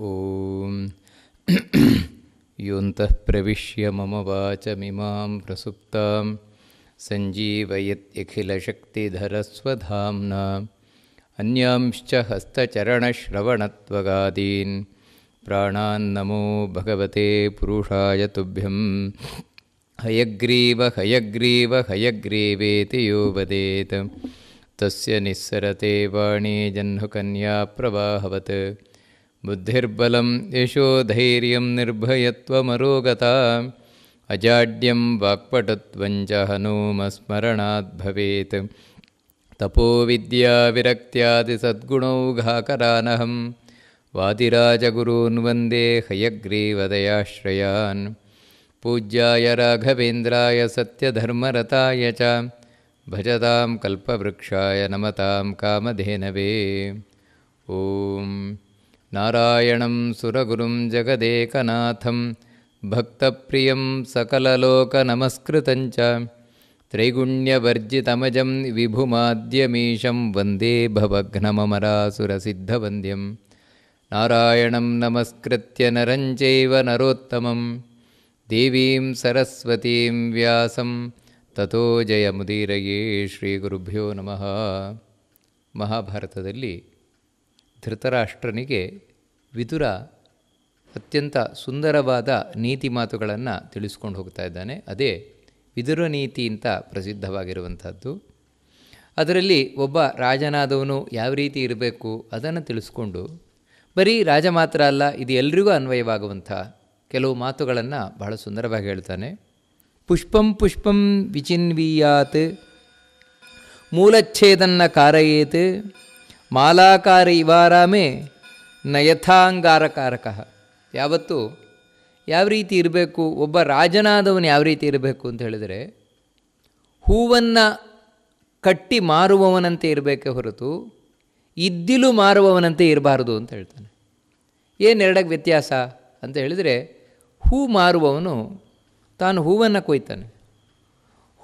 ॐ प्रविश्य मम वाचमिमां प्रसुप्तां सञ्जीवयत्यखिलशक्तिधरस्वधाम्ना अन्यांश्च हस्तचरणश्रवणत्वगादीन् प्राणान्नमो भगवते पुरुषाय तुभ्यं हयग्रीव हयग्रीव हयग्रीवेति यो वदेत् तस्य निःसरते वाणीजह्नुकन्याप्रवाहवत् बुद्धिर्बलं यशो धैर्यं निर्भयत्वमरोगता अजाड्यं वाक्पटत्वं च हनूमस्मरणाद्भवेत् तपोविद्याविरक्त्यादिसद्गुणौघाकरानहं वादिराजगुरून्वन्दे हयग्रीवदयाश्रयान् पूज्याय राघवेन्द्राय सत्यधर्मरताय च भजतां कल्पवृक्षाय नमतां कामधेनवे ॐ नारायणं सुरगुरुं जगदेकनाथं भक्तप्रियं सकललोकनमस्कृतञ्च च त्रैगुण्यवर्जितमजं विभुमाद्यमीशं वन्दे भवघ्नममरासुरसिद्धवन्द्यं नारायणं नमस्कृत्य नरं चैव नरोत्तमं देवीं सरस्वतीं व्यासं ततो जयमुदीरये श्रीगुरुभ्यो नमः महाभारतदल्ली ಧೃತರಾಷ್ಟ್ರನಿಗೆ ವಿದುರ ಅತ್ಯಂತ ಸುಂದರವಾದ ನೀತಿ ಮಾತುಗಳನ್ನು ತಿಳಿಸ್ಕೊಂಡು ಹೋಗ್ತಾ ಇದ್ದಾನೆ ಅದೇ ವಿದುರ ನೀತಿ ಅಂತ ಪ್ರಸಿದ್ಧವಾಗಿರುವಂಥದ್ದು ಅದರಲ್ಲಿ ಒಬ್ಬ ರಾಜನಾದವನು ಯಾವ ರೀತಿ ಇರಬೇಕು ಅದನ್ನು ತಿಳಿಸ್ಕೊಂಡು ಬರೀ ರಾಜ ಮಾತ್ರ ಅಲ್ಲ ಇದು ಎಲ್ರಿಗೂ ಅನ್ವಯವಾಗುವಂಥ ಕೆಲವು ಮಾತುಗಳನ್ನು ಬಹಳ ಸುಂದರವಾಗಿ ಹೇಳ್ತಾನೆ ಪುಷ್ಪಂ ಪುಷ್ಪಂ ವಿಚಿನ್ವೀಯಾತ್ ಮೂಲಚ್ಛೇದನ್ನ ಕಾರಯೇತ್ ಮಾಲಾಕಾರ ಇವಾರಾಮೇ ನ ಯಥಾಂಗಾರಕಾರಕ ಯಾವತ್ತು ಯಾವ ರೀತಿ ಇರಬೇಕು ಒಬ್ಬ ರಾಜನಾದವನು ಯಾವ ರೀತಿ ಇರಬೇಕು ಅಂತ ಹೇಳಿದರೆ ಹೂವನ್ನು ಕಟ್ಟಿ ಮಾರುವವನಂತೆ ಇರಬೇಕೆ ಹೊರತು ಇದ್ದಿಲು ಮಾರುವವನಂತೆ ಇರಬಾರದು ಅಂತ ಹೇಳ್ತಾನೆ ಏನೆರಡಕ್ಕೆ ಎರಡಕ್ಕೆ ವ್ಯತ್ಯಾಸ ಅಂತ ಹೇಳಿದರೆ ಹೂ ಮಾರುವವನು ತಾನು ಹೂವನ್ನು ಕೊಯ್ತಾನೆ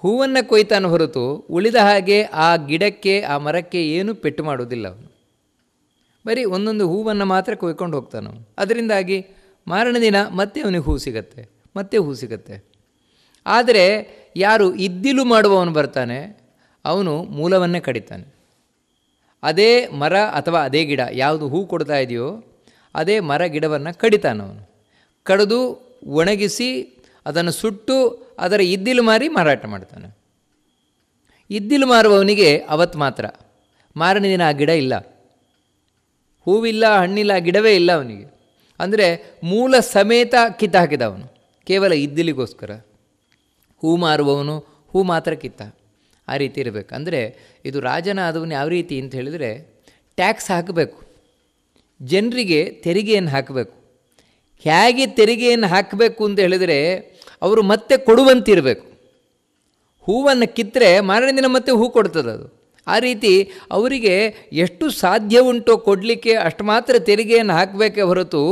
ಹೂವನ್ನು ಕೊಯ್ತಾನೆ ಹೊರತು ಉಳಿದ ಹಾಗೆ ಆ ಗಿಡಕ್ಕೆ ಆ ಮರಕ್ಕೆ ಏನೂ ಪೆಟ್ಟು ಮಾಡೋದಿಲ್ಲ ಅವನು ಬರೀ ಒಂದೊಂದು ಹೂವನ್ನು ಮಾತ್ರ ಕೊಯ್ಕೊಂಡು ಹೋಗ್ತಾನೆ ಅದರಿಂದಾಗಿ ಮಾರನೇ ದಿನ ಮತ್ತೆ ಅವನಿಗೆ ಹೂ ಸಿಗತ್ತೆ ಮತ್ತೆ ಹೂ ಸಿಗತ್ತೆ ಆದರೆ ಯಾರು ಇದ್ದಿಲು ಮಾಡುವವನು ಬರ್ತಾನೆ ಅವನು ಮೂಲವನ್ನೇ ಕಡಿತಾನೆ ಅದೇ ಮರ ಅಥವಾ ಅದೇ ಗಿಡ ಯಾವುದು ಹೂ ಕೊಡ್ತಾ ಇದೆಯೋ ಅದೇ ಮರ ಗಿಡವನ್ನು ಕಡಿತಾನವನು ಕಡಿದು ಒಣಗಿಸಿ ಅದನ್ನು ಸುಟ್ಟು ಅದರ ಇದ್ದಿಲು ಮಾರಿ ಮಾರಾಟ ಮಾಡ್ತಾನೆ ಇದ್ದಿಲು ಮಾರುವವನಿಗೆ ಅವತ್ತು ಮಾತ್ರ ಮಾರನೇ ದಿನ ಆ ಗಿಡ ಇಲ್ಲ ಹೂವಿಲ್ಲ ಹಣ್ಣಿಲ್ಲ ಗಿಡವೇ ಇಲ್ಲ ಅವನಿಗೆ ಅಂದರೆ ಮೂಲ ಸಮೇತ ಹಾಕಿದ ಅವನು ಕೇವಲ ಇದ್ದಿಲಿಗೋಸ್ಕರ ಹೂ ಮಾರುವವನು ಹೂ ಮಾತ್ರ ಕಿತ್ತ ಆ ರೀತಿ ಇರಬೇಕು ಅಂದರೆ ಇದು ರಾಜನ ಆದವನು ಯಾವ ರೀತಿ ಅಂತ ಹೇಳಿದರೆ ಟ್ಯಾಕ್ಸ್ ಹಾಕಬೇಕು ಜನರಿಗೆ ತೆರಿಗೆಯನ್ನು ಹಾಕಬೇಕು ಹೇಗೆ ತೆರಿಗೆಯನ್ನು ಹಾಕಬೇಕು ಅಂತ ಹೇಳಿದರೆ ಅವರು ಮತ್ತೆ ಕೊಡುವಂತಿರಬೇಕು ಹೂವನ್ನು ಕಿತ್ತರೆ ಮಾರನೇ ದಿನ ಮತ್ತೆ ಹೂ ಕೊಡ್ತದದು ಆ ರೀತಿ ಅವರಿಗೆ ಎಷ್ಟು ಸಾಧ್ಯ ಉಂಟೋ ಕೊಡಲಿಕ್ಕೆ ಅಷ್ಟು ಮಾತ್ರ ತೆರಿಗೆಯನ್ನು ಹಾಕಬೇಕೇ ಹೊರತು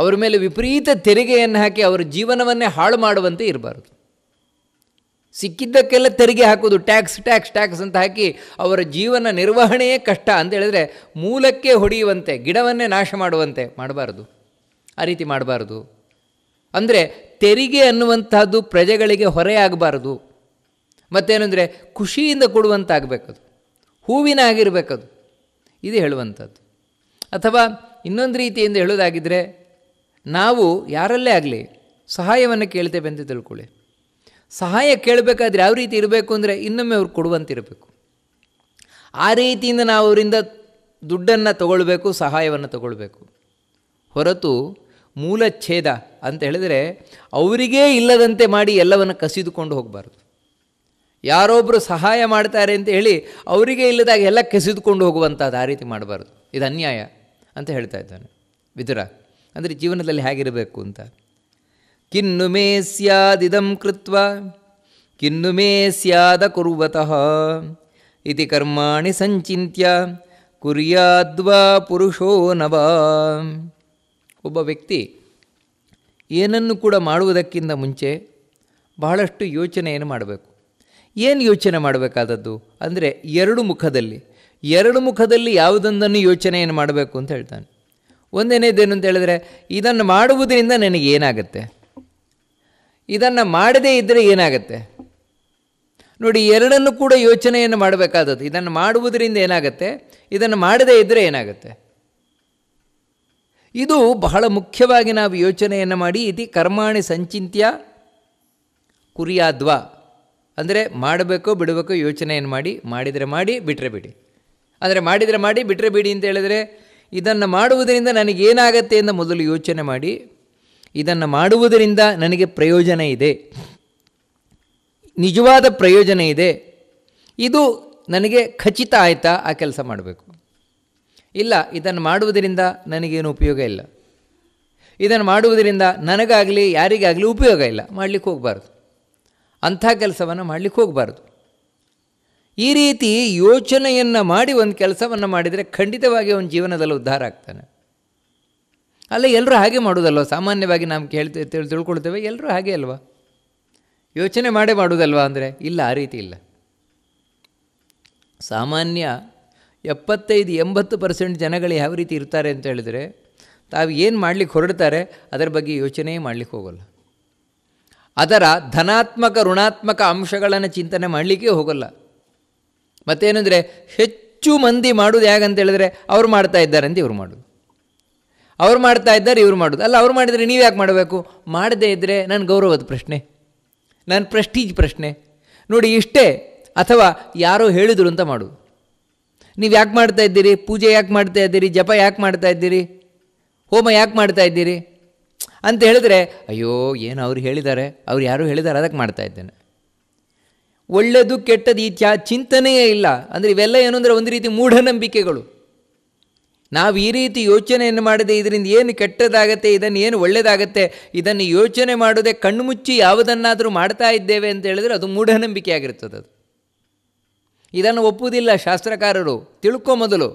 ಅವರ ಮೇಲೆ ವಿಪರೀತ ತೆರಿಗೆಯನ್ನು ಹಾಕಿ ಅವರ ಜೀವನವನ್ನೇ ಹಾಳು ಮಾಡುವಂತೆ ಇರಬಾರ್ದು ಸಿಕ್ಕಿದ್ದಕ್ಕೆಲ್ಲ ತೆರಿಗೆ ಹಾಕೋದು ಟ್ಯಾಕ್ಸ್ ಟ್ಯಾಕ್ಸ್ ಟ್ಯಾಕ್ಸ್ ಅಂತ ಹಾಕಿ ಅವರ ಜೀವನ ನಿರ್ವಹಣೆಯೇ ಕಷ್ಟ ಅಂತ ಹೇಳಿದ್ರೆ ಮೂಲಕ್ಕೆ ಹೊಡೆಯುವಂತೆ ಗಿಡವನ್ನೇ ನಾಶ ಮಾಡುವಂತೆ ಮಾಡಬಾರ್ದು ಆ ರೀತಿ ಮಾಡಬಾರ್ದು ಅಂದರೆ ತೆರಿಗೆ ಅನ್ನುವಂತಹದ್ದು ಪ್ರಜೆಗಳಿಗೆ ಆಗಬಾರ್ದು ಮತ್ತೇನೆಂದರೆ ಖುಷಿಯಿಂದ ಕೊಡುವಂತಾಗಬೇಕದು ಹೂವಿನ ಆಗಿರಬೇಕದು ಇದು ಹೇಳುವಂಥದ್ದು ಅಥವಾ ಇನ್ನೊಂದು ರೀತಿಯಿಂದ ಹೇಳೋದಾಗಿದ್ದರೆ ನಾವು ಯಾರಲ್ಲೇ ಆಗಲಿ ಸಹಾಯವನ್ನು ಕೇಳ್ತೇವೆ ಅಂತ ತಿಳ್ಕೊಳ್ಳಿ ಸಹಾಯ ಕೇಳಬೇಕಾದ್ರೆ ಯಾವ ರೀತಿ ಇರಬೇಕು ಅಂದರೆ ಇನ್ನೊಮ್ಮೆ ಅವ್ರು ಕೊಡುವಂತಿರಬೇಕು ಆ ರೀತಿಯಿಂದ ನಾವು ಅವರಿಂದ ದುಡ್ಡನ್ನು ತಗೊಳ್ಬೇಕು ಸಹಾಯವನ್ನು ತಗೊಳ್ಬೇಕು ಹೊರತು ಮೂಲಚ್ಛೇದ ಅಂತ ಹೇಳಿದರೆ ಅವರಿಗೇ ಇಲ್ಲದಂತೆ ಮಾಡಿ ಎಲ್ಲವನ್ನು ಕಸಿದುಕೊಂಡು ಹೋಗಬಾರ್ದು ಯಾರೊಬ್ಬರು ಸಹಾಯ ಮಾಡ್ತಾರೆ ಅಂತ ಹೇಳಿ ಅವರಿಗೆ ಇಲ್ಲದಾಗ ಎಲ್ಲ ಕಸಿದುಕೊಂಡು ಹೋಗುವಂಥದ್ದು ಆ ರೀತಿ ಮಾಡಬಾರ್ದು ಇದು ಅನ್ಯಾಯ ಅಂತ ಹೇಳ್ತಾ ಇದ್ದಾನೆ ವಿದುರ ಅಂದರೆ ಜೀವನದಲ್ಲಿ ಹೇಗಿರಬೇಕು ಅಂತ ಕಿನ್ನು ಮೇ ಸ್ಯಾದಿದಂ ಕೃತ್ವ ಕಿನ್ನು ಮೇ ಸ್ಯಾದ ಕುರುವತಃ ಇತಿ ಕರ್ಮಾಣಿ ಸಂಚಿತ್ಯ ಕುರ್ಯಾದ್ವಾ ಪುರುಷೋ ನವ ಒಬ್ಬ ವ್ಯಕ್ತಿ ಏನನ್ನು ಕೂಡ ಮಾಡುವುದಕ್ಕಿಂತ ಮುಂಚೆ ಬಹಳಷ್ಟು ಯೋಚನೆಯನ್ನು ಮಾಡಬೇಕು ಏನು ಯೋಚನೆ ಮಾಡಬೇಕಾದದ್ದು ಅಂದರೆ ಎರಡು ಮುಖದಲ್ಲಿ ಎರಡು ಮುಖದಲ್ಲಿ ಯಾವುದೊಂದನ್ನು ಯೋಚನೆಯನ್ನು ಮಾಡಬೇಕು ಅಂತ ಹೇಳ್ತಾನೆ ಒಂದೇನೇದೇನು ಅಂತ ಹೇಳಿದ್ರೆ ಇದನ್ನು ಮಾಡುವುದರಿಂದ ನನಗೆ ಏನಾಗುತ್ತೆ ಇದನ್ನು ಮಾಡದೇ ಇದ್ದರೆ ಏನಾಗುತ್ತೆ ನೋಡಿ ಎರಡನ್ನು ಕೂಡ ಯೋಚನೆಯನ್ನು ಮಾಡಬೇಕಾದದ್ದು ಇದನ್ನು ಮಾಡುವುದರಿಂದ ಏನಾಗುತ್ತೆ ಇದನ್ನು ಮಾಡದೇ ಇದ್ದರೆ ಏನಾಗುತ್ತೆ ಇದು ಬಹಳ ಮುಖ್ಯವಾಗಿ ನಾವು ಯೋಚನೆಯನ್ನು ಮಾಡಿ ಇತಿ ಕರ್ಮಾಣಿ ಸಂಚಿತ್ಯ ಕುರಿಯಾದ್ವಾ ಅಂದರೆ ಮಾಡಬೇಕು ಬಿಡಬೇಕು ಯೋಚನೆಯನ್ನು ಮಾಡಿ ಮಾಡಿದರೆ ಮಾಡಿ ಬಿಟ್ಟರೆ ಬಿಡಿ ಅಂದರೆ ಮಾಡಿದರೆ ಮಾಡಿ ಬಿಟ್ಟರೆ ಬಿಡಿ ಅಂತ ಹೇಳಿದರೆ ಇದನ್ನು ಮಾಡುವುದರಿಂದ ನನಗೇನಾಗತ್ತೆ ಅಂತ ಮೊದಲು ಯೋಚನೆ ಮಾಡಿ ಇದನ್ನು ಮಾಡುವುದರಿಂದ ನನಗೆ ಪ್ರಯೋಜನ ಇದೆ ನಿಜವಾದ ಪ್ರಯೋಜನ ಇದೆ ಇದು ನನಗೆ ಖಚಿತ ಆಯಿತಾ ಆ ಕೆಲಸ ಮಾಡಬೇಕು ಇಲ್ಲ ಇದನ್ನು ಮಾಡುವುದರಿಂದ ನನಗೇನು ಉಪಯೋಗ ಇಲ್ಲ ಇದನ್ನು ಮಾಡುವುದರಿಂದ ನನಗಾಗಲಿ ಯಾರಿಗಾಗಲಿ ಉಪಯೋಗ ಇಲ್ಲ ಮಾಡಲಿಕ್ಕೆ ಹೋಗಬಾರ್ದು ಅಂಥ ಕೆಲಸವನ್ನು ಮಾಡಲಿಕ್ಕೆ ಹೋಗಬಾರ್ದು ಈ ರೀತಿ ಯೋಚನೆಯನ್ನು ಮಾಡಿ ಒಂದು ಕೆಲಸವನ್ನು ಮಾಡಿದರೆ ಖಂಡಿತವಾಗಿ ಅವನ ಜೀವನದಲ್ಲಿ ಉದ್ಧಾರ ಆಗ್ತಾನೆ ಅಲ್ಲ ಎಲ್ಲರೂ ಹಾಗೆ ಮಾಡೋದಲ್ವ ಸಾಮಾನ್ಯವಾಗಿ ನಾವು ಕೇಳ್ತೇವೆ ತಿಳ್ ತಿಳ್ಕೊಳ್ತೇವೆ ಎಲ್ಲರೂ ಹಾಗೆ ಅಲ್ವಾ ಯೋಚನೆ ಮಾಡೇ ಮಾಡೋದಲ್ವ ಅಂದರೆ ಇಲ್ಲ ಆ ರೀತಿ ಇಲ್ಲ ಸಾಮಾನ್ಯ ಎಪ್ಪತ್ತೈದು ಎಂಬತ್ತು ಪರ್ಸೆಂಟ್ ಜನಗಳು ಯಾವ ರೀತಿ ಇರ್ತಾರೆ ಅಂತ ಹೇಳಿದರೆ ತಾವು ಏನು ಮಾಡಲಿಕ್ಕೆ ಹೊರಡ್ತಾರೆ ಅದರ ಬಗ್ಗೆ ಯೋಚನೆ ಮಾಡಲಿಕ್ಕೆ ಹೋಗೋಲ್ಲ ಅದರ ಧನಾತ್ಮಕ ಋಣಾತ್ಮಕ ಅಂಶಗಳನ್ನು ಚಿಂತನೆ ಮಾಡಲಿಕ್ಕೆ ಹೋಗೋಲ್ಲ ಮತ್ತೇನೆಂದರೆ ಹೆಚ್ಚು ಮಂದಿ ಮಾಡೋದು ಹೇಗಂತ ಹೇಳಿದ್ರೆ ಅವ್ರು ಮಾಡ್ತಾ ಇದ್ದಾರೆ ಅಂತ ಇವ್ರು ಮಾಡೋದು ಅವ್ರು ಮಾಡ್ತಾ ಇದ್ದಾರೆ ಇವ್ರು ಮಾಡೋದು ಅಲ್ಲ ಅವ್ರು ಮಾಡಿದರೆ ನೀವು ಯಾಕೆ ಮಾಡಬೇಕು ಮಾಡದೇ ಇದ್ದರೆ ನನ್ನ ಗೌರವದ ಪ್ರಶ್ನೆ ನನ್ನ ಪ್ರೆಸ್ಟೀಜ್ ಪ್ರಶ್ನೆ ನೋಡಿ ಇಷ್ಟೇ ಅಥವಾ ಯಾರೋ ಹೇಳಿದರು ಅಂತ ಮಾಡು ನೀವು ಯಾಕೆ ಮಾಡ್ತಾ ಇದ್ದೀರಿ ಪೂಜೆ ಯಾಕೆ ಮಾಡ್ತಾ ಇದ್ದೀರಿ ಜಪ ಯಾಕೆ ಮಾಡ್ತಾ ಇದ್ದೀರಿ ಹೋಮ ಯಾಕೆ ಮಾಡ್ತಾ ಇದ್ದೀರಿ ಅಂತ ಹೇಳಿದ್ರೆ ಅಯ್ಯೋ ಏನು ಅವ್ರು ಹೇಳಿದ್ದಾರೆ ಅವ್ರು ಯಾರು ಹೇಳಿದ್ದಾರೆ ಅದಕ್ಕೆ ಮಾಡ್ತಾ ಇದ್ದೇನೆ ಒಳ್ಳೆಯದು ಕೆಟ್ಟದ್ದು ಈ ಚಾ ಚಿಂತನೆಯೇ ಇಲ್ಲ ಅಂದರೆ ಇವೆಲ್ಲ ಏನು ಅಂದರೆ ಒಂದು ರೀತಿ ಮೂಢನಂಬಿಕೆಗಳು ನಾವು ಈ ರೀತಿ ಯೋಚನೆಯನ್ನು ಮಾಡದೆ ಇದರಿಂದ ಏನು ಕೆಟ್ಟದಾಗತ್ತೆ ಇದನ್ನು ಏನು ಒಳ್ಳೆಯದಾಗತ್ತೆ ಇದನ್ನು ಯೋಚನೆ ಮಾಡದೆ ಕಣ್ಣು ಮುಚ್ಚಿ ಯಾವುದನ್ನಾದರೂ ಮಾಡ್ತಾ ಇದ್ದೇವೆ ಅಂತ ಹೇಳಿದರೆ ಅದು ಮೂಢನಂಬಿಕೆ ಆಗಿರ್ತದೆ ಅದು ಇದನ್ನು ಒಪ್ಪುವುದಿಲ್ಲ ಶಾಸ್ತ್ರಕಾರರು ತಿಳ್ಕೊ ಮೊದಲು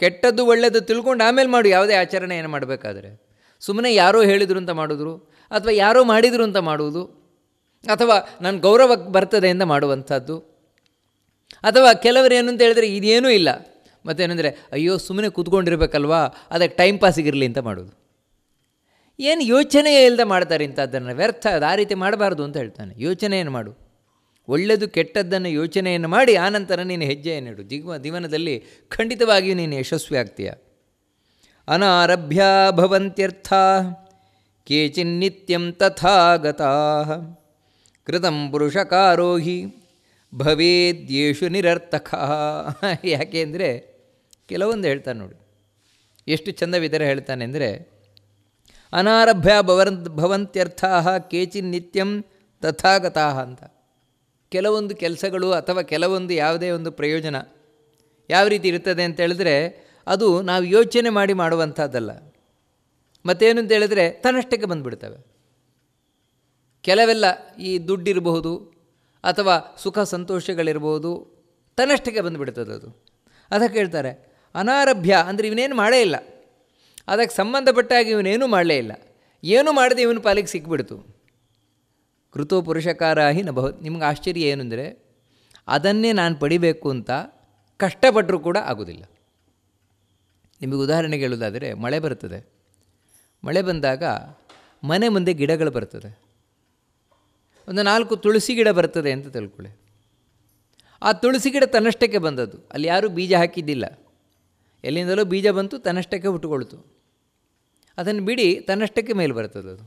ಕೆಟ್ಟದ್ದು ಒಳ್ಳೆಯದು ತಿಳ್ಕೊಂಡು ಆಮೇಲೆ ಮಾಡು ಯಾವುದೇ ಆಚರಣೆ ಏನು ಮಾಡಬೇಕಾದ್ರೆ ಸುಮ್ಮನೆ ಯಾರೋ ಹೇಳಿದರು ಅಂತ ಮಾಡಿದ್ರು ಅಥವಾ ಯಾರೋ ಮಾಡಿದ್ರು ಅಂತ ಮಾಡುವುದು ಅಥವಾ ನನ್ನ ಗೌರವ ಬರ್ತದೆ ಅಂತ ಮಾಡುವಂಥದ್ದು ಅಥವಾ ಕೆಲವರು ಏನು ಅಂತ ಹೇಳಿದರೆ ಇದೇನೂ ಇಲ್ಲ ಮತ್ತೇನೆಂದರೆ ಅಯ್ಯೋ ಸುಮ್ಮನೆ ಕೂತ್ಕೊಂಡಿರ್ಬೇಕಲ್ವಾ ಅದಕ್ಕೆ ಟೈಮ್ ಪಾಸಿಗಿರಲಿ ಅಂತ ಮಾಡೋದು ಏನು ಯೋಚನೆ ಇಲ್ಲದೆ ಮಾಡ್ತಾರೆ ಇಂಥದ್ದನ್ನು ವ್ಯರ್ಥ ಅದು ಆ ರೀತಿ ಮಾಡಬಾರ್ದು ಅಂತ ಹೇಳ್ತಾನೆ ಯೋಚನೆ ಏನು ಮಾಡು ಒಳ್ಳೆಯದು ಕೆಟ್ಟದ್ದನ್ನು ಯೋಚನೆಯನ್ನು ಮಾಡಿ ಆನಂತರ ನೀನು ಇಡು ಜೀವ ಜೀವನದಲ್ಲಿ ಖಂಡಿತವಾಗಿಯೂ ನೀನು ಯಶಸ್ವಿ ಆಗ್ತೀಯ ಅನಾರಭ್ಯ ಭವಂತ್ಯರ್ಥ ನಿತ್ಯಂ ತಥಾಗತಾ ಕೃತಂ ಪುರುಷಕಾರೋಹಿ ಭವೇದ್ಯೇಷು ನಿರರ್ಥಕ ಅಂದರೆ ಕೆಲವೊಂದು ಹೇಳ್ತಾನೆ ನೋಡಿ ಎಷ್ಟು ಚಂದವಿದರೆ ಹೇಳ್ತಾನೆ ಅಂದರೆ ಅನಾರಭ್ಯ ಭವನ್ ಭವಂತ್ಯರ್ಥ ಕೇಚಿನ್ ನಿತ್ಯಂ ತಥಾಗತಃ ಅಂತ ಕೆಲವೊಂದು ಕೆಲಸಗಳು ಅಥವಾ ಕೆಲವೊಂದು ಯಾವುದೇ ಒಂದು ಪ್ರಯೋಜನ ಯಾವ ರೀತಿ ಇರ್ತದೆ ಅಂತ ಹೇಳಿದ್ರೆ ಅದು ನಾವು ಯೋಚನೆ ಮಾಡಿ ಮಾಡುವಂಥದ್ದಲ್ಲ ಮತ್ತೇನು ಅಂತ ಹೇಳಿದ್ರೆ ತನ್ನಷ್ಟಕ್ಕೆ ಬಂದುಬಿಡ್ತವೆ ಕೆಲವೆಲ್ಲ ಈ ದುಡ್ಡಿರಬಹುದು ಅಥವಾ ಸುಖ ಸಂತೋಷಗಳಿರ್ಬೋದು ತನ್ನಷ್ಟಕ್ಕೆ ಬಂದುಬಿಡ್ತದೆ ಅದು ಅದಕ್ಕೆ ಹೇಳ್ತಾರೆ ಅನಾರಭ್ಯ ಅಂದರೆ ಇವನೇನು ಮಾಡೇ ಇಲ್ಲ ಅದಕ್ಕೆ ಸಂಬಂಧಪಟ್ಟಾಗಿ ಇವನೇನೂ ಮಾಡಲೇ ಇಲ್ಲ ಏನೂ ಮಾಡಿದೆ ಇವನು ಪಾಲಿಗೆ ಸಿಕ್ಬಿಡ್ತು ಕೃತೋ ಪುರುಷಕಾರಾಹಿ ನ ಬಹು ನಿಮ್ಗೆ ಆಶ್ಚರ್ಯ ಏನು ಅದನ್ನೇ ನಾನು ಪಡಿಬೇಕು ಅಂತ ಕಷ್ಟಪಟ್ಟರೂ ಕೂಡ ಆಗೋದಿಲ್ಲ ನಿಮಗೆ ಉದಾಹರಣೆ ಹೇಳೋದಾದರೆ ಮಳೆ ಬರ್ತದೆ ಮಳೆ ಬಂದಾಗ ಮನೆ ಮುಂದೆ ಗಿಡಗಳು ಬರ್ತದೆ ಒಂದು ನಾಲ್ಕು ತುಳಸಿ ಗಿಡ ಬರ್ತದೆ ಅಂತ ತಿಳ್ಕೊಳ್ಳಿ ಆ ತುಳಸಿ ಗಿಡ ತನ್ನಷ್ಟಕ್ಕೆ ಬಂದದ್ದು ಅಲ್ಲಿ ಯಾರೂ ಬೀಜ ಹಾಕಿದ್ದಿಲ್ಲ ಎಲ್ಲಿಂದಲೋ ಬೀಜ ಬಂತು ತನ್ನಷ್ಟಕ್ಕೆ ಹುಟ್ಟುಕೊಳ್ತು ಅದನ್ನು ಬಿಡಿ ತನ್ನಷ್ಟಕ್ಕೆ ಮೇಲೆ ಬರ್ತದದು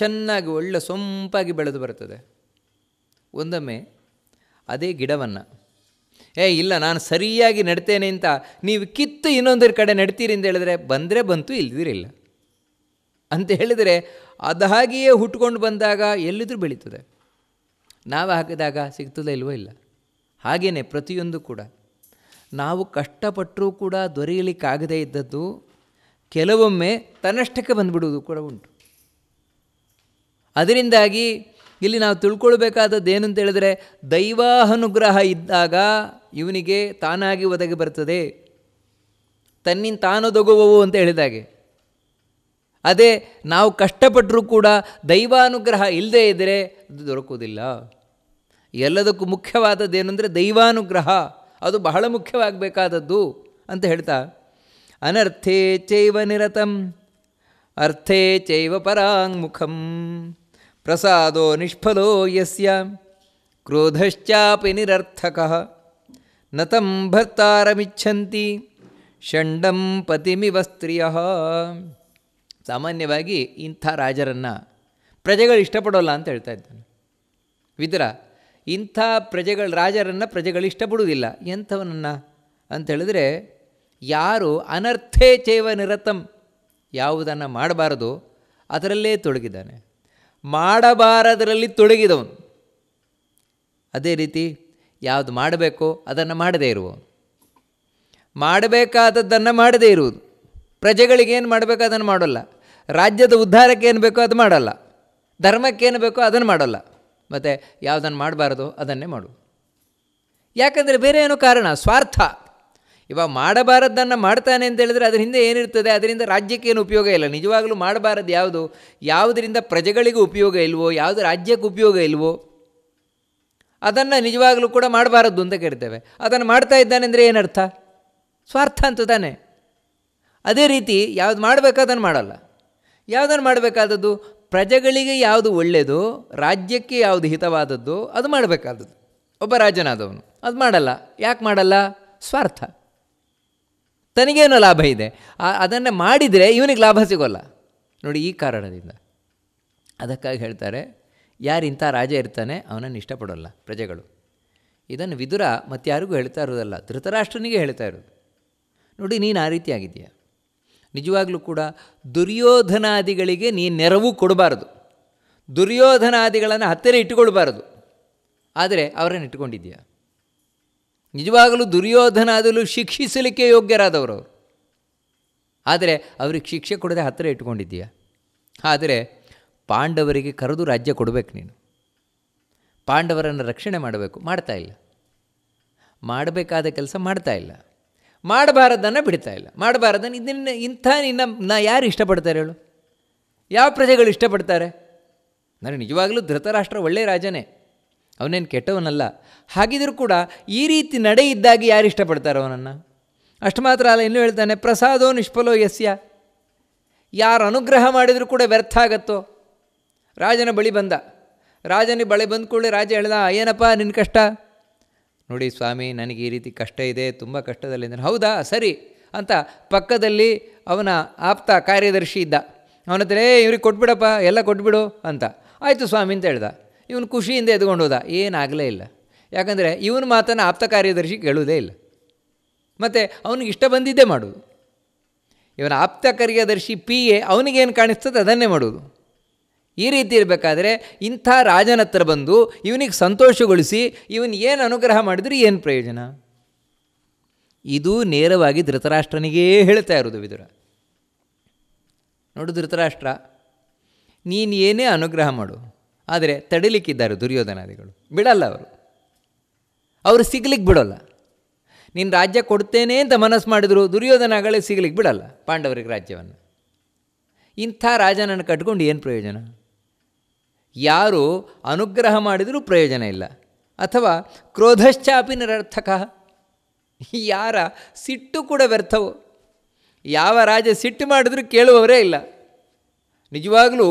ಚೆನ್ನಾಗಿ ಒಳ್ಳೆ ಸೊಂಪಾಗಿ ಬೆಳೆದು ಬರುತ್ತದೆ ಒಂದೊಮ್ಮೆ ಅದೇ ಗಿಡವನ್ನು ಏ ಇಲ್ಲ ನಾನು ಸರಿಯಾಗಿ ನಡ್ತೇನೆ ಅಂತ ನೀವು ಕಿತ್ತು ಇನ್ನೊಂದರ ಕಡೆ ನಡ್ತೀರಿ ಅಂತ ಹೇಳಿದ್ರೆ ಬಂದರೆ ಬಂತು ಇಲ್ದಿರಿಲ್ಲ ಅಂತ ಹೇಳಿದರೆ ಅದಾಗಿಯೇ ಹಾಗೆಯೇ ಹುಟ್ಕೊಂಡು ಬಂದಾಗ ಎಲ್ಲಿದ್ರೂ ಬೆಳೀತದೆ ನಾವು ಹಾಕಿದಾಗ ಸಿಗ್ತದೆ ಇಲ್ವೋ ಇಲ್ಲ ಹಾಗೆಯೇ ಪ್ರತಿಯೊಂದು ಕೂಡ ನಾವು ಕಷ್ಟಪಟ್ಟರೂ ಕೂಡ ದೊರೆಯಲಿಕ್ಕಾಗದೇ ಇದ್ದದ್ದು ಕೆಲವೊಮ್ಮೆ ತನ್ನಷ್ಟಕ್ಕೆ ಬಂದುಬಿಡುವುದು ಕೂಡ ಉಂಟು ಅದರಿಂದಾಗಿ ಇಲ್ಲಿ ನಾವು ತಿಳ್ಕೊಳ್ಬೇಕಾದದ್ದು ಏನಂತ ಹೇಳಿದರೆ ದೈವಾನುಗ್ರಹ ಇದ್ದಾಗ ಇವನಿಗೆ ತಾನಾಗಿ ಒದಗಿ ಬರ್ತದೆ ತನ್ನಿಂದ ತಾನೊದಗುವವು ಅಂತ ಹೇಳಿದಾಗೆ ಅದೇ ನಾವು ಕಷ್ಟಪಟ್ಟರೂ ಕೂಡ ದೈವಾನುಗ್ರಹ ಇಲ್ಲದೇ ಇದ್ದರೆ ಅದು ದೊರಕುವುದಿಲ್ಲ ಎಲ್ಲದಕ್ಕೂ ಮುಖ್ಯವಾದದ್ದು ಅಂದರೆ ದೈವಾನುಗ್ರಹ ಅದು ಬಹಳ ಮುಖ್ಯವಾಗಬೇಕಾದದ್ದು ಅಂತ ಹೇಳ್ತಾ ಅನರ್ಥೇ ಚೈವ ನಿರತಂ ಅರ್ಥೇ ಚೈವ ಪರಾಂಗ್ಮುಖಂ ಪ್ರಸಾದೋ ನಿಷ್ಫಲೋ ಯಸ್ಯ ಕ್ರೋಧಶ್ಚಾಪಿ ನಿರರ್ಥಕ ನತಂ ಭರ್ತಾರಮಿಚ್ಛಂತಿ ಷಂಡಂ ಪತಿಮಿವ ಸ್ತ್ರೀಯ ಸಾಮಾನ್ಯವಾಗಿ ಇಂಥ ರಾಜರನ್ನು ಪ್ರಜೆಗಳು ಇಷ್ಟಪಡೋಲ್ಲ ಅಂತ ಹೇಳ್ತಾ ಇದ್ದಾನೆ ವಿದುರ ಇಂಥ ಪ್ರಜೆಗಳ ರಾಜರನ್ನು ಪ್ರಜೆಗಳು ಇಷ್ಟಪಡುವುದಿಲ್ಲ ಎಂಥವನನ್ನು ಅಂತ ಹೇಳಿದ್ರೆ ಯಾರು ಅನರ್ಥೇ ಚೇವ ನಿರತಂ ಯಾವುದನ್ನು ಮಾಡಬಾರದು ಅದರಲ್ಲೇ ತೊಡಗಿದ್ದಾನೆ ಮಾಡಬಾರದರಲ್ಲಿ ತೊಡಗಿದವನು ಅದೇ ರೀತಿ ಯಾವುದು ಮಾಡಬೇಕೋ ಅದನ್ನು ಮಾಡದೇ ಇರುವವನು ಮಾಡಬೇಕಾದದ್ದನ್ನು ಮಾಡದೇ ಇರುವುದು ಪ್ರಜೆಗಳಿಗೇನು ಮಾಡಬೇಕೋ ಅದನ್ನು ಮಾಡೋಲ್ಲ ರಾಜ್ಯದ ಉದ್ಧಾರಕ್ಕೆ ಏನು ಬೇಕೋ ಅದು ಮಾಡೋಲ್ಲ ಧರ್ಮಕ್ಕೇನು ಬೇಕೋ ಅದನ್ನು ಮಾಡೋಲ್ಲ ಮತ್ತು ಯಾವುದನ್ನು ಮಾಡಬಾರ್ದು ಅದನ್ನೇ ಮಾಡು ಯಾಕಂದರೆ ಬೇರೆ ಏನೋ ಕಾರಣ ಸ್ವಾರ್ಥ ಇವಾಗ ಮಾಡಬಾರದ್ದನ್ನು ಮಾಡ್ತಾನೆ ಅಂತ ಹೇಳಿದ್ರೆ ಅದರ ಹಿಂದೆ ಏನಿರ್ತದೆ ಅದರಿಂದ ರಾಜ್ಯಕ್ಕೆ ಏನು ಉಪಯೋಗ ಇಲ್ಲ ನಿಜವಾಗಲೂ ಮಾಡಬಾರದು ಯಾವುದು ಯಾವುದರಿಂದ ಪ್ರಜೆಗಳಿಗೆ ಉಪಯೋಗ ಇಲ್ವೋ ಯಾವುದು ರಾಜ್ಯಕ್ಕೆ ಉಪಯೋಗ ಇಲ್ವೋ ಅದನ್ನು ನಿಜವಾಗಲೂ ಕೂಡ ಮಾಡಬಾರದು ಅಂತ ಕೇಳ್ತೇವೆ ಅದನ್ನು ಮಾಡ್ತಾ ಇದ್ದಾನೆ ಅಂದರೆ ಏನರ್ಥ ಸ್ವಾರ್ಥ ಅಂತ ತಾನೆ ಅದೇ ರೀತಿ ಯಾವ್ದು ಮಾಡಬೇಕಾದನ್ನು ಮಾಡಲ್ಲ ಯಾವುದನ್ನು ಮಾಡಬೇಕಾದದ್ದು ಪ್ರಜೆಗಳಿಗೆ ಯಾವುದು ಒಳ್ಳೆಯದು ರಾಜ್ಯಕ್ಕೆ ಯಾವುದು ಹಿತವಾದದ್ದು ಅದು ಮಾಡಬೇಕಾದದ್ದು ಒಬ್ಬ ರಾಜನಾದವನು ಅದು ಮಾಡಲ್ಲ ಯಾಕೆ ಮಾಡಲ್ಲ ಸ್ವಾರ್ಥ ತನಗೇನೋ ಲಾಭ ಇದೆ ಅದನ್ನೇ ಮಾಡಿದರೆ ಇವನಿಗೆ ಲಾಭ ಸಿಗೋಲ್ಲ ನೋಡಿ ಈ ಕಾರಣದಿಂದ ಅದಕ್ಕಾಗಿ ಹೇಳ್ತಾರೆ ಯಾರು ಇಂಥ ರಾಜ ಇರ್ತಾನೆ ಅವನನ್ನು ಇಷ್ಟಪಡೋಲ್ಲ ಪ್ರಜೆಗಳು ಇದನ್ನು ವಿದುರ ಮತ್ತಾರಿಗೂ ಹೇಳ್ತಾ ಇರೋದಲ್ಲ ಧೃತರಾಷ್ಟ್ರನಿಗೆ ಹೇಳ್ತಾ ಇರೋದು ನೋಡಿ ನೀನು ಆ ರೀತಿ ಆಗಿದೆಯಾ ನಿಜವಾಗ್ಲೂ ಕೂಡ ದುರ್ಯೋಧನಾದಿಗಳಿಗೆ ನೀ ನೆರವು ಕೊಡಬಾರದು ದುರ್ಯೋಧನಾದಿಗಳನ್ನು ಹತ್ತಿರ ಇಟ್ಟುಕೊಳ್ಬಾರದು ಆದರೆ ಅವರನ್ನು ಇಟ್ಟುಕೊಂಡಿದ್ಯಾ ನಿಜವಾಗಲೂ ದುರ್ಯೋಧನಾದಲು ಶಿಕ್ಷಿಸಲಿಕ್ಕೆ ಯೋಗ್ಯರಾದವರು ಆದರೆ ಅವ್ರಿಗೆ ಶಿಕ್ಷೆ ಕೊಡದೆ ಹತ್ತಿರ ಇಟ್ಕೊಂಡಿದ್ದೀಯ ಆದರೆ ಪಾಂಡವರಿಗೆ ಕರೆದು ರಾಜ್ಯ ಕೊಡಬೇಕು ನೀನು ಪಾಂಡವರನ್ನು ರಕ್ಷಣೆ ಮಾಡಬೇಕು ಮಾಡ್ತಾ ಇಲ್ಲ ಮಾಡಬೇಕಾದ ಕೆಲಸ ಮಾಡ್ತಾ ಇಲ್ಲ ಮಾಡಬಾರದನ್ನು ಬಿಡ್ತಾ ಇಲ್ಲ ಮಾಡಬಾರದನ್ನು ಇದನ್ನ ಇಂಥ ನಿನ್ನ ನಾ ಯಾರು ಇಷ್ಟಪಡ್ತಾರೆ ಹೇಳು ಯಾವ ಪ್ರಜೆಗಳು ಇಷ್ಟಪಡ್ತಾರೆ ನಾನು ನಿಜವಾಗಲೂ ಧೃತರಾಷ್ಟ್ರ ಒಳ್ಳೆಯ ರಾಜನೇ ಅವನೇನು ಕೆಟ್ಟವನಲ್ಲ ಹಾಗಿದ್ರೂ ಕೂಡ ಈ ರೀತಿ ನಡೆ ಇದ್ದಾಗಿ ಯಾರು ಇಷ್ಟಪಡ್ತಾರೆ ಅವನನ್ನು ಅಷ್ಟು ಮಾತ್ರ ಅಲ್ಲ ಇನ್ನೂ ಹೇಳ್ತಾನೆ ಪ್ರಸಾದೋ ನಿಷ್ಫಲೋ ಯಸ್ಯ ಯಾರು ಅನುಗ್ರಹ ಮಾಡಿದರೂ ಕೂಡ ವ್ಯರ್ಥ ಆಗತ್ತೋ ರಾಜನ ಬಳಿ ಬಂದ ರಾಜನಿಗೆ ಬಳಿ ಬಂದ ಕೂಡಲೇ ರಾಜ ಹೇಳ್ದ ಏನಪ್ಪ ನಿನ್ನ ಕಷ್ಟ ನೋಡಿ ಸ್ವಾಮಿ ನನಗೆ ಈ ರೀತಿ ಕಷ್ಟ ಇದೆ ತುಂಬ ಇದ್ದಾನೆ ಹೌದಾ ಸರಿ ಅಂತ ಪಕ್ಕದಲ್ಲಿ ಅವನ ಆಪ್ತ ಕಾರ್ಯದರ್ಶಿ ಇದ್ದ ಅವನತ್ರ ಹತ್ರ ಏ ಇವ್ರಿಗೆ ಕೊಟ್ಬಿಡಪ್ಪ ಎಲ್ಲ ಕೊಟ್ಬಿಡು ಅಂತ ಆಯಿತು ಸ್ವಾಮಿ ಅಂತ ಹೇಳ್ದ ಇವನು ಖುಷಿಯಿಂದ ಎದ್ಕೊಂಡು ಹೋದ ಏನಾಗಲೇ ಇಲ್ಲ ಯಾಕಂದರೆ ಇವನ ಮಾತನ್ನು ಆಪ್ತ ಕಾರ್ಯದರ್ಶಿ ಕೇಳುವುದೇ ಇಲ್ಲ ಮತ್ತು ಅವನಿಗೆ ಇಷ್ಟ ಬಂದಿದ್ದೇ ಮಾಡೋದು ಇವನ ಆಪ್ತ ಕಾರ್ಯದರ್ಶಿ ಪಿ ಎ ಅವನಿಗೇನು ಕಾಣಿಸ್ತದೆ ಅದನ್ನೇ ಮಾಡೋದು ಈ ರೀತಿ ಇರಬೇಕಾದ್ರೆ ಇಂಥ ರಾಜನ ಹತ್ರ ಬಂದು ಇವನಿಗೆ ಸಂತೋಷಗೊಳಿಸಿ ಇವನು ಏನು ಅನುಗ್ರಹ ಮಾಡಿದ್ರೆ ಏನು ಪ್ರಯೋಜನ ಇದು ನೇರವಾಗಿ ಧೃತರಾಷ್ಟ್ರನಿಗೇ ಹೇಳ್ತಾ ಇರೋದು ವಿದುರ ನೋಡು ಧೃತರಾಷ್ಟ್ರ ನೀನು ಏನೇ ಅನುಗ್ರಹ ಮಾಡು ಆದರೆ ತಡಿಲಿಕ್ಕಿದ್ದಾರೆ ದುರ್ಯೋಧನಾದಿಗಳು ಬಿಡಲ್ಲ ಅವರು ಅವರು ಸಿಗ್ಲಿಕ್ಕೆ ಬಿಡೋಲ್ಲ ನೀನು ರಾಜ್ಯ ಕೊಡ್ತೇನೆ ಅಂತ ಮನಸ್ಸು ಮಾಡಿದ್ರು ದುರ್ಯೋಧನಗಳೇ ಸಿಗ್ಲಿಕ್ಕೆ ಬಿಡಲ್ಲ ಪಾಂಡವರಿಗೆ ರಾಜ್ಯವನ್ನು ಇಂಥ ರಾಜನನ್ನು ಕಟ್ಕೊಂಡು ಏನು ಪ್ರಯೋಜನ ಯಾರು ಅನುಗ್ರಹ ಮಾಡಿದರೂ ಪ್ರಯೋಜನ ಇಲ್ಲ ಅಥವಾ ಕ್ರೋಧಶ್ಚಾಪಿ ನಿರರ್ಥಕ ಯಾರ ಸಿಟ್ಟು ಕೂಡ ವ್ಯರ್ಥವು ಯಾವ ರಾಜ ಸಿಟ್ಟು ಮಾಡಿದ್ರೂ ಕೇಳುವವರೇ ಇಲ್ಲ ನಿಜವಾಗಲೂ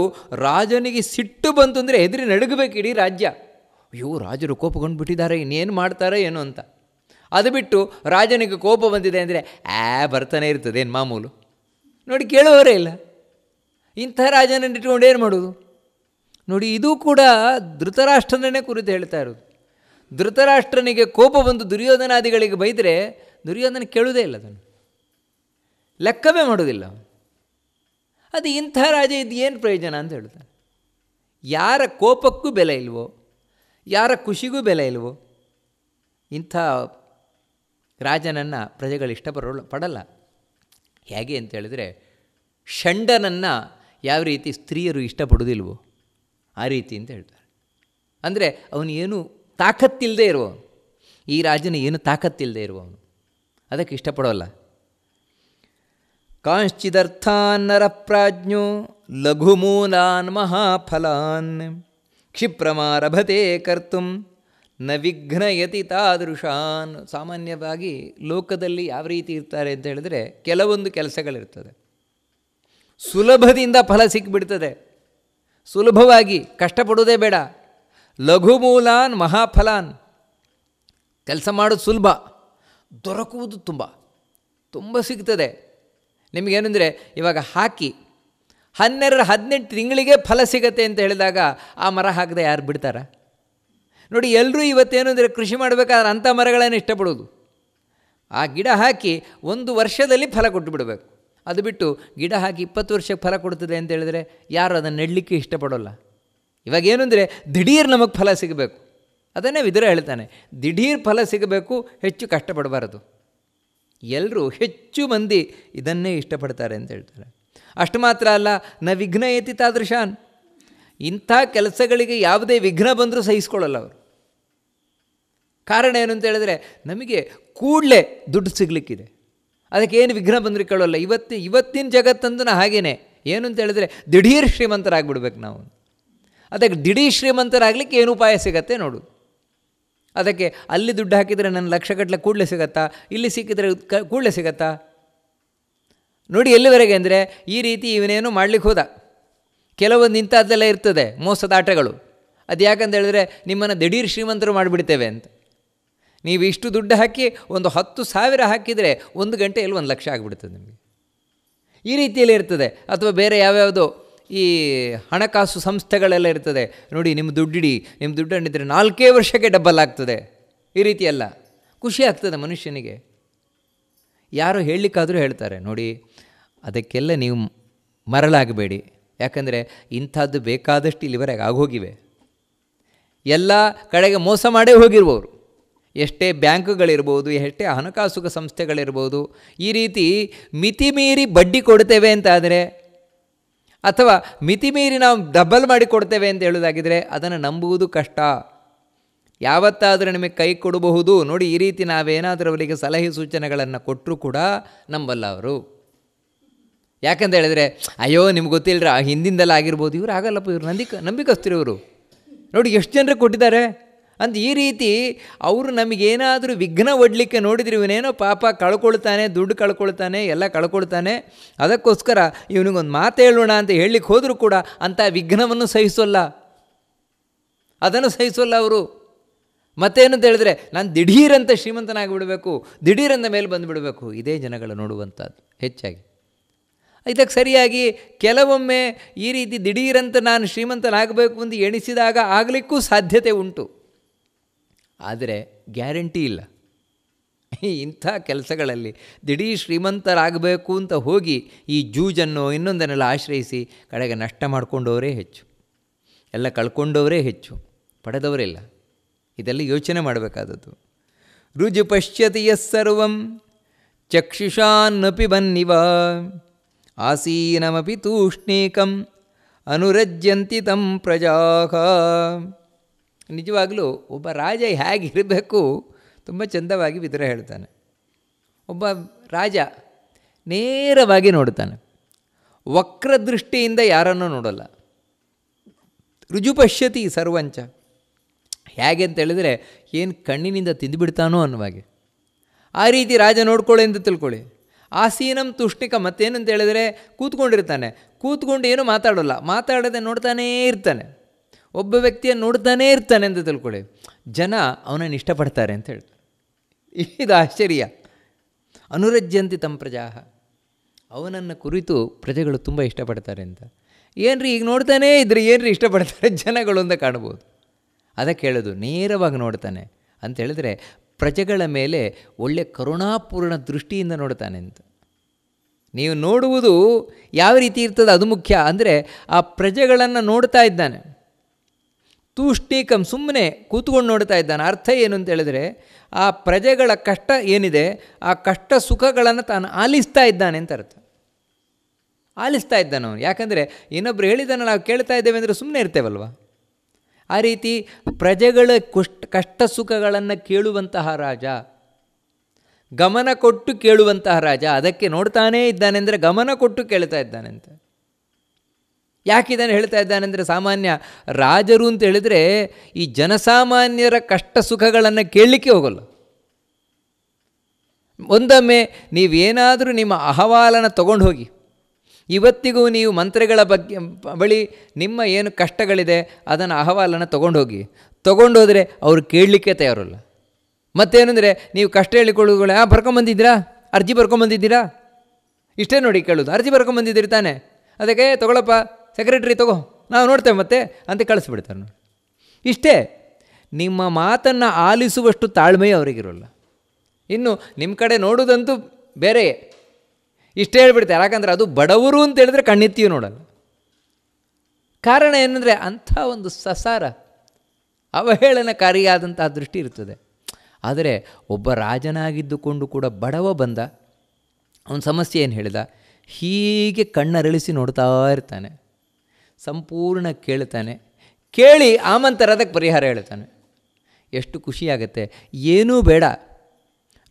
ರಾಜನಿಗೆ ಸಿಟ್ಟು ಬಂತು ಅಂದರೆ ಹೆದರಿ ನಡುಗಬೇಕು ಇಡೀ ರಾಜ್ಯ ಅಯ್ಯೋ ರಾಜರು ಕೋಪಗೊಂಡು ಬಿಟ್ಟಿದ್ದಾರೆ ಇನ್ನೇನು ಮಾಡ್ತಾರೆ ಏನು ಅಂತ ಅದು ಬಿಟ್ಟು ರಾಜನಿಗೆ ಕೋಪ ಬಂದಿದೆ ಅಂದರೆ ಆ ಬರ್ತಾನೆ ಇರ್ತದೆ ಏನು ಮಾಮೂಲು ನೋಡಿ ಕೇಳೋರೇ ಇಲ್ಲ ಇಂಥ ರಾಜನನ್ನು ಇಟ್ಕೊಂಡು ಏನು ಮಾಡೋದು ನೋಡಿ ಇದು ಕೂಡ ಧೃತರಾಷ್ಟ್ರನೇ ಕುರಿತು ಹೇಳ್ತಾ ಇರೋದು ಧೃತರಾಷ್ಟ್ರನಿಗೆ ಕೋಪ ಬಂದು ದುರ್ಯೋಧನಾದಿಗಳಿಗೆ ಬೈದರೆ ದುರ್ಯೋಧನ ಕೇಳುವುದೇ ಇಲ್ಲ ಅದನ್ನು ಲೆಕ್ಕವೇ ಮಾಡೋದಿಲ್ಲ ಅದು ಇಂಥ ರಾಜ ಇದು ಏನು ಪ್ರಯೋಜನ ಅಂತ ಹೇಳ್ತಾನೆ ಯಾರ ಕೋಪಕ್ಕೂ ಬೆಲೆ ಇಲ್ವೋ ಯಾರ ಖುಷಿಗೂ ಬೆಲೆ ಇಲ್ವೋ ಇಂಥ ರಾಜನನ್ನು ಪ್ರಜೆಗಳು ಇಷ್ಟಪಡೋ ಪಡಲ್ಲ ಹೇಗೆ ಅಂತ ಷಂಡನನ್ನು ಯಾವ ರೀತಿ ಸ್ತ್ರೀಯರು ಇಷ್ಟಪಡೋದಿಲ್ವೋ ಆ ರೀತಿ ಅಂತ ಹೇಳ್ತಾರೆ ಅಂದರೆ ಅವನೇನು ತಾಕತ್ತಿಲ್ಲದೆ ಇರುವವನು ಈ ರಾಜನ ಏನು ತಾಕತ್ತಿಲ್ಲದೆ ಇರುವವನು ಅದಕ್ಕೆ ಇಷ್ಟಪಡೋಲ್ಲ ಲಘು ಮೂಲಾನ್ ಮಹಾಫಲಾನ್ ಕ್ಷಿಪ್ರಮಾರಭತೆ ಕರ್ತುಂ ನ ವಿಘ್ನಯತಿ ತಾದೃಶಾನ್ ಸಾಮಾನ್ಯವಾಗಿ ಲೋಕದಲ್ಲಿ ಯಾವ ರೀತಿ ಇರ್ತಾರೆ ಅಂತ ಹೇಳಿದ್ರೆ ಕೆಲವೊಂದು ಕೆಲಸಗಳಿರ್ತದೆ ಸುಲಭದಿಂದ ಫಲ ಸಿಕ್ಬಿಡ್ತದೆ ಸುಲಭವಾಗಿ ಕಷ್ಟಪಡೋದೇ ಬೇಡ ಮೂಲಾನ್ ಮಹಾಫಲಾನ್ ಕೆಲಸ ಮಾಡೋದು ಸುಲಭ ದೊರಕುವುದು ತುಂಬ ತುಂಬ ಸಿಗ್ತದೆ ನಿಮಗೇನೆಂದರೆ ಇವಾಗ ಹಾಕಿ ಹನ್ನೆರಡು ಹದಿನೆಂಟು ತಿಂಗಳಿಗೆ ಫಲ ಸಿಗತ್ತೆ ಅಂತ ಹೇಳಿದಾಗ ಆ ಮರ ಹಾಕದೆ ಯಾರು ಬಿಡ್ತಾರ ನೋಡಿ ಎಲ್ಲರೂ ಇವತ್ತೇನು ಅಂದರೆ ಕೃಷಿ ಮಾಡಬೇಕಾದ್ರೆ ಅಂಥ ಮರಗಳನ್ನು ಇಷ್ಟಪಡೋದು ಆ ಗಿಡ ಹಾಕಿ ಒಂದು ವರ್ಷದಲ್ಲಿ ಫಲ ಕೊಟ್ಟು ಬಿಡಬೇಕು ಅದು ಬಿಟ್ಟು ಗಿಡ ಹಾಕಿ ಇಪ್ಪತ್ತು ವರ್ಷಕ್ಕೆ ಫಲ ಕೊಡ್ತದೆ ಅಂತ ಹೇಳಿದ್ರೆ ಯಾರು ಅದನ್ನು ನೆಡಲಿಕ್ಕೆ ಇಷ್ಟಪಡೋಲ್ಲ ಇವಾಗ ಏನು ಅಂದರೆ ದಿಢೀರ್ ನಮಗೆ ಫಲ ಸಿಗಬೇಕು ಅದನ್ನೇ ವಿದುರ ಹೇಳ್ತಾನೆ ದಿಢೀರ್ ಫಲ ಸಿಗಬೇಕು ಹೆಚ್ಚು ಕಷ್ಟಪಡಬಾರದು ಎಲ್ಲರೂ ಹೆಚ್ಚು ಮಂದಿ ಇದನ್ನೇ ಇಷ್ಟಪಡ್ತಾರೆ ಅಂತ ಹೇಳ್ತಾರೆ ಅಷ್ಟು ಮಾತ್ರ ಅಲ್ಲ ನ ವಿಘ್ನ ಏತಿ ತಾದೃಶಾನ್ ಇಂಥ ಕೆಲಸಗಳಿಗೆ ಯಾವುದೇ ವಿಘ್ನ ಬಂದರೂ ಸಹಿಸ್ಕೊಳ್ಳಲ್ಲ ಅವರು ಕಾರಣ ಏನು ಅಂತ ಹೇಳಿದ್ರೆ ನಮಗೆ ಕೂಡಲೇ ದುಡ್ಡು ಸಿಗಲಿಕ್ಕಿದೆ ಅದಕ್ಕೇನು ವಿಘ್ನ ಬಂದರೆ ಕೇಳೋಲ್ಲ ಇವತ್ತು ಇವತ್ತಿನ ಜಗತ್ತಂದು ನಾ ಹಾಗೇನೆ ಏನು ಅಂತ ಹೇಳಿದ್ರೆ ದಿಢೀರ್ ಶ್ರೀಮಂತರಾಗ್ಬಿಡ್ಬೇಕು ನಾವು ಅದಕ್ಕೆ ದಿಢೀರ್ ಶ್ರೀಮಂತರಾಗಲಿಕ್ಕೆ ಏನು ಉಪಾಯ ಸಿಗತ್ತೆ ನೋಡು ಅದಕ್ಕೆ ಅಲ್ಲಿ ದುಡ್ಡು ಹಾಕಿದರೆ ನನ್ನ ಲಕ್ಷಗಟ್ಟಲೆ ಕೂಡಲೇ ಸಿಗತ್ತಾ ಇಲ್ಲಿ ಸಿಕ್ಕಿದರೆ ಕೂಡಲೇ ಸಿಗತ್ತಾ ನೋಡಿ ಎಲ್ಲಿವರೆಗೆ ಅಂದರೆ ಈ ರೀತಿ ಇವನೇನು ಮಾಡಲಿಕ್ಕೆ ಹೋದ ಕೆಲವೊಂದು ಇಂಥದ್ದೆಲ್ಲ ಇರ್ತದೆ ಮೋಸದ ಆಟಗಳು ಅದು ಯಾಕಂತ ಹೇಳಿದ್ರೆ ನಿಮ್ಮನ್ನು ದಿಢೀರ್ ಶ್ರೀಮಂತರು ಮಾಡಿಬಿಡ್ತೇವೆ ಅಂತ ನೀವು ಇಷ್ಟು ದುಡ್ಡು ಹಾಕಿ ಒಂದು ಹತ್ತು ಸಾವಿರ ಹಾಕಿದರೆ ಒಂದು ಗಂಟೆಯಲ್ಲಿ ಒಂದು ಲಕ್ಷ ಆಗಿಬಿಡ್ತದೆ ನಿಮಗೆ ಈ ರೀತಿಯಲ್ಲಿ ಇರ್ತದೆ ಅಥವಾ ಬೇರೆ ಯಾವ್ಯಾವುದೋ ಈ ಹಣಕಾಸು ಸಂಸ್ಥೆಗಳೆಲ್ಲ ಇರ್ತದೆ ನೋಡಿ ನಿಮ್ಮ ದುಡ್ಡಿಡಿ ನಿಮ್ಮ ದುಡ್ಡನ್ನಿದ್ರೆ ನಾಲ್ಕೇ ವರ್ಷಕ್ಕೆ ಡಬ್ಬಲ್ ಆಗ್ತದೆ ಈ ರೀತಿ ಅಲ್ಲ ಖುಷಿ ಆಗ್ತದೆ ಮನುಷ್ಯನಿಗೆ ಯಾರು ಹೇಳಲಿಕ್ಕಾದರೂ ಹೇಳ್ತಾರೆ ನೋಡಿ ಅದಕ್ಕೆಲ್ಲ ನೀವು ಮರಳಾಗಬೇಡಿ ಯಾಕಂದರೆ ಇಂಥದ್ದು ಬೇಕಾದಷ್ಟು ಇಲ್ಲಿವರೆಗೆ ಆಗೋಗಿವೆ ಎಲ್ಲ ಕಡೆಗೆ ಮೋಸ ಮಾಡೇ ಹೋಗಿರ್ಬೋರು ಎಷ್ಟೇ ಬ್ಯಾಂಕ್ಗಳಿರ್ಬೋದು ಎಷ್ಟೇ ಹಣಕಾಸು ಸಂಸ್ಥೆಗಳಿರ್ಬೋದು ಈ ರೀತಿ ಮಿತಿ ಮೀರಿ ಬಡ್ಡಿ ಕೊಡ್ತೇವೆ ಅಂತಾದರೆ ಅಥವಾ ಮಿತಿ ಮೀರಿ ನಾವು ಡಬಲ್ ಮಾಡಿ ಕೊಡ್ತೇವೆ ಅಂತ ಹೇಳೋದಾಗಿದ್ರೆ ಅದನ್ನು ನಂಬುವುದು ಕಷ್ಟ ಯಾವತ್ತಾದರೂ ನಿಮಗೆ ಕೈ ಕೊಡಬಹುದು ನೋಡಿ ಈ ರೀತಿ ನಾವೇನಾದರೂ ಅವರಿಗೆ ಸಲಹೆ ಸೂಚನೆಗಳನ್ನು ಕೊಟ್ಟರೂ ಕೂಡ ನಂಬಲ್ಲ ಅವರು ಯಾಕಂತ ಹೇಳಿದರೆ ಅಯ್ಯೋ ನಿಮ್ಗೆ ಗೊತ್ತಿಲ್ಲರ ಹಿಂದಿಂದಲೇ ಆಗಿರ್ಬೋದು ಇವರು ಆಗಲ್ಲಪ್ಪ ಇವರು ನಂಬಿಕ ಇವರು ನೋಡಿ ಎಷ್ಟು ಜನರು ಕೊಟ್ಟಿದ್ದಾರೆ ಅಂತ ಈ ರೀತಿ ಅವರು ನಮಗೇನಾದರೂ ವಿಘ್ನ ಒಡ್ಲಿಕ್ಕೆ ನೋಡಿದ್ರೆ ಇವನೇನೋ ಪಾಪ ಕಳ್ಕೊಳ್ತಾನೆ ದುಡ್ಡು ಕಳ್ಕೊಳ್ತಾನೆ ಎಲ್ಲ ಕಳ್ಕೊಳ್ತಾನೆ ಅದಕ್ಕೋಸ್ಕರ ಇವನಿಗೊಂದು ಮಾತು ಹೇಳೋಣ ಅಂತ ಹೇಳಲಿಕ್ಕೆ ಹೋದರೂ ಕೂಡ ಅಂಥ ವಿಘ್ನವನ್ನು ಸಹಿಸೋಲ್ಲ ಅದನ್ನು ಸಹಿಸೋಲ್ಲ ಅವರು ಮತ್ತೇನಂತ ಹೇಳಿದ್ರೆ ನಾನು ದಿಢೀರಂತ ಶ್ರೀಮಂತನಾಗಿಬಿಡಬೇಕು ದಿಢೀರಂತ ಮೇಲೆ ಬಂದುಬಿಡಬೇಕು ಇದೇ ಜನಗಳು ನೋಡುವಂಥದ್ದು ಹೆಚ್ಚಾಗಿ ಇದಕ್ಕೆ ಸರಿಯಾಗಿ ಕೆಲವೊಮ್ಮೆ ಈ ರೀತಿ ದಿಢೀರಂತ ನಾನು ಶ್ರೀಮಂತನಾಗಬೇಕು ಎಂದು ಎಣಿಸಿದಾಗ ಆಗಲಿಕ್ಕೂ ಸಾಧ್ಯತೆ ಉಂಟು ಆದರೆ ಗ್ಯಾರಂಟಿ ಇಲ್ಲ ಇಂಥ ಕೆಲಸಗಳಲ್ಲಿ ದಿಢೀ ಶ್ರೀಮಂತರಾಗಬೇಕು ಅಂತ ಹೋಗಿ ಈ ಜೂಜನ್ನು ಇನ್ನೊಂದನ್ನೆಲ್ಲ ಆಶ್ರಯಿಸಿ ಕಡೆಗೆ ನಷ್ಟ ಮಾಡಿಕೊಂಡವರೇ ಹೆಚ್ಚು ಎಲ್ಲ ಕಳ್ಕೊಂಡವರೇ ಹೆಚ್ಚು ಪಡೆದವರಿಲ್ಲ ಇದೆಲ್ಲ ಯೋಚನೆ ಮಾಡಬೇಕಾದದ್ದು ರುಜು ಪಶ್ಯತಿ ಯಸ್ಸರ್ವಂ ಚಕ್ಷುಷಾನ್ನಪಿ ಬನ್ನಿವ ಆಸೀನಮಿ ತೂಷ್ಣೀಕಂ ಅನುರಜ್ಯಂತಿ ತಂ ಪ್ರಜಾ ನಿಜವಾಗಲೂ ಒಬ್ಬ ರಾಜ ಹೇಗಿರಬೇಕು ತುಂಬ ಚಂದವಾಗಿ ವಿದುರ ಹೇಳ್ತಾನೆ ಒಬ್ಬ ರಾಜ ನೇರವಾಗಿ ನೋಡ್ತಾನೆ ವಕ್ರದೃಷ್ಟಿಯಿಂದ ಯಾರನ್ನೂ ನೋಡಲ್ಲ ರುಜುಪಶ್ಯತಿ ಸರ್ವಂಚ ಹೇಗೆ ಅಂತ ಏನು ಕಣ್ಣಿನಿಂದ ತಿಂದುಬಿಡ್ತಾನೋ ಅನ್ನುವಾಗೆ ಆ ರೀತಿ ರಾಜ ನೋಡ್ಕೊಳ್ಳಿ ಅಂತ ತಿಳ್ಕೊಳ್ಳಿ ಆಸೀನಂ ತುಷ್ಣಿಕ ಮತ್ತೇನಂತ ಹೇಳಿದರೆ ಕೂತ್ಕೊಂಡಿರ್ತಾನೆ ಕೂತ್ಕೊಂಡು ಏನೂ ಮಾತಾಡೋಲ್ಲ ಮಾತಾಡದೆ ನೋಡ್ತಾನೇ ಇರ್ತಾನೆ ಒಬ್ಬ ವ್ಯಕ್ತಿಯನ್ನು ನೋಡ್ತಾನೇ ಇರ್ತಾನೆ ಅಂತ ತಿಳ್ಕೊಳ್ಳಿ ಜನ ಅವನನ್ನು ಇಷ್ಟಪಡ್ತಾರೆ ಅಂತ ಹೇಳ್ತಾರೆ ಇದು ಆಶ್ಚರ್ಯ ಅನುರಜ್ಜಂತಿ ತಮ್ಮ ಪ್ರಜಾ ಅವನನ್ನು ಕುರಿತು ಪ್ರಜೆಗಳು ತುಂಬ ಇಷ್ಟಪಡ್ತಾರೆ ಅಂತ ಏನ್ರಿ ಈಗ ನೋಡ್ತಾನೇ ಇದ್ರೆ ಏನ್ರಿ ಇಷ್ಟಪಡ್ತಾರೆ ಜನಗಳು ಅಂತ ಕಾಣ್ಬೋದು ಅದಕ್ಕೆ ಹೇಳೋದು ನೇರವಾಗಿ ನೋಡ್ತಾನೆ ಅಂತ ಹೇಳಿದ್ರೆ ಪ್ರಜೆಗಳ ಮೇಲೆ ಒಳ್ಳೆ ಕರುಣಾಪೂರ್ಣ ದೃಷ್ಟಿಯಿಂದ ನೋಡ್ತಾನೆ ಅಂತ ನೀವು ನೋಡುವುದು ಯಾವ ರೀತಿ ಇರ್ತದೆ ಅದು ಮುಖ್ಯ ಅಂದರೆ ಆ ಪ್ರಜೆಗಳನ್ನು ನೋಡ್ತಾ ಇದ್ದಾನೆ ತೂಷ್ಟೀಕಂ ಸುಮ್ಮನೆ ಕೂತ್ಕೊಂಡು ನೋಡ್ತಾ ಇದ್ದಾನೆ ಅರ್ಥ ಏನು ಅಂತ ಹೇಳಿದ್ರೆ ಆ ಪ್ರಜೆಗಳ ಕಷ್ಟ ಏನಿದೆ ಆ ಕಷ್ಟ ಸುಖಗಳನ್ನು ತಾನು ಆಲಿಸ್ತಾ ಇದ್ದಾನೆ ಅಂತ ಅರ್ಥ ಆಲಿಸ್ತಾ ಇದ್ದಾನೆ ಅವನು ಯಾಕಂದರೆ ಇನ್ನೊಬ್ರು ಹೇಳಿದ್ದಾನೆ ನಾವು ಕೇಳ್ತಾ ಇದ್ದೇವೆ ಅಂದರೆ ಸುಮ್ಮನೆ ಇರ್ತೇವಲ್ವ ಆ ರೀತಿ ಪ್ರಜೆಗಳ ಕುಷ್ಟ ಕಷ್ಟ ಸುಖಗಳನ್ನು ಕೇಳುವಂತಹ ರಾಜ ಗಮನ ಕೊಟ್ಟು ಕೇಳುವಂತಹ ರಾಜ ಅದಕ್ಕೆ ನೋಡ್ತಾನೇ ಇದ್ದಾನೆ ಅಂದರೆ ಗಮನ ಕೊಟ್ಟು ಕೇಳ್ತಾ ಇದ್ದಾನೆ ಅಂತ ಯಾಕೆ ಹೇಳ್ತಾ ಇದ್ದಾನೆ ಅಂದರೆ ಸಾಮಾನ್ಯ ರಾಜರು ಅಂತ ಹೇಳಿದರೆ ಈ ಜನಸಾಮಾನ್ಯರ ಕಷ್ಟ ಸುಖಗಳನ್ನು ಕೇಳಲಿಕ್ಕೆ ಹೋಗಲ್ಲ ಒಂದೊಮ್ಮೆ ನೀವೇನಾದರೂ ನಿಮ್ಮ ಅಹವಾಲನ್ನು ತಗೊಂಡು ಹೋಗಿ ಇವತ್ತಿಗೂ ನೀವು ಮಂತ್ರಿಗಳ ಬಗ್ಗೆ ಬಳಿ ನಿಮ್ಮ ಏನು ಕಷ್ಟಗಳಿದೆ ಅದನ್ನು ಅಹವಾಲನ್ನು ಹೋಗಿ ಹೋದರೆ ಅವರು ಕೇಳಲಿಕ್ಕೆ ತಯಾರಲ್ಲ ಮತ್ತೇನೆಂದರೆ ನೀವು ಕಷ್ಟ ಆ ಬರ್ಕೊಂಬಂದಿದ್ದೀರಾ ಅರ್ಜಿ ಬರ್ಕೊಂಬಂದಿದ್ದೀರಾ ಇಷ್ಟೇ ನೋಡಿ ಕೇಳೋದು ಅರ್ಜಿ ಬರ್ಕೊಂಬಂದಿದ್ದೀರಿ ತಾನೆ ಅದಕ್ಕೆ ತಗೊಳಪ್ಪ ಸೆಕ್ರೆಟ್ರಿ ತಗೋ ನಾವು ನೋಡ್ತೇವೆ ಮತ್ತೆ ಅಂತ ಕಳಿಸ್ಬಿಡ್ತಾರೆ ಇಷ್ಟೇ ನಿಮ್ಮ ಮಾತನ್ನು ಆಲಿಸುವಷ್ಟು ತಾಳ್ಮೆ ಅವರಿಗಿರೋಲ್ಲ ಇನ್ನು ನಿಮ್ಮ ಕಡೆ ನೋಡೋದಂತೂ ಬೇರೆಯೇ ಇಷ್ಟೇ ಹೇಳ್ಬಿಡ್ತಾರೆ ಯಾಕಂದರೆ ಅದು ಬಡವರು ಅಂತ ಹೇಳಿದ್ರೆ ಕಣ್ಣೆತ್ತಿಯೂ ನೋಡಲ್ಲ ಕಾರಣ ಏನಂದರೆ ಅಂಥ ಒಂದು ಸಸಾರ ಅವಹೇಳನಕಾರಿಯಾದಂತಹ ದೃಷ್ಟಿ ಇರ್ತದೆ ಆದರೆ ಒಬ್ಬ ರಾಜನಾಗಿದ್ದುಕೊಂಡು ಕೂಡ ಬಡವ ಬಂದ ಅವನ ಸಮಸ್ಯೆ ಏನು ಹೇಳಿದ ಹೀಗೆ ಕಣ್ಣರಳಿಸಿ ನೋಡ್ತಾ ಇರ್ತಾನೆ ಸಂಪೂರ್ಣ ಕೇಳ್ತಾನೆ ಕೇಳಿ ಆಮಂತರ ಅದಕ್ಕೆ ಪರಿಹಾರ ಹೇಳ್ತಾನೆ ಎಷ್ಟು ಖುಷಿಯಾಗತ್ತೆ ಏನೂ ಬೇಡ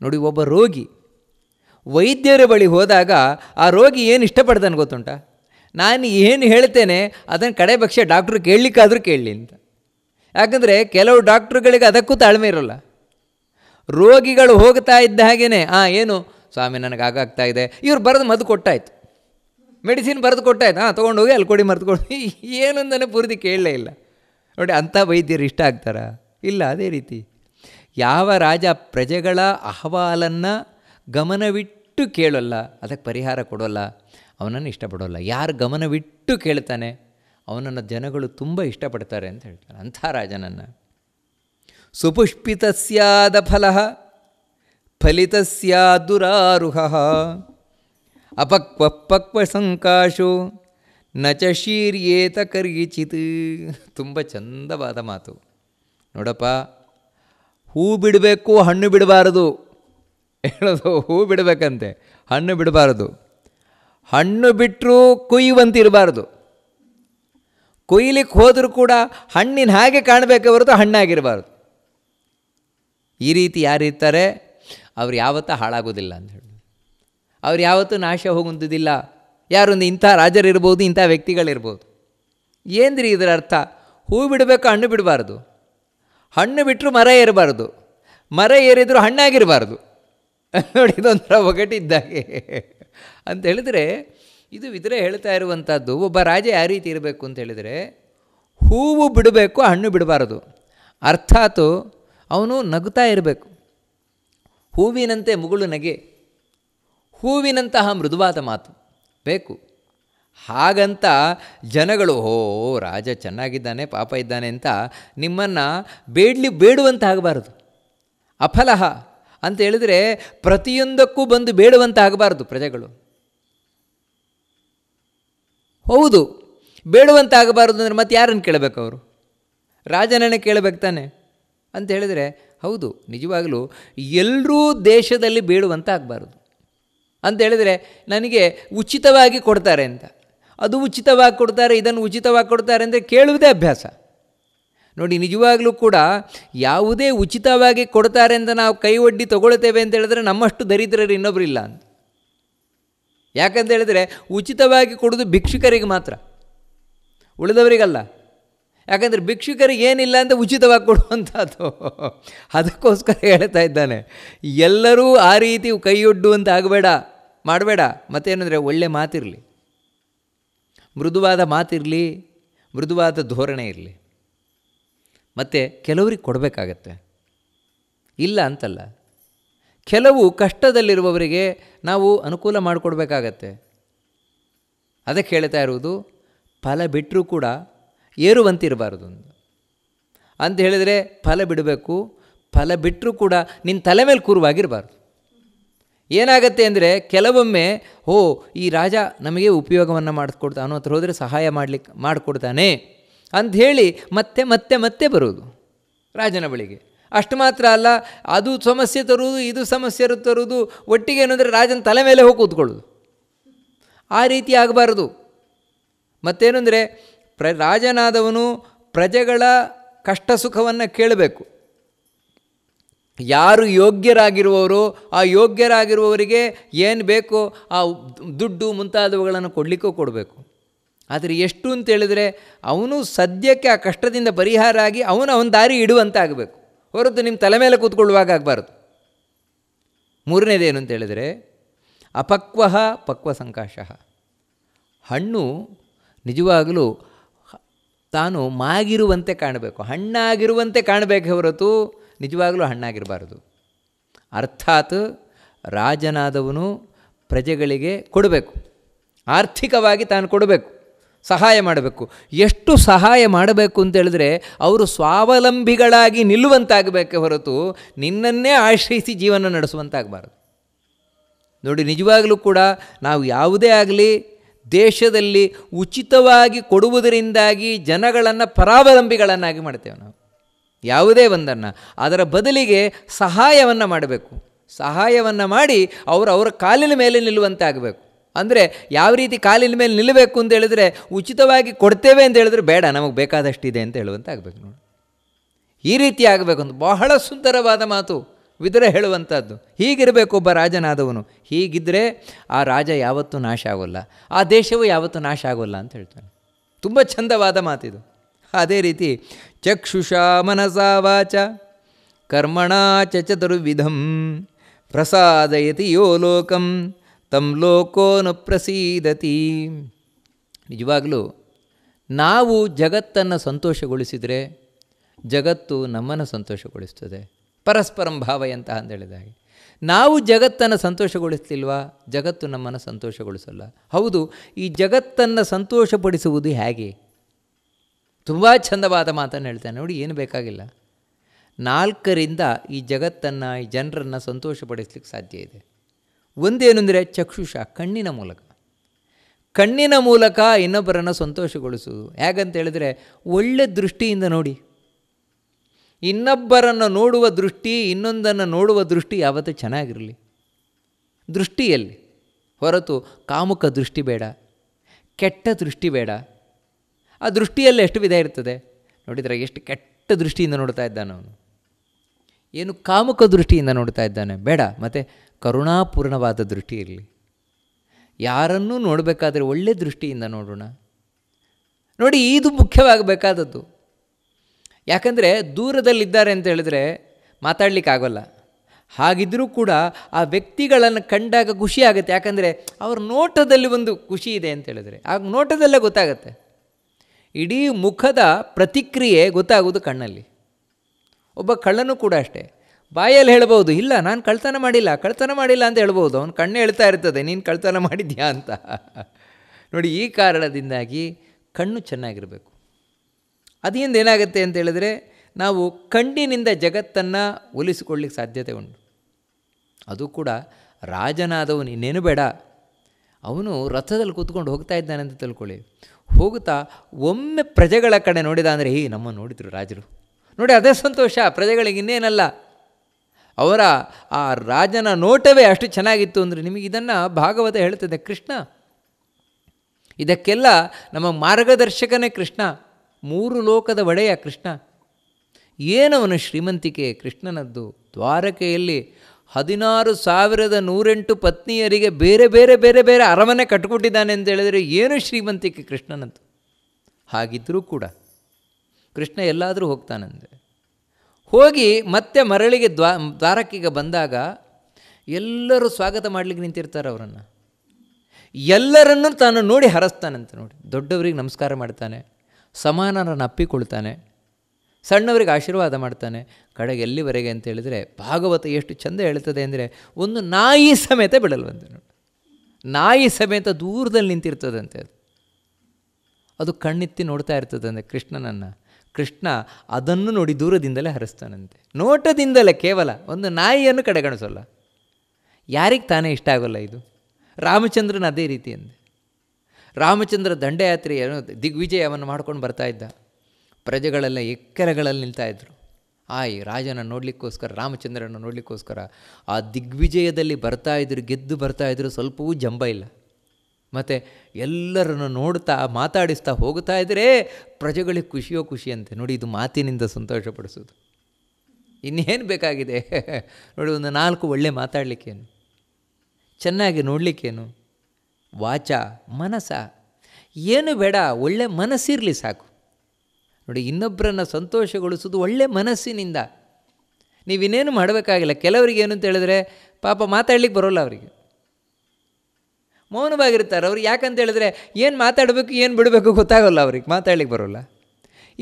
ನೋಡಿ ಒಬ್ಬ ರೋಗಿ ವೈದ್ಯರ ಬಳಿ ಹೋದಾಗ ಆ ರೋಗಿ ಏನು ಇಷ್ಟಪಡ್ತಾನೆ ಗೊತ್ತುಂಟ ನಾನು ಏನು ಹೇಳ್ತೇನೆ ಅದನ್ನು ಕಡೆ ಪಕ್ಷ ಡಾಕ್ಟ್ರು ಕೇಳಲಿಕ್ಕಾದರೂ ಕೇಳಲಿ ಅಂತ ಯಾಕಂದರೆ ಕೆಲವು ಡಾಕ್ಟ್ರುಗಳಿಗೆ ಅದಕ್ಕೂ ತಾಳ್ಮೆ ಇರೋಲ್ಲ ರೋಗಿಗಳು ಹೋಗ್ತಾ ಇದ್ದ ಹಾಗೇನೆ ಹಾಂ ಏನು ಸ್ವಾಮಿ ನನಗೆ ಆಗಾಗ್ತಾ ಇದೆ ಇವ್ರು ಬರೆದು ಮದ್ದು ಕೊಟ್ಟಾಯ್ತು ಮೆಡಿಸಿನ್ ಬರೆದು ಕೊಟ್ಟೆ ಹಾಂ ತೊಗೊಂಡೋಗಿ ಅಲ್ಲಿ ಕೊಡಿ ಮರೆದು ಕೊಡಿ ಏನೊಂದನ್ನು ಪೂರ್ತಿ ಕೇಳಲೇ ಇಲ್ಲ ನೋಡಿ ಅಂಥ ವೈದ್ಯರು ಇಷ್ಟ ಆಗ್ತಾರಾ ಇಲ್ಲ ಅದೇ ರೀತಿ ಯಾವ ರಾಜ ಪ್ರಜೆಗಳ ಅಹವಾಲನ್ನು ಗಮನವಿಟ್ಟು ಕೇಳೋಲ್ಲ ಅದಕ್ಕೆ ಪರಿಹಾರ ಕೊಡೋಲ್ಲ ಅವನನ್ನು ಇಷ್ಟಪಡೋಲ್ಲ ಯಾರು ಗಮನವಿಟ್ಟು ಕೇಳ್ತಾನೆ ಅವನನ್ನು ಜನಗಳು ತುಂಬ ಇಷ್ಟಪಡ್ತಾರೆ ಅಂತ ಹೇಳ್ತಾರೆ ಅಂಥ ರಾಜನನ್ನು ಸುಪುಷ್ಪಿತಸ್ಯಾದ ಫಲ ಫಲಿತಸ್ಯಾ ದುರಾರುಹ ಅಪಕ್ವ ಪಕ್ವ ಸಂಕಾಶು ನಚ ಶೀರ್ಯೇತ ಕರ್ಗಿಚಿತ್ ತುಂಬ ಚಂದವಾದ ಮಾತು ನೋಡಪ್ಪ ಹೂ ಬಿಡಬೇಕು ಹಣ್ಣು ಬಿಡಬಾರದು ಹೇಳೋದು ಹೂ ಬಿಡಬೇಕಂತೆ ಹಣ್ಣು ಬಿಡಬಾರದು ಹಣ್ಣು ಬಿಟ್ಟರೂ ಕುಯ್ಯುವಂತಿರಬಾರ್ದು ಕೊಯ್ಲಿಕ್ಕೆ ಹೋದರೂ ಕೂಡ ಹಣ್ಣಿನ ಹಾಗೆ ಕಾಣಬೇಕು ಹೊರತು ಹಣ್ಣಾಗಿರಬಾರ್ದು ಈ ರೀತಿ ಯಾರಿರ್ತಾರೆ ಅವ್ರು ಯಾವತ್ತ ಹಾಳಾಗೋದಿಲ್ಲ ಅಂತ ಹೇಳಿ ಅವ್ರು ಯಾವತ್ತೂ ನಾಶ ಹೋಗುವಂಥದ್ದಿಲ್ಲ ಯಾರೊಂದು ಇಂಥ ರಾಜರಿರ್ಬೋದು ಇಂಥ ವ್ಯಕ್ತಿಗಳಿರ್ಬೋದು ಏನ್ರಿ ಇದರ ಅರ್ಥ ಹೂ ಬಿಡಬೇಕು ಹಣ್ಣು ಬಿಡಬಾರ್ದು ಹಣ್ಣು ಬಿಟ್ಟರು ಮರ ಏರಬಾರ್ದು ಮರ ಏರಿದ್ರು ಹಣ್ಣಾಗಿರಬಾರ್ದು ನೋಡಿ ಇದೊಂಥರ ಒಗಟಿದ್ದಾಗೆ ಅಂತ ಹೇಳಿದರೆ ಇದು ಇದ್ರೆ ಹೇಳ್ತಾ ಇರುವಂಥದ್ದು ಒಬ್ಬ ರಾಜ ಯಾವ ರೀತಿ ಇರಬೇಕು ಅಂತ ಹೇಳಿದರೆ ಹೂವು ಬಿಡಬೇಕು ಹಣ್ಣು ಬಿಡಬಾರದು ಅರ್ಥಾತು ಅವನು ನಗುತ್ತಾ ಇರಬೇಕು ಹೂವಿನಂತೆ ಮುಗುಳು ನಗೆ ಹೂವಿನಂತಹ ಮೃದುವಾದ ಮಾತು ಬೇಕು ಹಾಗಂತ ಜನಗಳು ಓ ರಾಜ ಚೆನ್ನಾಗಿದ್ದಾನೆ ಪಾಪ ಇದ್ದಾನೆ ಅಂತ ನಿಮ್ಮನ್ನು ಬೇಡ್ಲಿ ಬೇಡುವಂತಾಗಬಾರದು ಅಫಲಹ ಅಂತ ಹೇಳಿದರೆ ಪ್ರತಿಯೊಂದಕ್ಕೂ ಬಂದು ಆಗಬಾರ್ದು ಪ್ರಜೆಗಳು ಹೌದು ಆಗಬಾರ್ದು ಅಂದರೆ ಮತ್ತೆ ಯಾರನ್ನು ಕೇಳಬೇಕು ಅವರು ರಾಜನನ್ನೇ ಕೇಳಬೇಕು ತಾನೆ ಅಂತ ಹೇಳಿದರೆ ಹೌದು ನಿಜವಾಗಲೂ ಎಲ್ಲರೂ ದೇಶದಲ್ಲಿ ಬೇಡುವಂತ ಆಗಬಾರದು ಅಂತ ಹೇಳಿದರೆ ನನಗೆ ಉಚಿತವಾಗಿ ಕೊಡ್ತಾರೆ ಅಂತ ಅದು ಉಚಿತವಾಗಿ ಕೊಡ್ತಾರೆ ಇದನ್ನು ಉಚಿತವಾಗಿ ಕೊಡ್ತಾರೆ ಅಂದರೆ ಕೇಳುವುದೇ ಅಭ್ಯಾಸ ನೋಡಿ ನಿಜವಾಗಲೂ ಕೂಡ ಯಾವುದೇ ಉಚಿತವಾಗಿ ಕೊಡ್ತಾರೆ ಅಂತ ನಾವು ಕೈ ಒಡ್ಡಿ ತೊಗೊಳ್ತೇವೆ ಅಂತ ಹೇಳಿದ್ರೆ ನಮ್ಮಷ್ಟು ದರಿದ್ರರು ಇನ್ನೊಬ್ಬರಿಲ್ಲ ಅಂತ ಯಾಕಂತ ಹೇಳಿದರೆ ಉಚಿತವಾಗಿ ಕೊಡೋದು ಭಿಕ್ಷುಕರಿಗೆ ಮಾತ್ರ ಉಳಿದವರಿಗಲ್ಲ ಯಾಕಂದರೆ ಭಿಕ್ಷುಕರಿಗೆ ಏನಿಲ್ಲ ಅಂತ ಉಚಿತವಾಗಿ ಕೊಡುವಂಥದ್ದು ಅದಕ್ಕೋಸ್ಕರ ಹೇಳ್ತಾ ಇದ್ದಾನೆ ಎಲ್ಲರೂ ಆ ರೀತಿ ಕೈಯೊಡ್ಡುವಂತ ಆಗಬೇಡ ಮಾಡಬೇಡ ಮತ್ತೇನೆಂದರೆ ಒಳ್ಳೆ ಮಾತಿರಲಿ ಮೃದುವಾದ ಮಾತಿರಲಿ ಮೃದುವಾದ ಧೋರಣೆ ಇರಲಿ ಮತ್ತು ಕೆಲವ್ರಿಗೆ ಕೊಡಬೇಕಾಗತ್ತೆ ಇಲ್ಲ ಅಂತಲ್ಲ ಕೆಲವು ಕಷ್ಟದಲ್ಲಿರುವವರಿಗೆ ನಾವು ಅನುಕೂಲ ಮಾಡಿಕೊಡ್ಬೇಕಾಗತ್ತೆ ಅದಕ್ಕೆ ಹೇಳ್ತಾ ಇರುವುದು ಫಲ ಬಿಟ್ಟರೂ ಕೂಡ ಏರುವಂತಿರಬಾರ್ದು ಅಂತ ಹೇಳಿದರೆ ಫಲ ಬಿಡಬೇಕು ಫಲ ಬಿಟ್ಟರೂ ಕೂಡ ನಿನ್ನ ತಲೆ ಮೇಲೆ ಕೂರುವಾಗಿರಬಾರ್ದು ಏನಾಗತ್ತೆ ಅಂದರೆ ಕೆಲವೊಮ್ಮೆ ಓ ಈ ರಾಜ ನಮಗೆ ಉಪಯೋಗವನ್ನು ಮಾಡಿಸ್ಕೊಡ್ತಾನೋ ಹತ್ರ ಹೋದರೆ ಸಹಾಯ ಮಾಡಲಿಕ್ಕೆ ಮಾಡಿಕೊಡ್ತಾನೆ ಅಂಥೇಳಿ ಮತ್ತೆ ಮತ್ತೆ ಮತ್ತೆ ಬರೋದು ರಾಜನ ಬಳಿಗೆ ಅಷ್ಟು ಮಾತ್ರ ಅಲ್ಲ ಅದು ಸಮಸ್ಯೆ ತರುವುದು ಇದು ಸಮಸ್ಯೆ ತರುವುದು ಒಟ್ಟಿಗೆ ಏನಂದರೆ ರಾಜನ ತಲೆ ಮೇಲೆ ಹೋಗಿ ಕೂತ್ಕೊಳ್ಳೋದು ಆ ರೀತಿ ಆಗಬಾರ್ದು ಮತ್ತೇನೆಂದರೆ ಪ್ರ ರಾಜನಾದವನು ಪ್ರಜೆಗಳ ಕಷ್ಟ ಸುಖವನ್ನು ಕೇಳಬೇಕು ಯಾರು ಯೋಗ್ಯರಾಗಿರುವವರು ಆ ಯೋಗ್ಯರಾಗಿರುವವರಿಗೆ ಏನು ಬೇಕೋ ಆ ದುಡ್ಡು ಮುಂತಾದವುಗಳನ್ನು ಕೊಡಲಿಕ್ಕೂ ಕೊಡಬೇಕು ಆದರೆ ಎಷ್ಟು ಅಂತೇಳಿದರೆ ಅವನು ಸದ್ಯಕ್ಕೆ ಆ ಕಷ್ಟದಿಂದ ಪರಿಹಾರ ಆಗಿ ಅವನು ಅವನ ದಾರಿ ಆಗಬೇಕು ಹೊರತು ನಿಮ್ಮ ತಲೆ ಮೇಲೆ ಕೂತ್ಕೊಳ್ಳುವಾಗ ಆಗಬಾರ್ದು ಮೂರನೇದೇನು ಅಂತೇಳಿದರೆ ಅಪಕ್ವ ಪಕ್ವ ಸಂಕಾಶ ಹಣ್ಣು ನಿಜವಾಗಲೂ ತಾನು ಮಾಗಿರುವಂತೆ ಕಾಣಬೇಕು ಹಣ್ಣಾಗಿರುವಂತೆ ಕಾಣಬೇಕು ಹೊರತು ನಿಜವಾಗಲೂ ಹಣ್ಣಾಗಿರಬಾರದು ಅರ್ಥಾತ್ ರಾಜನಾದವನು ಪ್ರಜೆಗಳಿಗೆ ಕೊಡಬೇಕು ಆರ್ಥಿಕವಾಗಿ ತಾನು ಕೊಡಬೇಕು ಸಹಾಯ ಮಾಡಬೇಕು ಎಷ್ಟು ಸಹಾಯ ಮಾಡಬೇಕು ಅಂತ ಹೇಳಿದ್ರೆ ಅವರು ಸ್ವಾವಲಂಬಿಗಳಾಗಿ ನಿಲ್ಲುವಂತಾಗಬೇಕೆ ಹೊರತು ನಿನ್ನನ್ನೇ ಆಶ್ರಯಿಸಿ ಜೀವನ ನಡೆಸುವಂತಾಗಬಾರದು ನೋಡಿ ನಿಜವಾಗಲೂ ಕೂಡ ನಾವು ಯಾವುದೇ ಆಗಲಿ ದೇಶದಲ್ಲಿ ಉಚಿತವಾಗಿ ಕೊಡುವುದರಿಂದಾಗಿ ಜನಗಳನ್ನು ಪರಾವಲಂಬಿಗಳನ್ನಾಗಿ ಮಾಡ್ತೇವೆ ನಾವು ಯಾವುದೇ ಒಂದನ್ನು ಅದರ ಬದಲಿಗೆ ಸಹಾಯವನ್ನು ಮಾಡಬೇಕು ಸಹಾಯವನ್ನು ಮಾಡಿ ಅವರು ಅವರ ಕಾಲಿನ ಮೇಲೆ ನಿಲ್ಲುವಂತೆ ಆಗಬೇಕು ಅಂದರೆ ಯಾವ ರೀತಿ ಕಾಲಿನ ಮೇಲೆ ನಿಲ್ಲಬೇಕು ಅಂತ ಹೇಳಿದರೆ ಉಚಿತವಾಗಿ ಕೊಡ್ತೇವೆ ಅಂತ ಹೇಳಿದ್ರೆ ಬೇಡ ನಮಗೆ ಬೇಕಾದಷ್ಟಿದೆ ಅಂತ ಹೇಳುವಂತೆ ಆಗಬೇಕು ನೋಡಿ ಈ ರೀತಿ ಆಗಬೇಕು ಅಂತ ಬಹಳ ಸುಂದರವಾದ ಮಾತು ವಿದರ ಹೇಳುವಂಥದ್ದು ಹೀಗಿರಬೇಕು ಒಬ್ಬ ರಾಜನಾದವನು ಹೀಗಿದ್ದರೆ ಆ ರಾಜ ಯಾವತ್ತೂ ನಾಶ ಆಗೋಲ್ಲ ಆ ದೇಶವು ಯಾವತ್ತೂ ನಾಶ ಆಗೋಲ್ಲ ಅಂತ ಹೇಳ್ತಾನೆ ತುಂಬ ಚಂದವಾದ ಮಾತಿದು ಅದೇ ರೀತಿ ಚಕ್ಷುಷಾ ಮನಸಾ ವಾಚ ಕರ್ಮಣ ಚ ಚತುರ್ವಿಧಂ ಪ್ರಸಾದಯತಿ ಯೋ ಲೋಕಂ ತಂ ಲೋಕೋನು ಪ್ರಸೀದತಿ ನಿಜವಾಗಲೂ ನಾವು ಜಗತ್ತನ್ನು ಸಂತೋಷಗೊಳಿಸಿದರೆ ಜಗತ್ತು ನಮ್ಮನ್ನು ಸಂತೋಷಗೊಳಿಸ್ತದೆ ಪರಸ್ಪರಂ ಭಾವಯಂತ ಹೇಳಿದ ಹಾಗೆ ನಾವು ಜಗತ್ತನ್ನು ಸಂತೋಷಗೊಳಿಸ್ತಿಲ್ವಾ ಜಗತ್ತು ನಮ್ಮನ್ನು ಸಂತೋಷಗೊಳಿಸಲ್ಲ ಹೌದು ಈ ಜಗತ್ತನ್ನು ಸಂತೋಷಪಡಿಸುವುದು ಹೇಗೆ ತುಂಬ ಚಂದವಾದ ಮಾತನ್ನು ಹೇಳ್ತಾನೆ ನೋಡಿ ಏನು ಬೇಕಾಗಿಲ್ಲ ನಾಲ್ಕರಿಂದ ಈ ಜಗತ್ತನ್ನು ಈ ಜನರನ್ನು ಸಂತೋಷಪಡಿಸ್ಲಿಕ್ಕೆ ಸಾಧ್ಯ ಇದೆ ಒಂದೇನು ಅಂದರೆ ಚಕ್ಷುಷ ಕಣ್ಣಿನ ಮೂಲಕ ಕಣ್ಣಿನ ಮೂಲಕ ಇನ್ನೊಬ್ಬರನ್ನು ಸಂತೋಷಗೊಳಿಸುವುದು ಹೇಗಂತ ಹೇಳಿದ್ರೆ ಒಳ್ಳೆ ದೃಷ್ಟಿಯಿಂದ ನೋಡಿ ಇನ್ನೊಬ್ಬರನ್ನು ನೋಡುವ ದೃಷ್ಟಿ ಇನ್ನೊಂದನ್ನು ನೋಡುವ ದೃಷ್ಟಿ ಯಾವತ್ತೂ ಚೆನ್ನಾಗಿರಲಿ ದೃಷ್ಟಿಯಲ್ಲಿ ಹೊರತು ಕಾಮುಕ ದೃಷ್ಟಿ ಬೇಡ ಕೆಟ್ಟ ದೃಷ್ಟಿ ಬೇಡ ಆ ದೃಷ್ಟಿಯಲ್ಲಿ ಎಷ್ಟು ವಿಧ ಇರ್ತದೆ ನೋಡಿದರೆ ಎಷ್ಟು ಕೆಟ್ಟ ದೃಷ್ಟಿಯಿಂದ ನೋಡ್ತಾ ಇದ್ದಾನೆ ಅವನು ಏನು ಕಾಮುಕ ದೃಷ್ಟಿಯಿಂದ ನೋಡ್ತಾ ಇದ್ದಾನೆ ಬೇಡ ಮತ್ತು ಕರುಣಾಪೂರ್ಣವಾದ ದೃಷ್ಟಿ ಇರಲಿ ಯಾರನ್ನೂ ನೋಡಬೇಕಾದ್ರೆ ಒಳ್ಳೆಯ ದೃಷ್ಟಿಯಿಂದ ನೋಡೋಣ ನೋಡಿ ಇದು ಮುಖ್ಯವಾಗಬೇಕಾದದ್ದು ಯಾಕಂದರೆ ದೂರದಲ್ಲಿದ್ದಾರೆ ಅಂತ ಹೇಳಿದ್ರೆ ಮಾತಾಡಲಿಕ್ಕಾಗಲ್ಲ ಹಾಗಿದ್ದರೂ ಕೂಡ ಆ ವ್ಯಕ್ತಿಗಳನ್ನು ಕಂಡಾಗ ಖುಷಿ ಆಗುತ್ತೆ ಯಾಕಂದರೆ ಅವ್ರ ನೋಟದಲ್ಲಿ ಒಂದು ಖುಷಿ ಇದೆ ಅಂತ ಹೇಳಿದ್ರೆ ಆ ನೋಟದಲ್ಲೇ ಗೊತ್ತಾಗುತ್ತೆ ಇಡೀ ಮುಖದ ಪ್ರತಿಕ್ರಿಯೆ ಗೊತ್ತಾಗುವುದು ಕಣ್ಣಲ್ಲಿ ಒಬ್ಬ ಕಳ್ಳನೂ ಕೂಡ ಅಷ್ಟೇ ಬಾಯಲ್ಲಿ ಹೇಳ್ಬೋದು ಇಲ್ಲ ನಾನು ಕಳ್ತನ ಮಾಡಿಲ್ಲ ಕಳ್ತನ ಮಾಡಿಲ್ಲ ಅಂತ ಹೇಳ್ಬೋದು ಅವನು ಕಣ್ಣು ಹೇಳ್ತಾ ಇರ್ತದೆ ನೀನು ಕಳ್ತನ ಮಾಡಿದ್ಯಾ ಅಂತ ನೋಡಿ ಈ ಕಾರಣದಿಂದಾಗಿ ಕಣ್ಣು ಚೆನ್ನಾಗಿರಬೇಕು ಅದಿಂದ ಏನಾಗುತ್ತೆ ಅಂತ ಹೇಳಿದ್ರೆ ನಾವು ಕಣ್ಣಿನಿಂದ ಜಗತ್ತನ್ನು ಒಲಿಸಿಕೊಳ್ಳಿಕ್ಕೆ ಸಾಧ್ಯತೆ ಉಂಟು ಅದು ಕೂಡ ರಾಜನಾದವನು ಇನ್ನೇನು ಬೇಡ ಅವನು ರಥದಲ್ಲಿ ಕೂತ್ಕೊಂಡು ಹೋಗ್ತಾ ಇದ್ದಾನೆ ಅಂತ ತಿಳ್ಕೊಳ್ಳಿ ಹೋಗುತ್ತಾ ಒಮ್ಮೆ ಪ್ರಜೆಗಳ ಕಡೆ ನೋಡಿದ ಅಂದರೆ ಹೀ ನಮ್ಮ ನೋಡಿದರು ರಾಜರು ನೋಡಿ ಅದೇ ಸಂತೋಷ ಪ್ರಜೆಗಳಿಗೆ ಇನ್ನೇನಲ್ಲ ಅವರ ಆ ರಾಜನ ನೋಟವೇ ಅಷ್ಟು ಚೆನ್ನಾಗಿತ್ತು ಅಂದರೆ ನಿಮಗೆ ಇದನ್ನು ಭಾಗವತ ಹೇಳ್ತದೆ ಕೃಷ್ಣ ಇದಕ್ಕೆಲ್ಲ ನಮ್ಮ ಮಾರ್ಗದರ್ಶಕನೇ ಕೃಷ್ಣ ಮೂರು ಲೋಕದ ಒಡೆಯ ಕೃಷ್ಣ ಏನವನು ಶ್ರೀಮಂತಿಕೆ ಕೃಷ್ಣನದ್ದು ದ್ವಾರಕೆಯಲ್ಲಿ ಹದಿನಾರು ಸಾವಿರದ ನೂರೆಂಟು ಪತ್ನಿಯರಿಗೆ ಬೇರೆ ಬೇರೆ ಬೇರೆ ಬೇರೆ ಅರಮನೆ ಕಟ್ಕೊಟ್ಟಿದ್ದಾನೆ ಅಂತ ಹೇಳಿದರೆ ಏನು ಶ್ರೀಮಂತಿಕೆ ಕೃಷ್ಣನಂತ ಹಾಗಿದ್ದರೂ ಕೂಡ ಕೃಷ್ಣ ಎಲ್ಲಾದರೂ ಹೋಗ್ತಾನಂತೆ ಹೋಗಿ ಮತ್ತೆ ಮರಳಿಗೆ ದ್ವಾ ದ್ವಾರಕ್ಕೀಗ ಬಂದಾಗ ಎಲ್ಲರೂ ಸ್ವಾಗತ ಮಾಡಲಿಕ್ಕೆ ನಿಂತಿರ್ತಾರೆ ಅವರನ್ನು ಎಲ್ಲರನ್ನೂ ತಾನು ನೋಡಿ ಹರಸ್ತಾನಂತೆ ನೋಡಿ ದೊಡ್ಡವರಿಗೆ ನಮಸ್ಕಾರ ಮಾಡ್ತಾನೆ ಸಮಾನರನ್ನು ಅಪ್ಪಿಕೊಳ್ತಾನೆ ಸಣ್ಣವರಿಗೆ ಆಶೀರ್ವಾದ ಮಾಡ್ತಾನೆ ಕಡೆಗೆ ಎಲ್ಲಿವರೆಗೆ ಅಂತ ಹೇಳಿದರೆ ಭಾಗವತ ಎಷ್ಟು ಚಂದ ಹೇಳ್ತದೆ ಅಂದರೆ ಒಂದು ನಾಯಿ ಸಮೇತ ಬಿಡಲ್ವಂತೆ ನೋಡಿ ನಾಯಿ ಸಮೇತ ದೂರದಲ್ಲಿ ನಿಂತಿರ್ತದಂತೆ ಅದು ಅದು ಕಣ್ಣಿತ್ತಿ ನೋಡ್ತಾ ಇರ್ತದಂತೆ ಕೃಷ್ಣನನ್ನು ಕೃಷ್ಣ ಅದನ್ನು ನೋಡಿ ದೂರದಿಂದಲೇ ಹರಿಸ್ತಾನಂತೆ ನೋಟದಿಂದಲೇ ಕೇವಲ ಒಂದು ನಾಯಿಯನ್ನು ಕಡೆಗಣಿಸೋಲ್ಲ ಯಾರಿಗೆ ತಾನೇ ಇಷ್ಟ ಆಗೋಲ್ಲ ಇದು ರಾಮಚಂದ್ರನ ಅದೇ ರೀತಿ ಅಂದೆ ರಾಮಚಂದ್ರ ದಂಡಯಾತ್ರೆಯನ್ನು ದಿಗ್ವಿಜಯವನ್ನು ಮಾಡ್ಕೊಂಡು ಬರ್ತಾ ಇದ್ದ ಪ್ರಜೆಗಳೆಲ್ಲ ಎಕ್ಕೆರೆಗಳಲ್ಲಿ ನಿಲ್ತಾಯಿದ್ರು ಆಯ್ ರಾಜನ ನೋಡಲಿಕ್ಕೋಸ್ಕರ ರಾಮಚಂದ್ರನ ನೋಡಲಿಕ್ಕೋಸ್ಕರ ಆ ದಿಗ್ವಿಜಯದಲ್ಲಿ ಬರ್ತಾ ಇದ್ದರು ಗೆದ್ದು ಬರ್ತಾ ಇದ್ದರು ಸ್ವಲ್ಪವೂ ಜಂಬ ಇಲ್ಲ ಮತ್ತು ಎಲ್ಲರನ್ನು ನೋಡ್ತಾ ಮಾತಾಡಿಸ್ತಾ ಹೋಗ್ತಾ ಇದ್ದರೆ ಪ್ರಜೆಗಳಿಗೆ ಖುಷಿಯೋ ಖುಷಿಯಂತೆ ನೋಡಿ ಇದು ಮಾತಿನಿಂದ ಸಂತೋಷಪಡಿಸೋದು ಇನ್ನೇನು ಬೇಕಾಗಿದೆ ನೋಡಿ ಒಂದು ನಾಲ್ಕು ಒಳ್ಳೆ ಮಾತಾಡಲಿಕ್ಕೇನು ಚೆನ್ನಾಗಿ ನೋಡಲಿಕ್ಕೇನು ವಾಚ ಮನಸ ಏನು ಬೇಡ ಒಳ್ಳೆ ಮನಸ್ಸಿರಲಿ ಸಾಕು ನೋಡಿ ಇನ್ನೊಬ್ಬರನ್ನು ಸಂತೋಷಗೊಳಿಸೋದು ಒಳ್ಳೆ ಮನಸ್ಸಿನಿಂದ ನೀವಿನ್ನೇನು ಮಾಡಬೇಕಾಗಿಲ್ಲ ಕೆಲವರಿಗೆ ಏನು ಅಂತ ಹೇಳಿದ್ರೆ ಪಾಪ ಮಾತಾಡ್ಲಿಕ್ಕೆ ಬರೋಲ್ಲ ಅವರಿಗೆ ಮೌನವಾಗಿರ್ತಾರೆ ಅವ್ರಿಗೆ ಯಾಕಂತ ಹೇಳಿದ್ರೆ ಏನು ಮಾತಾಡಬೇಕು ಏನು ಬಿಡಬೇಕು ಗೊತ್ತಾಗೋಲ್ಲ ಅವ್ರಿಗೆ ಮಾತಾಡ್ಲಿಕ್ಕೆ ಬರೋಲ್ಲ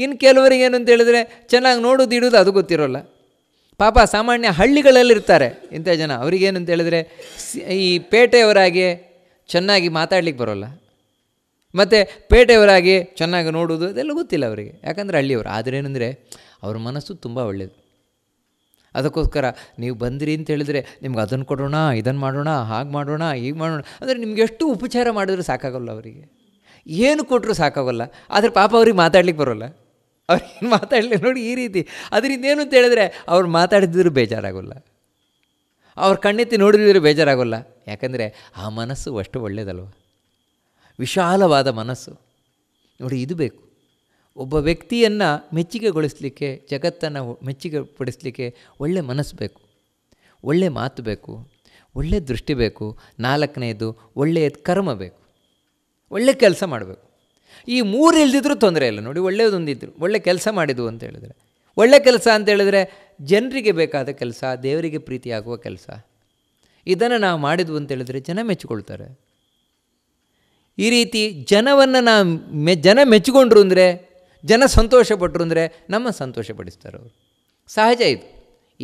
ಇನ್ನು ಕೆಲವರಿಗೆ ಏನು ಅಂತ ಹೇಳಿದ್ರೆ ಚೆನ್ನಾಗಿ ನೋಡೋದು ಇಡೋದು ಅದು ಗೊತ್ತಿರೋಲ್ಲ ಪಾಪ ಸಾಮಾನ್ಯ ಹಳ್ಳಿಗಳಲ್ಲಿರ್ತಾರೆ ಇಂಥ ಜನ ಅವ್ರಿಗೇನು ಅಂತ ಹೇಳಿದ್ರೆ ಈ ಪೇಟೆಯವರಾಗಿ ಚೆನ್ನಾಗಿ ಮಾತಾಡ್ಲಿಕ್ಕೆ ಬರೋಲ್ಲ ಮತ್ತು ಪೇಟೆಯವರಾಗಿ ಚೆನ್ನಾಗಿ ನೋಡೋದು ಅದೆಲ್ಲ ಗೊತ್ತಿಲ್ಲ ಅವರಿಗೆ ಯಾಕಂದರೆ ಹಳ್ಳಿಯವರು ಆದರೆ ಏನಂದರೆ ಅವ್ರ ಮನಸ್ಸು ತುಂಬ ಒಳ್ಳೆಯದು ಅದಕ್ಕೋಸ್ಕರ ನೀವು ಬಂದಿರಿ ಅಂತ ಹೇಳಿದರೆ ನಿಮ್ಗೆ ಅದನ್ನು ಕೊಡೋಣ ಇದನ್ನು ಮಾಡೋಣ ಹಾಗೆ ಮಾಡೋಣ ಹೀಗೆ ಮಾಡೋಣ ಅಂದರೆ ನಿಮ್ಗೆ ಎಷ್ಟು ಉಪಚಾರ ಮಾಡಿದ್ರೂ ಸಾಕಾಗಲ್ಲ ಅವರಿಗೆ ಏನು ಕೊಟ್ಟರು ಸಾಕಾಗಲ್ಲ ಆದರೆ ಪಾಪ ಅವ್ರಿಗೆ ಮಾತಾಡ್ಲಿಕ್ಕೆ ಬರೋಲ್ಲ ಅವ್ರಿಗೆ ಮಾತಾಡಲಿ ನೋಡಿ ಈ ರೀತಿ ಅದರಿಂದ ಏನು ಅಂತ ಹೇಳಿದ್ರೆ ಅವ್ರು ಮಾತಾಡಿದ್ರು ಬೇಜಾರಾಗೋಲ್ಲ ಅವ್ರ ಕಣ್ಣೆತ್ತಿ ನೋಡಿದ್ರೆ ಬೇಜಾರಾಗಲ್ಲ ಯಾಕಂದರೆ ಆ ಮನಸ್ಸು ಅಷ್ಟು ಒಳ್ಳೇದಲ್ವ ವಿಶಾಲವಾದ ಮನಸ್ಸು ನೋಡಿ ಇದು ಬೇಕು ಒಬ್ಬ ವ್ಯಕ್ತಿಯನ್ನು ಮೆಚ್ಚುಗೆಗೊಳಿಸಲಿಕ್ಕೆ ಜಗತ್ತನ್ನು ಮೆಚ್ಚುಗೆ ಪಡಿಸಲಿಕ್ಕೆ ಒಳ್ಳೆ ಮನಸ್ಸು ಬೇಕು ಒಳ್ಳೆ ಮಾತು ಬೇಕು ಒಳ್ಳೆ ದೃಷ್ಟಿ ಬೇಕು ನಾಲ್ಕನೇದು ಒಳ್ಳೆಯದು ಕರ್ಮ ಬೇಕು ಒಳ್ಳೆ ಕೆಲಸ ಮಾಡಬೇಕು ಈ ಮೂರು ಇಲ್ದಿದ್ರೂ ತೊಂದರೆ ಇಲ್ಲ ನೋಡಿ ಒಳ್ಳೆಯದೊಂದಿದ್ರು ಒಳ್ಳೆ ಕೆಲಸ ಮಾಡಿದ್ವು ಅಂತ ಹೇಳಿದರೆ ಒಳ್ಳೆ ಕೆಲಸ ಅಂತ ಹೇಳಿದರೆ ಜನರಿಗೆ ಬೇಕಾದ ಕೆಲಸ ದೇವರಿಗೆ ಪ್ರೀತಿಯಾಗುವ ಕೆಲಸ ಇದನ್ನು ನಾವು ಮಾಡಿದ್ವು ಅಂತ ಜನ ಮೆಚ್ಚಿಕೊಳ್ತಾರೆ ಈ ರೀತಿ ಜನವನ್ನು ನಾವು ಮೆ ಜನ ಮೆಚ್ಚಿಕೊಂಡ್ರು ಅಂದರೆ ಜನ ಸಂತೋಷಪಟ್ಟರು ಅಂದರೆ ನಮ್ಮ ಸಂತೋಷಪಡಿಸ್ತಾರೆ ಅವರು ಸಹಜ ಇದು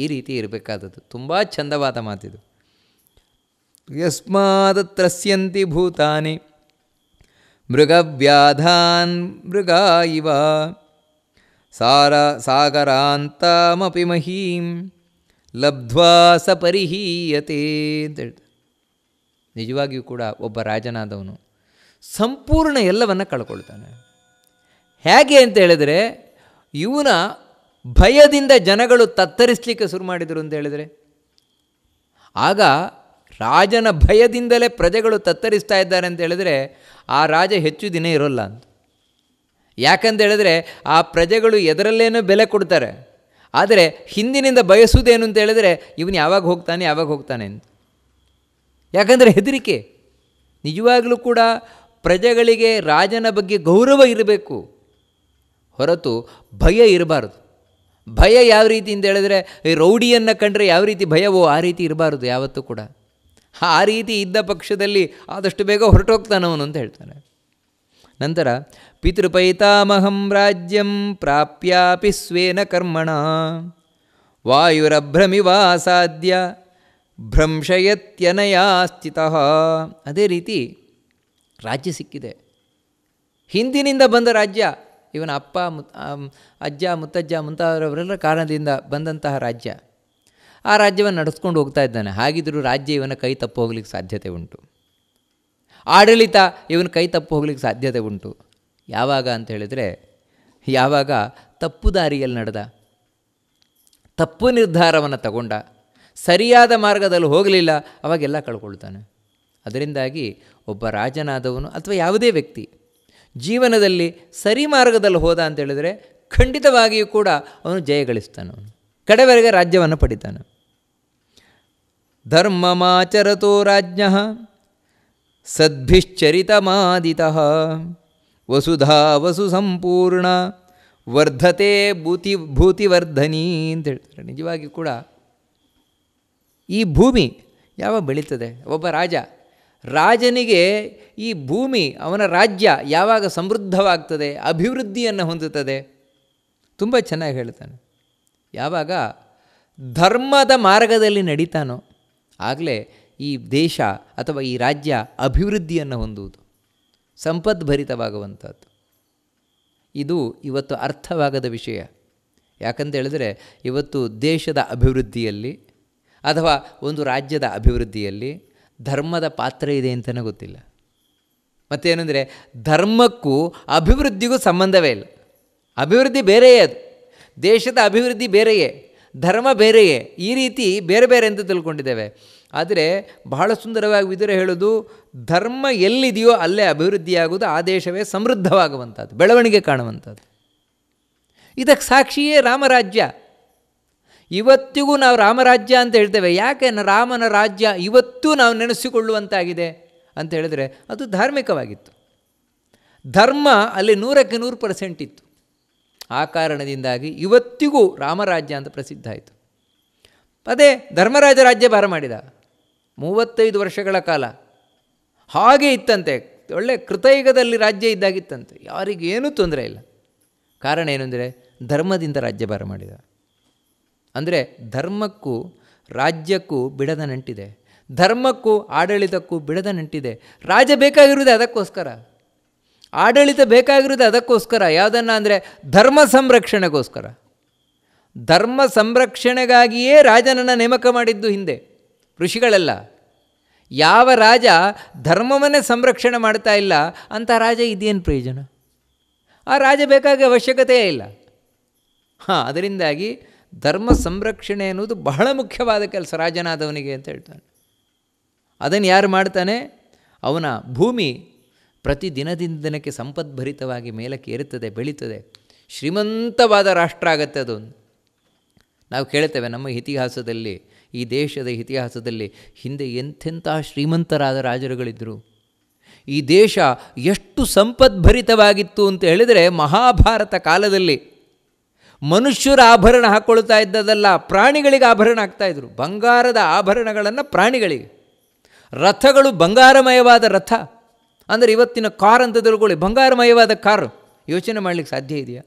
ಈ ರೀತಿ ಇರಬೇಕಾದದ್ದು ತುಂಬ ಚಂದವಾದ ಮಾತಿದು ತ್ರಸ್ಯಂತಿ ಭೂತಾನಿ ಮೃಗವ್ಯಾಧಾನ್ ಮೃಗ ಇವ ಸಾರ ಸಾಗರಾಂತಮಿ ಮಹೀಂ ಲಬ್ಧ್ವಾ ಸ ಪರಿಹೀಯತೆ ಅಂತ ಹೇಳ್ತಾರೆ ನಿಜವಾಗಿಯೂ ಕೂಡ ಒಬ್ಬ ರಾಜನಾದವನು ಸಂಪೂರ್ಣ ಎಲ್ಲವನ್ನು ಕಳ್ಕೊಳ್ತಾನೆ ಹೇಗೆ ಅಂತ ಹೇಳಿದರೆ ಇವನ ಭಯದಿಂದ ಜನಗಳು ತತ್ತರಿಸಲಿಕ್ಕೆ ಶುರು ಮಾಡಿದರು ಅಂತ ಹೇಳಿದರೆ ಆಗ ರಾಜನ ಭಯದಿಂದಲೇ ಪ್ರಜೆಗಳು ತತ್ತರಿಸ್ತಾ ಇದ್ದಾರೆ ಅಂತ ಹೇಳಿದರೆ ಆ ರಾಜ ಹೆಚ್ಚು ದಿನ ಇರೋಲ್ಲ ಅಂತ ಯಾಕಂತ ಹೇಳಿದ್ರೆ ಆ ಪ್ರಜೆಗಳು ಎದರಲ್ಲೇನೋ ಬೆಲೆ ಕೊಡ್ತಾರೆ ಆದರೆ ಹಿಂದಿನಿಂದ ಬಯಸುವುದೇನು ಅಂತ ಹೇಳಿದರೆ ಇವನು ಯಾವಾಗ ಹೋಗ್ತಾನೆ ಯಾವಾಗ ಹೋಗ್ತಾನೆ ಅಂತ ಯಾಕಂದರೆ ಹೆದರಿಕೆ ನಿಜವಾಗಲೂ ಕೂಡ ಪ್ರಜೆಗಳಿಗೆ ರಾಜನ ಬಗ್ಗೆ ಗೌರವ ಇರಬೇಕು ಹೊರತು ಭಯ ಇರಬಾರ್ದು ಭಯ ಯಾವ ರೀತಿ ಅಂತ ಹೇಳಿದ್ರೆ ಈ ರೌಡಿಯನ್ನು ಕಂಡ್ರೆ ಯಾವ ರೀತಿ ಭಯವೋ ಆ ರೀತಿ ಇರಬಾರ್ದು ಯಾವತ್ತೂ ಕೂಡ ಆ ರೀತಿ ಇದ್ದ ಪಕ್ಷದಲ್ಲಿ ಆದಷ್ಟು ಬೇಗ ಹೊರಟೋಗ್ತಾನವನು ಅಂತ ಹೇಳ್ತಾನೆ ನಂತರ ಪಿತೃಪೈತಾಮಹಂ ರಾಜ್ಯಂ ಪ್ರಾಪ್ಯಾಪಿ ಸ್ವೇನ ಕರ್ಮಣ ವಾಯುರಭ್ರಮಿವಾಸಾಧ್ಯ ಭ್ರಂಶಯತ್ಯನಯಾ ಅದೇ ರೀತಿ ರಾಜ್ಯ ಸಿಕ್ಕಿದೆ ಹಿಂದಿನಿಂದ ಬಂದ ರಾಜ್ಯ ಇವನ ಅಪ್ಪ ಅಜ್ಜ ಮುತ್ತಜ್ಜ ಮುಂತಾದವರೆಲ್ಲರ ಕಾರಣದಿಂದ ಬಂದಂತಹ ರಾಜ್ಯ ಆ ರಾಜ್ಯವನ್ನು ನಡೆಸ್ಕೊಂಡು ಹೋಗ್ತಾ ಇದ್ದಾನೆ ಹಾಗಿದ್ದರೂ ರಾಜ್ಯ ಇವನ ಕೈ ತಪ್ಪು ಹೋಗ್ಲಿಕ್ಕೆ ಸಾಧ್ಯತೆ ಉಂಟು ಆಡಳಿತ ಇವನ ಕೈ ತಪ್ಪು ಹೋಗ್ಲಿಕ್ಕೆ ಸಾಧ್ಯತೆ ಉಂಟು ಯಾವಾಗ ಅಂತ ಹೇಳಿದರೆ ಯಾವಾಗ ತಪ್ಪು ದಾರಿಯಲ್ಲಿ ನಡೆದ ತಪ್ಪು ನಿರ್ಧಾರವನ್ನು ತಗೊಂಡ ಸರಿಯಾದ ಮಾರ್ಗದಲ್ಲಿ ಹೋಗಲಿಲ್ಲ ಅವಾಗೆಲ್ಲ ಕಳ್ಕೊಳ್ತಾನೆ ಅದರಿಂದಾಗಿ ಒಬ್ಬ ರಾಜನಾದವನು ಅಥವಾ ಯಾವುದೇ ವ್ಯಕ್ತಿ ಜೀವನದಲ್ಲಿ ಸರಿ ಮಾರ್ಗದಲ್ಲಿ ಹೋದ ಅಂತೇಳಿದರೆ ಖಂಡಿತವಾಗಿಯೂ ಕೂಡ ಅವನು ಜಯಗಳಿಸ್ತಾನ ಅವನು ಕಡೆವರೆಗೆ ರಾಜ್ಯವನ್ನು ಪಡಿತಾನೆ ಧರ್ಮಮಾಚರತೋ ರಾಜ್ಯ ಸದ್ಭಿಶ್ಚರಿತಮಾದಿತ ವಸುಧಾ ವಸು ಸಂಪೂರ್ಣ ವರ್ಧತೆ ಭೂತಿ ಭೂತಿವರ್ಧನಿ ಅಂತ ಹೇಳ್ತಾರೆ ನಿಜವಾಗಿಯೂ ಕೂಡ ಈ ಭೂಮಿ ಯಾವ ಬೆಳೀತದೆ ಒಬ್ಬ ರಾಜ ರಾಜನಿಗೆ ಈ ಭೂಮಿ ಅವನ ರಾಜ್ಯ ಯಾವಾಗ ಸಮೃದ್ಧವಾಗ್ತದೆ ಅಭಿವೃದ್ಧಿಯನ್ನು ಹೊಂದುತ್ತದೆ ತುಂಬ ಚೆನ್ನಾಗಿ ಹೇಳ್ತಾನೆ ಯಾವಾಗ ಧರ್ಮದ ಮಾರ್ಗದಲ್ಲಿ ನಡೀತಾನೋ ಆಗಲೇ ಈ ದೇಶ ಅಥವಾ ಈ ರಾಜ್ಯ ಅಭಿವೃದ್ಧಿಯನ್ನು ಹೊಂದುವುದು ಸಂಪದ್ಭರಿತವಾಗುವಂಥದ್ದು ಇದು ಇವತ್ತು ಅರ್ಥವಾಗದ ವಿಷಯ ಯಾಕಂತ ಇವತ್ತು ದೇಶದ ಅಭಿವೃದ್ಧಿಯಲ್ಲಿ ಅಥವಾ ಒಂದು ರಾಜ್ಯದ ಅಭಿವೃದ್ಧಿಯಲ್ಲಿ ಧರ್ಮದ ಪಾತ್ರ ಇದೆ ಅಂತಲೇ ಗೊತ್ತಿಲ್ಲ ಮತ್ತೇನೆಂದರೆ ಧರ್ಮಕ್ಕೂ ಅಭಿವೃದ್ಧಿಗೂ ಸಂಬಂಧವೇ ಇಲ್ಲ ಅಭಿವೃದ್ಧಿ ಬೇರೆಯೇ ಅದು ದೇಶದ ಅಭಿವೃದ್ಧಿ ಬೇರೆಯೇ ಧರ್ಮ ಬೇರೆಯೇ ಈ ರೀತಿ ಬೇರೆ ಬೇರೆ ಅಂತ ತಿಳ್ಕೊಂಡಿದ್ದೇವೆ ಆದರೆ ಬಹಳ ಸುಂದರವಾಗಿ ವಿದುರ ಹೇಳೋದು ಧರ್ಮ ಎಲ್ಲಿದೆಯೋ ಅಲ್ಲೇ ಅಭಿವೃದ್ಧಿಯಾಗುವುದು ಆ ದೇಶವೇ ಸಮೃದ್ಧವಾಗುವಂಥದ್ದು ಬೆಳವಣಿಗೆ ಕಾಣುವಂಥದ್ದು ಇದಕ್ಕೆ ಸಾಕ್ಷಿಯೇ ರಾಮರಾಜ್ಯ ಇವತ್ತಿಗೂ ನಾವು ರಾಮರಾಜ್ಯ ಅಂತ ಹೇಳ್ತೇವೆ ಯಾಕೆ ರಾಮನ ರಾಜ್ಯ ಇವತ್ತೂ ನಾವು ನೆನೆಸಿಕೊಳ್ಳುವಂತಾಗಿದೆ ಅಂತ ಹೇಳಿದ್ರೆ ಅದು ಧಾರ್ಮಿಕವಾಗಿತ್ತು ಧರ್ಮ ಅಲ್ಲಿ ನೂರಕ್ಕೆ ನೂರು ಪರ್ಸೆಂಟ್ ಇತ್ತು ಆ ಕಾರಣದಿಂದಾಗಿ ಇವತ್ತಿಗೂ ರಾಮರಾಜ್ಯ ಅಂತ ಪ್ರಸಿದ್ಧ ಆಯಿತು ಅದೇ ಧರ್ಮರಾಜ ರಾಜ್ಯ ಭಾರ ಮಾಡಿದ ಮೂವತ್ತೈದು ವರ್ಷಗಳ ಕಾಲ ಹಾಗೆ ಇತ್ತಂತೆ ಒಳ್ಳೆ ಕೃತಯುಗದಲ್ಲಿ ರಾಜ್ಯ ಇದ್ದಾಗಿತ್ತಂತೆ ಯಾರಿಗೇನೂ ತೊಂದರೆ ಇಲ್ಲ ಕಾರಣ ಏನಂದರೆ ಧರ್ಮದಿಂದ ರಾಜ್ಯ ಭಾರ ಮಾಡಿದ ಅಂದರೆ ಧರ್ಮಕ್ಕೂ ರಾಜ್ಯಕ್ಕೂ ಬಿಡದ ನಂಟಿದೆ ಧರ್ಮಕ್ಕೂ ಆಡಳಿತಕ್ಕೂ ಬಿಡದ ನಂಟಿದೆ ರಾಜ ಬೇಕಾಗಿರುವುದೇ ಅದಕ್ಕೋಸ್ಕರ ಆಡಳಿತ ಬೇಕಾಗಿರೋದು ಅದಕ್ಕೋಸ್ಕರ ಯಾವುದನ್ನು ಅಂದರೆ ಧರ್ಮ ಸಂರಕ್ಷಣೆಗೋಸ್ಕರ ಧರ್ಮ ಸಂರಕ್ಷಣೆಗಾಗಿಯೇ ರಾಜನನ್ನು ನೇಮಕ ಮಾಡಿದ್ದು ಹಿಂದೆ ಋಷಿಗಳೆಲ್ಲ ಯಾವ ರಾಜ ಧರ್ಮವನ್ನೇ ಸಂರಕ್ಷಣೆ ಮಾಡ್ತಾ ಇಲ್ಲ ಅಂತ ರಾಜ ಇದೇನು ಪ್ರಯೋಜನ ಆ ರಾಜ ಬೇಕಾಗಿ ಅವಶ್ಯಕತೆಯೇ ಇಲ್ಲ ಹಾಂ ಅದರಿಂದಾಗಿ ಧರ್ಮ ಸಂರಕ್ಷಣೆ ಅನ್ನೋದು ಬಹಳ ಮುಖ್ಯವಾದ ಕೆಲಸ ರಾಜನಾದವನಿಗೆ ಅಂತ ಹೇಳ್ತಾನೆ ಅದನ್ನು ಯಾರು ಮಾಡ್ತಾನೆ ಅವನ ಭೂಮಿ ಪ್ರತಿ ದಿನದಿಂದ ದಿನಕ್ಕೆ ಸಂಪದ್ಭರಿತವಾಗಿ ಮೇಲಕ್ಕೆ ಏರುತ್ತದೆ ಬೆಳೀತದೆ ಶ್ರೀಮಂತವಾದ ರಾಷ್ಟ್ರ ಆಗತ್ತೆ ಅದೊಂದು ನಾವು ಕೇಳ್ತೇವೆ ನಮ್ಮ ಇತಿಹಾಸದಲ್ಲಿ ಈ ದೇಶದ ಇತಿಹಾಸದಲ್ಲಿ ಹಿಂದೆ ಎಂಥೆಂಥ ಶ್ರೀಮಂತರಾದ ರಾಜರುಗಳಿದ್ದರು ಈ ದೇಶ ಎಷ್ಟು ಸಂಪದ್ಭರಿತವಾಗಿತ್ತು ಅಂತ ಹೇಳಿದರೆ ಮಹಾಭಾರತ ಕಾಲದಲ್ಲಿ ಮನುಷ್ಯರ ಆಭರಣ ಹಾಕ್ಕೊಳ್ತಾ ಇದ್ದದಲ್ಲ ಪ್ರಾಣಿಗಳಿಗೆ ಆಭರಣ ಆಗ್ತಾಯಿದ್ರು ಬಂಗಾರದ ಆಭರಣಗಳನ್ನು ಪ್ರಾಣಿಗಳಿಗೆ ರಥಗಳು ಬಂಗಾರಮಯವಾದ ರಥ ಅಂದರೆ ಇವತ್ತಿನ ಕಾರ್ ಅಂತ ತಿಳ್ಕೊಳ್ಳಿ ಬಂಗಾರಮಯವಾದ ಕಾರು ಯೋಚನೆ ಮಾಡಲಿಕ್ಕೆ ಸಾಧ್ಯ ಇದೆಯಾ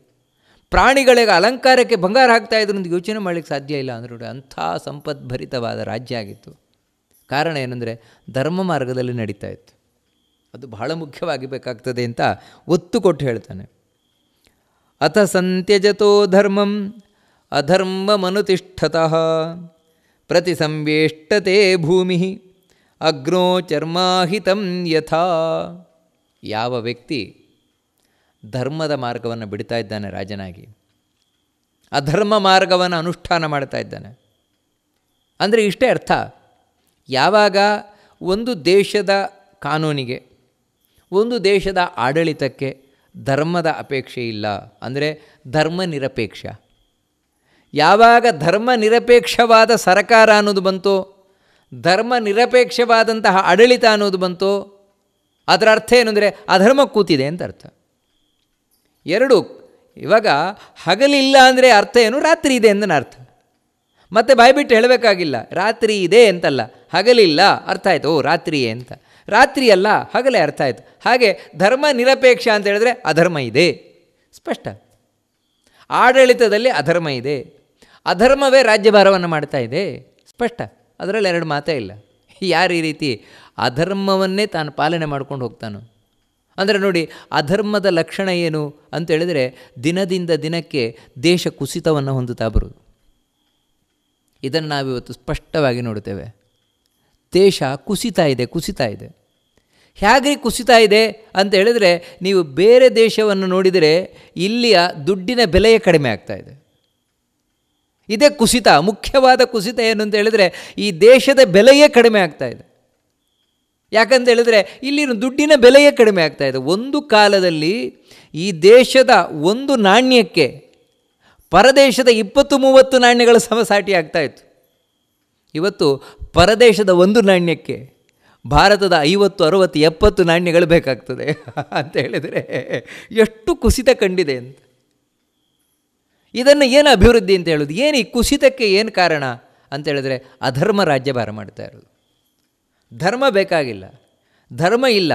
ಪ್ರಾಣಿಗಳಿಗೆ ಅಲಂಕಾರಕ್ಕೆ ಬಂಗಾರ ಹಾಕ್ತಾ ಇದ್ರು ಅಂತ ಯೋಚನೆ ಮಾಡಲಿಕ್ಕೆ ಸಾಧ್ಯ ಇಲ್ಲ ಅಂದರು ಅಂಥ ಸಂಪದ್ಭರಿತವಾದ ರಾಜ್ಯ ಆಗಿತ್ತು ಕಾರಣ ಏನಂದರೆ ಧರ್ಮ ಮಾರ್ಗದಲ್ಲಿ ನಡೀತಾ ಇತ್ತು ಅದು ಬಹಳ ಮುಖ್ಯವಾಗಿ ಬೇಕಾಗ್ತದೆ ಅಂತ ಒತ್ತು ಕೊಟ್ಟು ಹೇಳ್ತಾನೆ ಅಥ ಸಂತ್ಯಜತೋ ಧರ್ಮಂ ಅಧರ್ಮಮನುತಿಷ್ಠತಃ ಸಂವೇಷ್ಟತೆ ಭೂಮಿ ಅಗ್ನೋ ಚರ್ಮಾಹಿತಂ ಯಥಾ ಯಾವ ವ್ಯಕ್ತಿ ಧರ್ಮದ ಮಾರ್ಗವನ್ನು ಬಿಡ್ತಾ ಇದ್ದಾನೆ ರಾಜನಾಗಿ ಅಧರ್ಮ ಮಾರ್ಗವನ್ನು ಅನುಷ್ಠಾನ ಮಾಡ್ತಾ ಇದ್ದಾನೆ ಅಂದರೆ ಇಷ್ಟೇ ಅರ್ಥ ಯಾವಾಗ ಒಂದು ದೇಶದ ಕಾನೂನಿಗೆ ಒಂದು ದೇಶದ ಆಡಳಿತಕ್ಕೆ ಧರ್ಮದ ಅಪೇಕ್ಷೆ ಇಲ್ಲ ಅಂದರೆ ಧರ್ಮ ನಿರಪೇಕ್ಷ ಯಾವಾಗ ಧರ್ಮ ನಿರಪೇಕ್ಷವಾದ ಸರಕಾರ ಅನ್ನೋದು ಬಂತೋ ಧರ್ಮ ನಿರಪೇಕ್ಷವಾದಂತಹ ಆಡಳಿತ ಅನ್ನೋದು ಬಂತೋ ಅದರ ಅರ್ಥ ಏನು ಅಂದರೆ ಅಧರ್ಮ ಕೂತಿದೆ ಅಂತ ಅರ್ಥ ಎರಡು ಇವಾಗ ಹಗಲಿಲ್ಲ ಅಂದರೆ ಅರ್ಥ ಏನು ರಾತ್ರಿ ಇದೆ ಅಂತ ಅರ್ಥ ಮತ್ತೆ ಬಾಯ್ಬಿಟ್ಟು ಹೇಳಬೇಕಾಗಿಲ್ಲ ರಾತ್ರಿ ಇದೆ ಅಂತಲ್ಲ ಹಗಲಿಲ್ಲ ಅರ್ಥ ಆಯಿತು ಓ ರಾತ್ರಿಯೇ ಅಂತ ರಾತ್ರಿ ಅಲ್ಲ ಹಗಲೇ ಅರ್ಥ ಆಯಿತು ಹಾಗೆ ಧರ್ಮ ನಿರಪೇಕ್ಷ ಅಂತ ಹೇಳಿದ್ರೆ ಅಧರ್ಮ ಇದೆ ಸ್ಪಷ್ಟ ಆಡಳಿತದಲ್ಲಿ ಅಧರ್ಮ ಇದೆ ಅಧರ್ಮವೇ ರಾಜ್ಯಭಾರವನ್ನು ಮಾಡ್ತಾ ಇದೆ ಸ್ಪಷ್ಟ ಅದರಲ್ಲಿ ಎರಡು ಮಾತೇ ಇಲ್ಲ ಯಾರು ಈ ರೀತಿ ಅಧರ್ಮವನ್ನೇ ತಾನು ಪಾಲನೆ ಮಾಡ್ಕೊಂಡು ಹೋಗ್ತಾನೋ ಅಂದರೆ ನೋಡಿ ಅಧರ್ಮದ ಲಕ್ಷಣ ಏನು ಅಂತೇಳಿದರೆ ದಿನದಿಂದ ದಿನಕ್ಕೆ ದೇಶ ಕುಸಿತವನ್ನು ಹೊಂದುತ್ತಾ ಬರುವುದು ಇದನ್ನು ನಾವಿವತ್ತು ಸ್ಪಷ್ಟವಾಗಿ ನೋಡುತ್ತೇವೆ ದೇಶ ಕುಸಿತಾ ಇದೆ ಕುಸಿತಾ ಇದೆ ಹೇಗೆ ಕುಸಿತಾ ಇದೆ ಅಂತ ಹೇಳಿದರೆ ನೀವು ಬೇರೆ ದೇಶವನ್ನು ನೋಡಿದರೆ ಇಲ್ಲಿಯ ದುಡ್ಡಿನ ಬೆಲೆಯೇ ಕಡಿಮೆ ಆಗ್ತಾ ಇದೆ ಇದೇ ಕುಸಿತ ಮುಖ್ಯವಾದ ಕುಸಿತ ಏನು ಅಂತ ಹೇಳಿದರೆ ಈ ದೇಶದ ಬೆಲೆಯೇ ಕಡಿಮೆ ಆಗ್ತಾ ಇದೆ ಯಾಕಂತ ಹೇಳಿದರೆ ಇಲ್ಲಿನ ದುಡ್ಡಿನ ಬೆಲೆಯೇ ಕಡಿಮೆ ಆಗ್ತಾ ಇದೆ ಒಂದು ಕಾಲದಲ್ಲಿ ಈ ದೇಶದ ಒಂದು ನಾಣ್ಯಕ್ಕೆ ಪರದೇಶದ ಇಪ್ಪತ್ತು ಮೂವತ್ತು ನಾಣ್ಯಗಳ ಸಮಸಾಟಿ ಆಗ್ತಾ ಇತ್ತು ಇವತ್ತು ಪರದೇಶದ ಒಂದು ನಾಣ್ಯಕ್ಕೆ ಭಾರತದ ಐವತ್ತು ಅರವತ್ತು ಎಪ್ಪತ್ತು ನಾಣ್ಯಗಳು ಬೇಕಾಗ್ತದೆ ಅಂತ ಹೇಳಿದರೆ ಎಷ್ಟು ಕುಸಿತ ಕಂಡಿದೆ ಅಂತ ಇದನ್ನು ಏನು ಅಭಿವೃದ್ಧಿ ಅಂತ ಹೇಳೋದು ಏನು ಈ ಕುಸಿತಕ್ಕೆ ಏನು ಕಾರಣ ಅಂತ ಹೇಳಿದರೆ ಅಧರ್ಮ ರಾಜ್ಯಭಾರ ಮಾಡ್ತಾ ಇರೋದು ಧರ್ಮ ಬೇಕಾಗಿಲ್ಲ ಧರ್ಮ ಇಲ್ಲ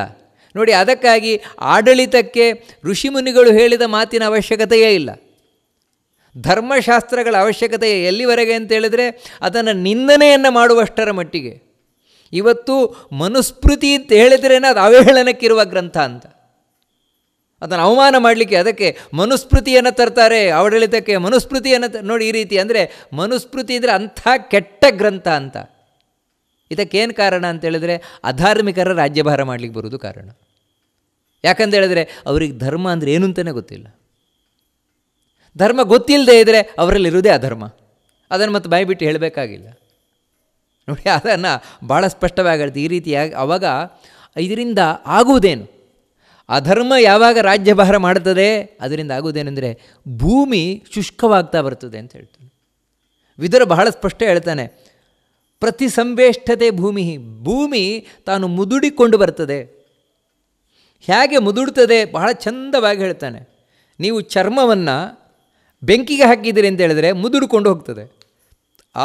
ನೋಡಿ ಅದಕ್ಕಾಗಿ ಆಡಳಿತಕ್ಕೆ ಋಷಿಮುನಿಗಳು ಹೇಳಿದ ಮಾತಿನ ಅವಶ್ಯಕತೆಯೇ ಇಲ್ಲ ಧರ್ಮಶಾಸ್ತ್ರಗಳ ಅವಶ್ಯಕತೆ ಎಲ್ಲಿವರೆಗೆ ಅಂತ ಹೇಳಿದರೆ ಅದನ್ನು ನಿಂದನೆಯನ್ನು ಮಾಡುವಷ್ಟರ ಮಟ್ಟಿಗೆ ಇವತ್ತು ಮನುಸ್ಮೃತಿ ಅಂತ ಹೇಳಿದ್ರೇನ ಅದು ಅವಹೇಳನಕ್ಕಿರುವ ಗ್ರಂಥ ಅಂತ ಅದನ್ನು ಅವಮಾನ ಮಾಡಲಿಕ್ಕೆ ಅದಕ್ಕೆ ಮನುಸ್ಮೃತಿಯನ್ನು ತರ್ತಾರೆ ಆಡಳಿತಕ್ಕೆ ಮನುಸ್ಮೃತಿಯನ್ನು ನೋಡಿ ಈ ರೀತಿ ಅಂದರೆ ಮನುಸ್ಮೃತಿ ಅಂದರೆ ಅಂಥ ಕೆಟ್ಟ ಗ್ರಂಥ ಅಂತ ಇದಕ್ಕೇನು ಕಾರಣ ಅಂತೇಳಿದರೆ ಅಧಾರ್ಮಿಕರ ರಾಜ್ಯಭಾರ ಮಾಡಲಿಕ್ಕೆ ಬರೋದು ಕಾರಣ ಯಾಕಂತೇಳಿದ್ರೆ ಅವ್ರಿಗೆ ಧರ್ಮ ಅಂದರೆ ಏನು ಅಂತಲೇ ಗೊತ್ತಿಲ್ಲ ಧರ್ಮ ಗೊತ್ತಿಲ್ಲದೆ ಇದ್ದರೆ ಅವರಲ್ಲಿರುವುದೇ ಅಧರ್ಮ ಅದನ್ನು ಮತ್ತೆ ಬಾಯಿಬಿಟ್ಟು ಹೇಳಬೇಕಾಗಿಲ್ಲ ನೋಡಿ ಅದನ್ನು ಭಾಳ ಸ್ಪಷ್ಟವಾಗಿ ಹೇಳ್ತೀವಿ ಈ ರೀತಿಯಾಗಿ ಅವಾಗ ಇದರಿಂದ ಆಗುವುದೇನು ಅಧರ್ಮ ಯಾವಾಗ ರಾಜ್ಯಭಾರ ಮಾಡುತ್ತದೆ ಅದರಿಂದ ಆಗುವುದೇನೆಂದರೆ ಭೂಮಿ ಶುಷ್ಕವಾಗ್ತಾ ಬರ್ತದೆ ಅಂತ ಹೇಳ್ತಾನೆ ವಿದುರ ಬಹಳ ಸ್ಪಷ್ಟ ಹೇಳ್ತಾನೆ ಪ್ರತಿ ಸಂವೇಷ್ಟತೆ ಭೂಮಿ ಭೂಮಿ ತಾನು ಮುದುಡಿಕೊಂಡು ಬರ್ತದೆ ಹೇಗೆ ಮುದುಡ್ತದೆ ಬಹಳ ಚಂದವಾಗಿ ಹೇಳ್ತಾನೆ ನೀವು ಚರ್ಮವನ್ನು ಬೆಂಕಿಗೆ ಹಾಕಿದ್ದೀರಿ ಅಂತ ಹೇಳಿದ್ರೆ ಮುದುಡ್ಕೊಂಡು ಹೋಗ್ತದೆ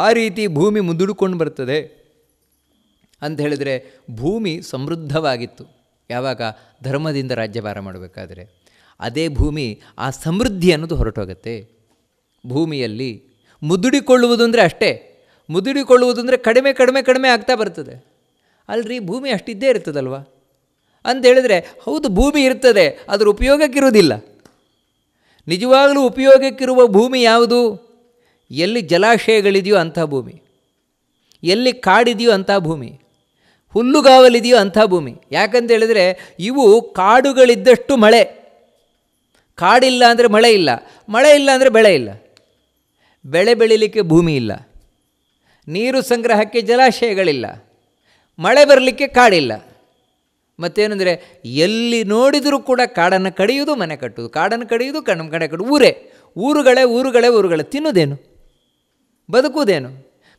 ಆ ರೀತಿ ಭೂಮಿ ಮುದುಡಿಕೊಂಡು ಬರ್ತದೆ ಅಂತ ಹೇಳಿದರೆ ಭೂಮಿ ಸಮೃದ್ಧವಾಗಿತ್ತು ಯಾವಾಗ ಧರ್ಮದಿಂದ ರಾಜ್ಯಭಾರ ಮಾಡಬೇಕಾದ್ರೆ ಅದೇ ಭೂಮಿ ಆ ಸಮೃದ್ಧಿ ಅನ್ನೋದು ಹೊರಟೋಗುತ್ತೆ ಭೂಮಿಯಲ್ಲಿ ಮುದುಡಿಕೊಳ್ಳುವುದು ಅಂದರೆ ಅಷ್ಟೇ ಮುದುಡಿಕೊಳ್ಳುವುದು ಅಂದರೆ ಕಡಿಮೆ ಕಡಿಮೆ ಕಡಿಮೆ ಆಗ್ತಾ ಬರ್ತದೆ ಅಲ್ರಿ ಭೂಮಿ ಅಷ್ಟಿದ್ದೇ ಇರ್ತದಲ್ವ ಅಂತ ಹೇಳಿದರೆ ಹೌದು ಭೂಮಿ ಇರ್ತದೆ ಅದರ ಉಪಯೋಗಕ್ಕಿರುವುದಿಲ್ಲ ನಿಜವಾಗಲೂ ಉಪಯೋಗಕ್ಕಿರುವ ಭೂಮಿ ಯಾವುದು ಎಲ್ಲಿ ಜಲಾಶಯಗಳಿದೆಯೋ ಅಂಥ ಭೂಮಿ ಎಲ್ಲಿ ಕಾಡಿದೆಯೋ ಅಂಥ ಭೂಮಿ ಹುಲ್ಲುಗಾವಲಿದೆಯೋ ಅಂಥ ಭೂಮಿ ಯಾಕಂತೇಳಿದರೆ ಇವು ಕಾಡುಗಳಿದ್ದಷ್ಟು ಮಳೆ ಕಾಡಿಲ್ಲ ಅಂದರೆ ಮಳೆ ಇಲ್ಲ ಮಳೆ ಇಲ್ಲ ಅಂದರೆ ಬೆಳೆ ಇಲ್ಲ ಬೆಳೆ ಬೆಳಿಲಿಕ್ಕೆ ಭೂಮಿ ಇಲ್ಲ ನೀರು ಸಂಗ್ರಹಕ್ಕೆ ಜಲಾಶಯಗಳಿಲ್ಲ ಮಳೆ ಬರಲಿಕ್ಕೆ ಕಾಡಿಲ್ಲ ಮತ್ತೇನೆಂದರೆ ಎಲ್ಲಿ ನೋಡಿದರೂ ಕೂಡ ಕಾಡನ್ನು ಕಡಿಯುವುದು ಮನೆ ಕಟ್ಟುವುದು ಕಾಡನ್ನು ಕಡಿಯೋದು ಕಣ್ಣು ಕಡೆ ಕಟ್ಟು ಊರೇ ಊರುಗಳೇ ಊರುಗಳೇ ಊರುಗಳೇ ತಿನ್ನೋದೇನು ಬದುಕುವುದೇನು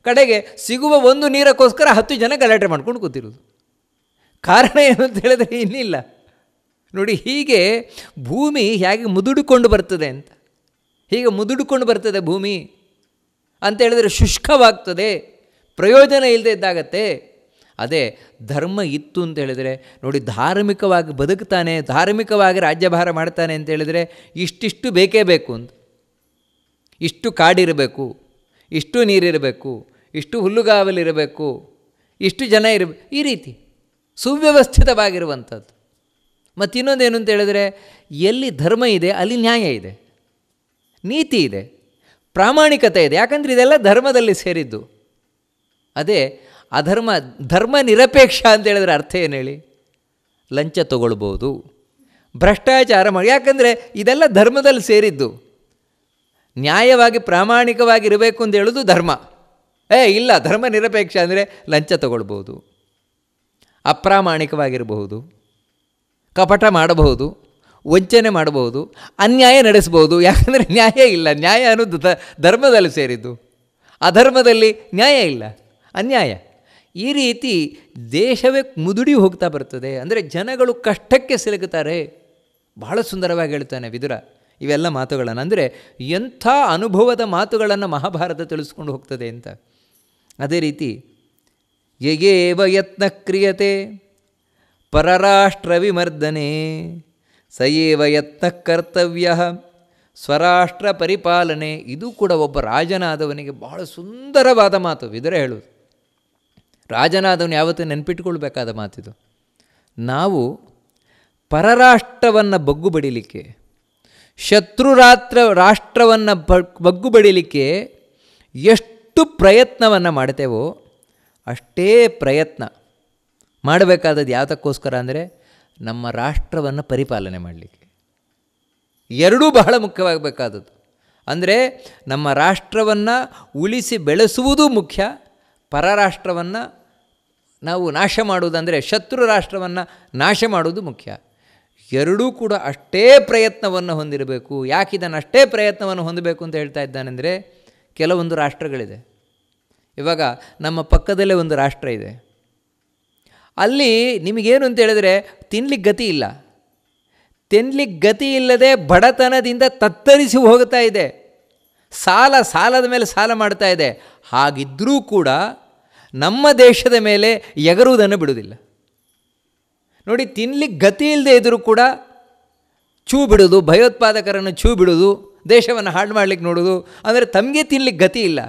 ಕಡೆಗೆ ಸಿಗುವ ಒಂದು ನೀರಕ್ಕೋಸ್ಕರ ಹತ್ತು ಜನ ಗಲಾಟೆ ಮಾಡ್ಕೊಂಡು ಕೂತಿರೋದು ಕಾರಣ ಏನು ಅಂತ ಹೇಳಿದ್ರೆ ಇನ್ನಿಲ್ಲ ನೋಡಿ ಹೀಗೆ ಭೂಮಿ ಹೇಗೆ ಮುದುಡಿಕೊಂಡು ಬರ್ತದೆ ಅಂತ ಹೀಗೆ ಮುದುಡಿಕೊಂಡು ಬರ್ತದೆ ಭೂಮಿ ಅಂತ ಹೇಳಿದರೆ ಶುಷ್ಕವಾಗ್ತದೆ ಪ್ರಯೋಜನ ಇಲ್ಲದೆ ಇದ್ದಾಗತ್ತೆ ಅದೇ ಧರ್ಮ ಇತ್ತು ಅಂತ ಹೇಳಿದರೆ ನೋಡಿ ಧಾರ್ಮಿಕವಾಗಿ ಬದುಕ್ತಾನೆ ಧಾರ್ಮಿಕವಾಗಿ ರಾಜ್ಯಭಾರ ಮಾಡ್ತಾನೆ ಅಂತ ಹೇಳಿದರೆ ಇಷ್ಟಿಷ್ಟು ಬೇಕೇ ಬೇಕು ಅಂತ ಇಷ್ಟು ಕಾಡಿರಬೇಕು ಇಷ್ಟು ನೀರಿರಬೇಕು ಇಷ್ಟು ಹುಲ್ಲುಗಾವಲಿರಬೇಕು ಇಷ್ಟು ಜನ ಇರ ಈ ರೀತಿ ಸುವ್ಯವಸ್ಥಿತವಾಗಿರುವಂಥದ್ದು ಮತ್ತು ಏನು ಅಂತ ಹೇಳಿದರೆ ಎಲ್ಲಿ ಧರ್ಮ ಇದೆ ಅಲ್ಲಿ ನ್ಯಾಯ ಇದೆ ನೀತಿ ಇದೆ ಪ್ರಾಮಾಣಿಕತೆ ಇದೆ ಯಾಕಂದರೆ ಇದೆಲ್ಲ ಧರ್ಮದಲ್ಲಿ ಸೇರಿದ್ದು ಅದೇ ಅಧರ್ಮ ಧರ್ಮ ನಿರಪೇಕ್ಷ ಅಂತ ಹೇಳಿದ್ರೆ ಅರ್ಥ ಏನು ಹೇಳಿ ಲಂಚ ತಗೊಳ್ಬೋದು ಭ್ರಷ್ಟಾಚಾರ ಮಾಡಿ ಯಾಕಂದರೆ ಇದೆಲ್ಲ ಧರ್ಮದಲ್ಲಿ ಸೇರಿದ್ದು ನ್ಯಾಯವಾಗಿ ಪ್ರಾಮಾಣಿಕವಾಗಿ ಇರಬೇಕು ಅಂತ ಹೇಳೋದು ಧರ್ಮ ಏ ಇಲ್ಲ ಧರ್ಮ ನಿರಪೇಕ್ಷ ಅಂದರೆ ಲಂಚ ತಗೊಳ್ಬೋದು ಅಪ್ರಾಮಾಣಿಕವಾಗಿರಬಹುದು ಕಪಟ ಮಾಡಬಹುದು ವಂಚನೆ ಮಾಡಬಹುದು ಅನ್ಯಾಯ ನಡೆಸಬಹುದು ಯಾಕಂದರೆ ನ್ಯಾಯ ಇಲ್ಲ ನ್ಯಾಯ ಅನ್ನೋದು ಧರ್ಮದಲ್ಲಿ ಸೇರಿದ್ದು ಅಧರ್ಮದಲ್ಲಿ ನ್ಯಾಯ ಇಲ್ಲ ಅನ್ಯಾಯ ಈ ರೀತಿ ದೇಶವೇ ಮುದುಡಿ ಹೋಗ್ತಾ ಬರ್ತದೆ ಅಂದರೆ ಜನಗಳು ಕಷ್ಟಕ್ಕೆ ಸಿಲುಕುತ್ತಾರೆ ಬಹಳ ಸುಂದರವಾಗಿ ಹೇಳ್ತಾನೆ ವಿದುರ ಇವೆಲ್ಲ ಮಾತುಗಳನ್ನು ಅಂದರೆ ಎಂಥ ಅನುಭವದ ಮಾತುಗಳನ್ನು ಮಹಾಭಾರತ ತಿಳಿಸ್ಕೊಂಡು ಹೋಗ್ತದೆ ಅಂತ ಅದೇ ರೀತಿ ಯಯೇವ ಯತ್ನ ಕ್ರಿಯತೆ ಪರರಾಷ್ಟ್ರ ವಿಮರ್ದನೆ ಸಯೇವ ಯತ್ನ ಕರ್ತವ್ಯ ಸ್ವರಾಷ್ಟ್ರ ಪರಿಪಾಲನೆ ಇದು ಕೂಡ ಒಬ್ಬ ರಾಜನಾದವನಿಗೆ ಬಹಳ ಸುಂದರವಾದ ಮಾತು ಇದರ ಹೇಳೋದು ರಾಜನಾದವನು ಯಾವತ್ತೂ ನೆನಪಿಟ್ಕೊಳ್ಬೇಕಾದ ಮಾತಿದು ನಾವು ಪರರಾಷ್ಟ್ರವನ್ನು ಬಗ್ಗು ಬಡಿಲಿಕ್ಕೆ ಶತ್ರುರಾತ್ರ ರಾಷ್ಟ್ರವನ್ನು ಬಗ್ಗು ಎಷ್ಟು ಪ್ರಯತ್ನವನ್ನು ಮಾಡ್ತೇವೋ ಅಷ್ಟೇ ಪ್ರಯತ್ನ ಮಾಡಬೇಕಾದದ್ದು ಯಾವುದಕ್ಕೋಸ್ಕರ ಅಂದರೆ ನಮ್ಮ ರಾಷ್ಟ್ರವನ್ನು ಪರಿಪಾಲನೆ ಮಾಡಲಿಕ್ಕೆ ಎರಡೂ ಬಹಳ ಮುಖ್ಯವಾಗಬೇಕಾದದ್ದು ಅಂದರೆ ನಮ್ಮ ರಾಷ್ಟ್ರವನ್ನು ಉಳಿಸಿ ಬೆಳೆಸುವುದೂ ಮುಖ್ಯ ಪರರಾಷ್ಟ್ರವನ್ನು ನಾವು ನಾಶ ಮಾಡುವುದಂದರೆ ಶತ್ರು ರಾಷ್ಟ್ರವನ್ನು ನಾಶ ಮಾಡುವುದು ಮುಖ್ಯ ಎರಡೂ ಕೂಡ ಅಷ್ಟೇ ಪ್ರಯತ್ನವನ್ನು ಹೊಂದಿರಬೇಕು ಯಾಕೆ ಇದನ್ನು ಅಷ್ಟೇ ಪ್ರಯತ್ನವನ್ನು ಹೊಂದಬೇಕು ಅಂತ ಹೇಳ್ತಾ ಇದ್ದಾನೆಂದರೆ ಕೆಲವೊಂದು ರಾಷ್ಟ್ರಗಳಿದೆ ಇವಾಗ ನಮ್ಮ ಪಕ್ಕದಲ್ಲೇ ಒಂದು ರಾಷ್ಟ್ರ ಇದೆ ಅಲ್ಲಿ ನಿಮಗೇನು ಅಂತ ಹೇಳಿದರೆ ತಿನ್ಲಿಕ್ಕೆ ಗತಿ ಇಲ್ಲ ತಿನ್ಲಿಕ್ಕೆ ಗತಿ ಇಲ್ಲದೆ ಬಡತನದಿಂದ ತತ್ತರಿಸಿ ಹೋಗ್ತಾ ಇದೆ ಸಾಲ ಸಾಲದ ಮೇಲೆ ಸಾಲ ಮಾಡ್ತಾ ಇದೆ ಹಾಗಿದ್ದರೂ ಕೂಡ ನಮ್ಮ ದೇಶದ ಮೇಲೆ ಎಗರುವುದನ್ನು ಬಿಡುವುದಿಲ್ಲ ನೋಡಿ ತಿನ್ಲಿಕ್ಕೆ ಗತಿ ಇಲ್ಲದೆ ಇದ್ದರೂ ಕೂಡ ಚೂ ಬಿಡೋದು ಭಯೋತ್ಪಾದಕರನ್ನು ಚೂ ಬಿಡೋದು ದೇಶವನ್ನು ಹಾಳು ಮಾಡ್ಲಿಕ್ಕೆ ನೋಡೋದು ಅಂದರೆ ತಮಗೆ ತಿನ್ಲಿಕ್ಕೆ ಗತಿ ಇಲ್ಲ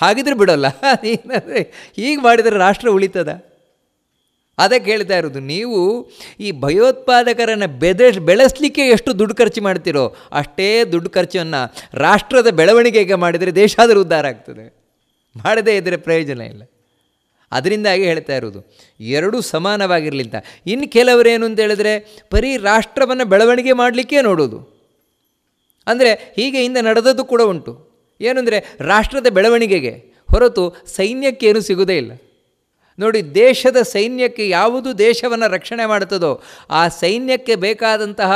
ಹಾಗಿದ್ರೆ ಬಿಡೋಲ್ಲ ಏನಂದರೆ ಹೀಗೆ ಮಾಡಿದರೆ ರಾಷ್ಟ್ರ ಉಳಿತದ ಅದಕ್ಕೆ ಹೇಳ್ತಾ ಇರೋದು ನೀವು ಈ ಭಯೋತ್ಪಾದಕರನ್ನು ಬೆದ ಬೆಳೆಸಲಿಕ್ಕೆ ಎಷ್ಟು ದುಡ್ಡು ಖರ್ಚು ಮಾಡ್ತಿರೋ ಅಷ್ಟೇ ದುಡ್ಡು ಖರ್ಚನ್ನು ರಾಷ್ಟ್ರದ ಬೆಳವಣಿಗೆಗೆ ಮಾಡಿದರೆ ದೇಶಾದರೂ ಉದ್ಧಾರ ಆಗ್ತದೆ ಮಾಡದೇ ಇದ್ದರೆ ಪ್ರಯೋಜನ ಇಲ್ಲ ಅದರಿಂದಾಗಿ ಹೇಳ್ತಾ ಇರೋದು ಎರಡೂ ಸಮಾನವಾಗಿರಲಿಲ್ಲ ಇನ್ನು ಕೆಲವರೇನು ಅಂತ ಹೇಳಿದ್ರೆ ಬರೀ ರಾಷ್ಟ್ರವನ್ನು ಬೆಳವಣಿಗೆ ಮಾಡಲಿಕ್ಕೆ ನೋಡೋದು ಅಂದರೆ ಹೀಗೆ ಹಿಂದೆ ನಡೆದದ್ದು ಕೂಡ ಉಂಟು ಏನಂದರೆ ರಾಷ್ಟ್ರದ ಬೆಳವಣಿಗೆಗೆ ಹೊರತು ಸೈನ್ಯಕ್ಕೇನು ಸಿಗುವುದೇ ಇಲ್ಲ ನೋಡಿ ದೇಶದ ಸೈನ್ಯಕ್ಕೆ ಯಾವುದು ದೇಶವನ್ನು ರಕ್ಷಣೆ ಮಾಡುತ್ತದೋ ಆ ಸೈನ್ಯಕ್ಕೆ ಬೇಕಾದಂತಹ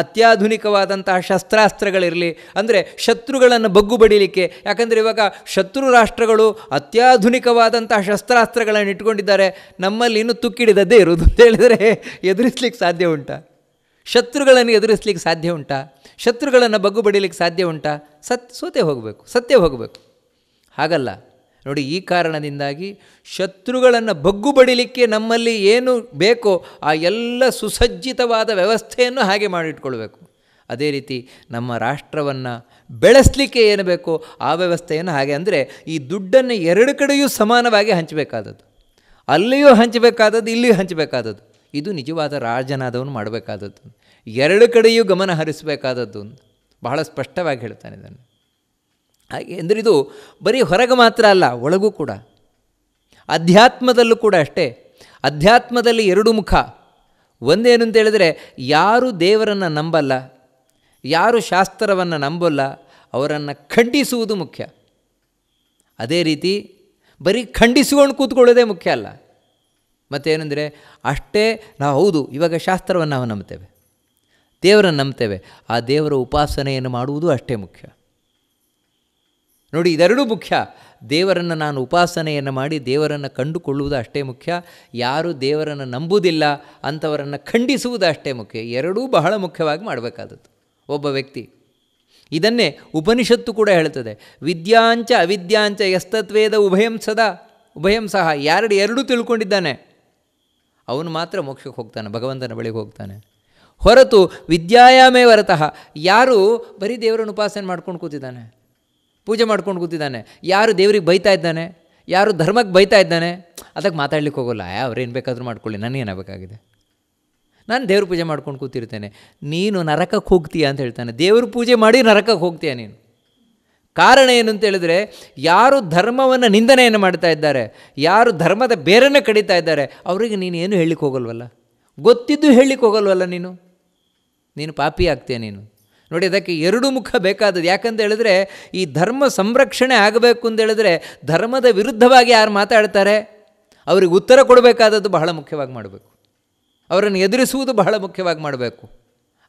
ಅತ್ಯಾಧುನಿಕವಾದಂತಹ ಶಸ್ತ್ರಾಸ್ತ್ರಗಳಿರಲಿ ಅಂದರೆ ಶತ್ರುಗಳನ್ನು ಬಗ್ಗು ಬಡಿಲಿಕ್ಕೆ ಯಾಕಂದರೆ ಇವಾಗ ಶತ್ರು ರಾಷ್ಟ್ರಗಳು ಅತ್ಯಾಧುನಿಕವಾದಂತಹ ಶಸ್ತ್ರಾಸ್ತ್ರಗಳನ್ನು ಇಟ್ಕೊಂಡಿದ್ದಾರೆ ನಮ್ಮಲ್ಲಿ ಇನ್ನೂ ತುಕ್ಕಿಡಿದದ್ದೇ ಇರುವುದು ಅಂತ ಹೇಳಿದರೆ ಎದುರಿಸ್ಲಿಕ್ಕೆ ಸಾಧ್ಯ ಉಂಟ ಶತ್ರುಗಳನ್ನು ಎದುರಿಸ್ಲಿಕ್ಕೆ ಸಾಧ್ಯ ಉಂಟ ಶತ್ರುಗಳನ್ನು ಬಗ್ಗು ಬಡಿಲಿಕ್ಕೆ ಸಾಧ್ಯ ಉಂಟಾ ಸತ್ ಸೋತೆ ಹೋಗಬೇಕು ಸತ್ಯ ಹೋಗಬೇಕು ಹಾಗಲ್ಲ ನೋಡಿ ಈ ಕಾರಣದಿಂದಾಗಿ ಶತ್ರುಗಳನ್ನು ಬಗ್ಗು ನಮ್ಮಲ್ಲಿ ಏನು ಬೇಕೋ ಆ ಎಲ್ಲ ಸುಸಜ್ಜಿತವಾದ ವ್ಯವಸ್ಥೆಯನ್ನು ಹಾಗೆ ಮಾಡಿಟ್ಕೊಳ್ಬೇಕು ಅದೇ ರೀತಿ ನಮ್ಮ ರಾಷ್ಟ್ರವನ್ನು ಬೆಳೆಸಲಿಕ್ಕೆ ಏನು ಬೇಕೋ ಆ ವ್ಯವಸ್ಥೆಯನ್ನು ಹಾಗೆ ಅಂದರೆ ಈ ದುಡ್ಡನ್ನು ಎರಡು ಕಡೆಯೂ ಸಮಾನವಾಗಿ ಹಂಚಬೇಕಾದದ್ದು ಅಲ್ಲಿಯೂ ಹಂಚಬೇಕಾದದ್ದು ಇಲ್ಲಿಯೂ ಹಂಚಬೇಕಾದದ್ದು ಇದು ನಿಜವಾದ ರಾಜನಾದವನು ಮಾಡಬೇಕಾದದ್ದು ಎರಡು ಕಡೆಯೂ ಗಮನ ಹರಿಸಬೇಕಾದದ್ದು ಬಹಳ ಸ್ಪಷ್ಟವಾಗಿ ಹೇಳ್ತಾನೆ ಇದನ್ನು ಹಾಗೆ ಅಂದರೆ ಇದು ಬರೀ ಹೊರಗೆ ಮಾತ್ರ ಅಲ್ಲ ಒಳಗೂ ಕೂಡ ಅಧ್ಯಾತ್ಮದಲ್ಲೂ ಕೂಡ ಅಷ್ಟೇ ಅಧ್ಯಾತ್ಮದಲ್ಲಿ ಎರಡು ಮುಖ ಒಂದೇನು ಅಂತ ಹೇಳಿದರೆ ಯಾರು ದೇವರನ್ನು ನಂಬಲ್ಲ ಯಾರು ಶಾಸ್ತ್ರವನ್ನು ನಂಬಲ್ಲ ಅವರನ್ನು ಖಂಡಿಸುವುದು ಮುಖ್ಯ ಅದೇ ರೀತಿ ಬರೀ ಖಂಡಿಸಿಕೊಂಡು ಕೂತ್ಕೊಳ್ಳೋದೇ ಮುಖ್ಯ ಅಲ್ಲ ಮತ್ತೇನೆಂದರೆ ಅಷ್ಟೇ ನಾವು ಹೌದು ಇವಾಗ ಶಾಸ್ತ್ರವನ್ನು ನಾವು ನಂಬ್ತೇವೆ ದೇವರನ್ನು ನಂಬ್ತೇವೆ ಆ ದೇವರ ಉಪಾಸನೆಯನ್ನು ಮಾಡುವುದು ಅಷ್ಟೇ ಮುಖ್ಯ ನೋಡಿ ಇದೆರಡೂ ಮುಖ್ಯ ದೇವರನ್ನು ನಾನು ಉಪಾಸನೆಯನ್ನು ಮಾಡಿ ದೇವರನ್ನು ಕಂಡುಕೊಳ್ಳುವುದು ಅಷ್ಟೇ ಮುಖ್ಯ ಯಾರು ದೇವರನ್ನು ನಂಬುವುದಿಲ್ಲ ಅಂಥವರನ್ನು ಖಂಡಿಸುವುದು ಅಷ್ಟೇ ಮುಖ್ಯ ಎರಡೂ ಬಹಳ ಮುಖ್ಯವಾಗಿ ಮಾಡಬೇಕಾದದ್ದು ಒಬ್ಬ ವ್ಯಕ್ತಿ ಇದನ್ನೇ ಉಪನಿಷತ್ತು ಕೂಡ ಹೇಳ್ತದೆ ವಿದ್ಯಾಂಚ ಅವಿದ್ಯಾಂಚ ಯಸ್ತತ್ವೇದ ಉಭಯಂ ಸದಾ ಉಭಯಂ ಸಹ ಯಾರಡು ಎರಡೂ ತಿಳ್ಕೊಂಡಿದ್ದಾನೆ ಅವನು ಮಾತ್ರ ಮೋಕ್ಷಕ್ಕೆ ಹೋಗ್ತಾನೆ ಭಗವಂತನ ಬಳಿಗೆ ಹೋಗ್ತಾನೆ ಹೊರತು ವಿದ್ಯಾಯಾಮೇ ವರತಃ ಯಾರು ಬರೀ ದೇವರನ್ನು ಉಪಾಸನೆ ಮಾಡ್ಕೊಂಡು ಕೂತಿದ್ದಾನೆ ಪೂಜೆ ಮಾಡ್ಕೊಂಡು ಕೂತಿದ್ದಾನೆ ಯಾರು ದೇವ್ರಿಗೆ ಬೈತಾ ಇದ್ದಾನೆ ಯಾರು ಧರ್ಮಕ್ಕೆ ಬೈತಾ ಇದ್ದಾನೆ ಅದಕ್ಕೆ ಮಾತಾಡ್ಲಿಕ್ಕೆ ಹೋಗೋಲ್ಲ ಏನು ಬೇಕಾದರೂ ಮಾಡ್ಕೊಳ್ಳಿ ನನಗೇನಾಗಬೇಕಾಗಿದೆ ನಾನು ದೇವ್ರ ಪೂಜೆ ಮಾಡ್ಕೊಂಡು ಕೂತಿರ್ತೇನೆ ನೀನು ನರಕಕ್ಕೆ ಹೋಗ್ತೀಯ ಅಂತ ಹೇಳ್ತಾನೆ ದೇವ್ರ ಪೂಜೆ ಮಾಡಿ ನರಕಕ್ಕೆ ಹೋಗ್ತೀಯ ನೀನು ಕಾರಣ ಏನು ಅಂತ ಹೇಳಿದ್ರೆ ಯಾರು ಧರ್ಮವನ್ನು ನಿಂದನೆಯನ್ನು ಮಾಡ್ತಾ ಇದ್ದಾರೆ ಯಾರು ಧರ್ಮದ ಬೇರನ್ನು ಕಡಿತಾ ಇದ್ದಾರೆ ಅವರಿಗೆ ನೀನು ಏನು ಹೇಳಲಿಕ್ಕೆ ಹೋಗಲ್ವಲ್ಲ ಗೊತ್ತಿದ್ದು ಹೇಳಿಕೋಗಲ್ವಲ್ಲ ಹೋಗಲ್ವಲ್ಲ ನೀನು ನೀನು ಪಾಪಿ ಆಗ್ತೀಯ ನೀನು ನೋಡಿ ಅದಕ್ಕೆ ಎರಡು ಮುಖ ಬೇಕಾದದ್ದು ಯಾಕಂತ ಹೇಳಿದ್ರೆ ಈ ಧರ್ಮ ಸಂರಕ್ಷಣೆ ಆಗಬೇಕು ಅಂತ ಹೇಳಿದ್ರೆ ಧರ್ಮದ ವಿರುದ್ಧವಾಗಿ ಯಾರು ಮಾತಾಡ್ತಾರೆ ಅವ್ರಿಗೆ ಉತ್ತರ ಕೊಡಬೇಕಾದದ್ದು ಬಹಳ ಮುಖ್ಯವಾಗಿ ಮಾಡಬೇಕು ಅವರನ್ನು ಎದುರಿಸುವುದು ಬಹಳ ಮುಖ್ಯವಾಗಿ ಮಾಡಬೇಕು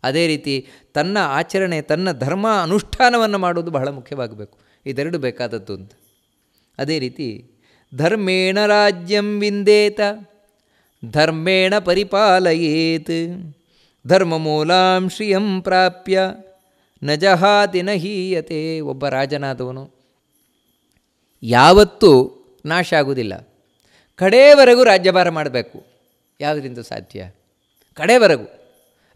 ಅದೇ ರೀತಿ ತನ್ನ ಆಚರಣೆ ತನ್ನ ಧರ್ಮ ಅನುಷ್ಠಾನವನ್ನು ಮಾಡುವುದು ಬಹಳ ಮುಖ್ಯವಾಗಬೇಕು ಇದೆರಡು ಬೇಕಾದದ್ದು ಅಂತ ಅದೇ ರೀತಿ ಧರ್ಮೇಣ ರಾಜ್ಯಂ ವಿಂದೇತ ಧರ್ಮೇಣ ಪರಿಪಾಲಯೇತ್ ಧರ್ಮ ಮೂಲಾಂಶ್ರಿಯಂ ಪ್ರಾಪ್ಯ ನಜಹಾ ಹೀಯತೆ ಒಬ್ಬ ರಾಜನಾದವನು ಯಾವತ್ತೂ ನಾಶ ಆಗುವುದಿಲ್ಲ ಕಡೆಯವರೆಗೂ ರಾಜ್ಯಭಾರ ಮಾಡಬೇಕು ಯಾವುದರಿಂದ ಸಾಧ್ಯ ಕಡೆಯವರೆಗೂ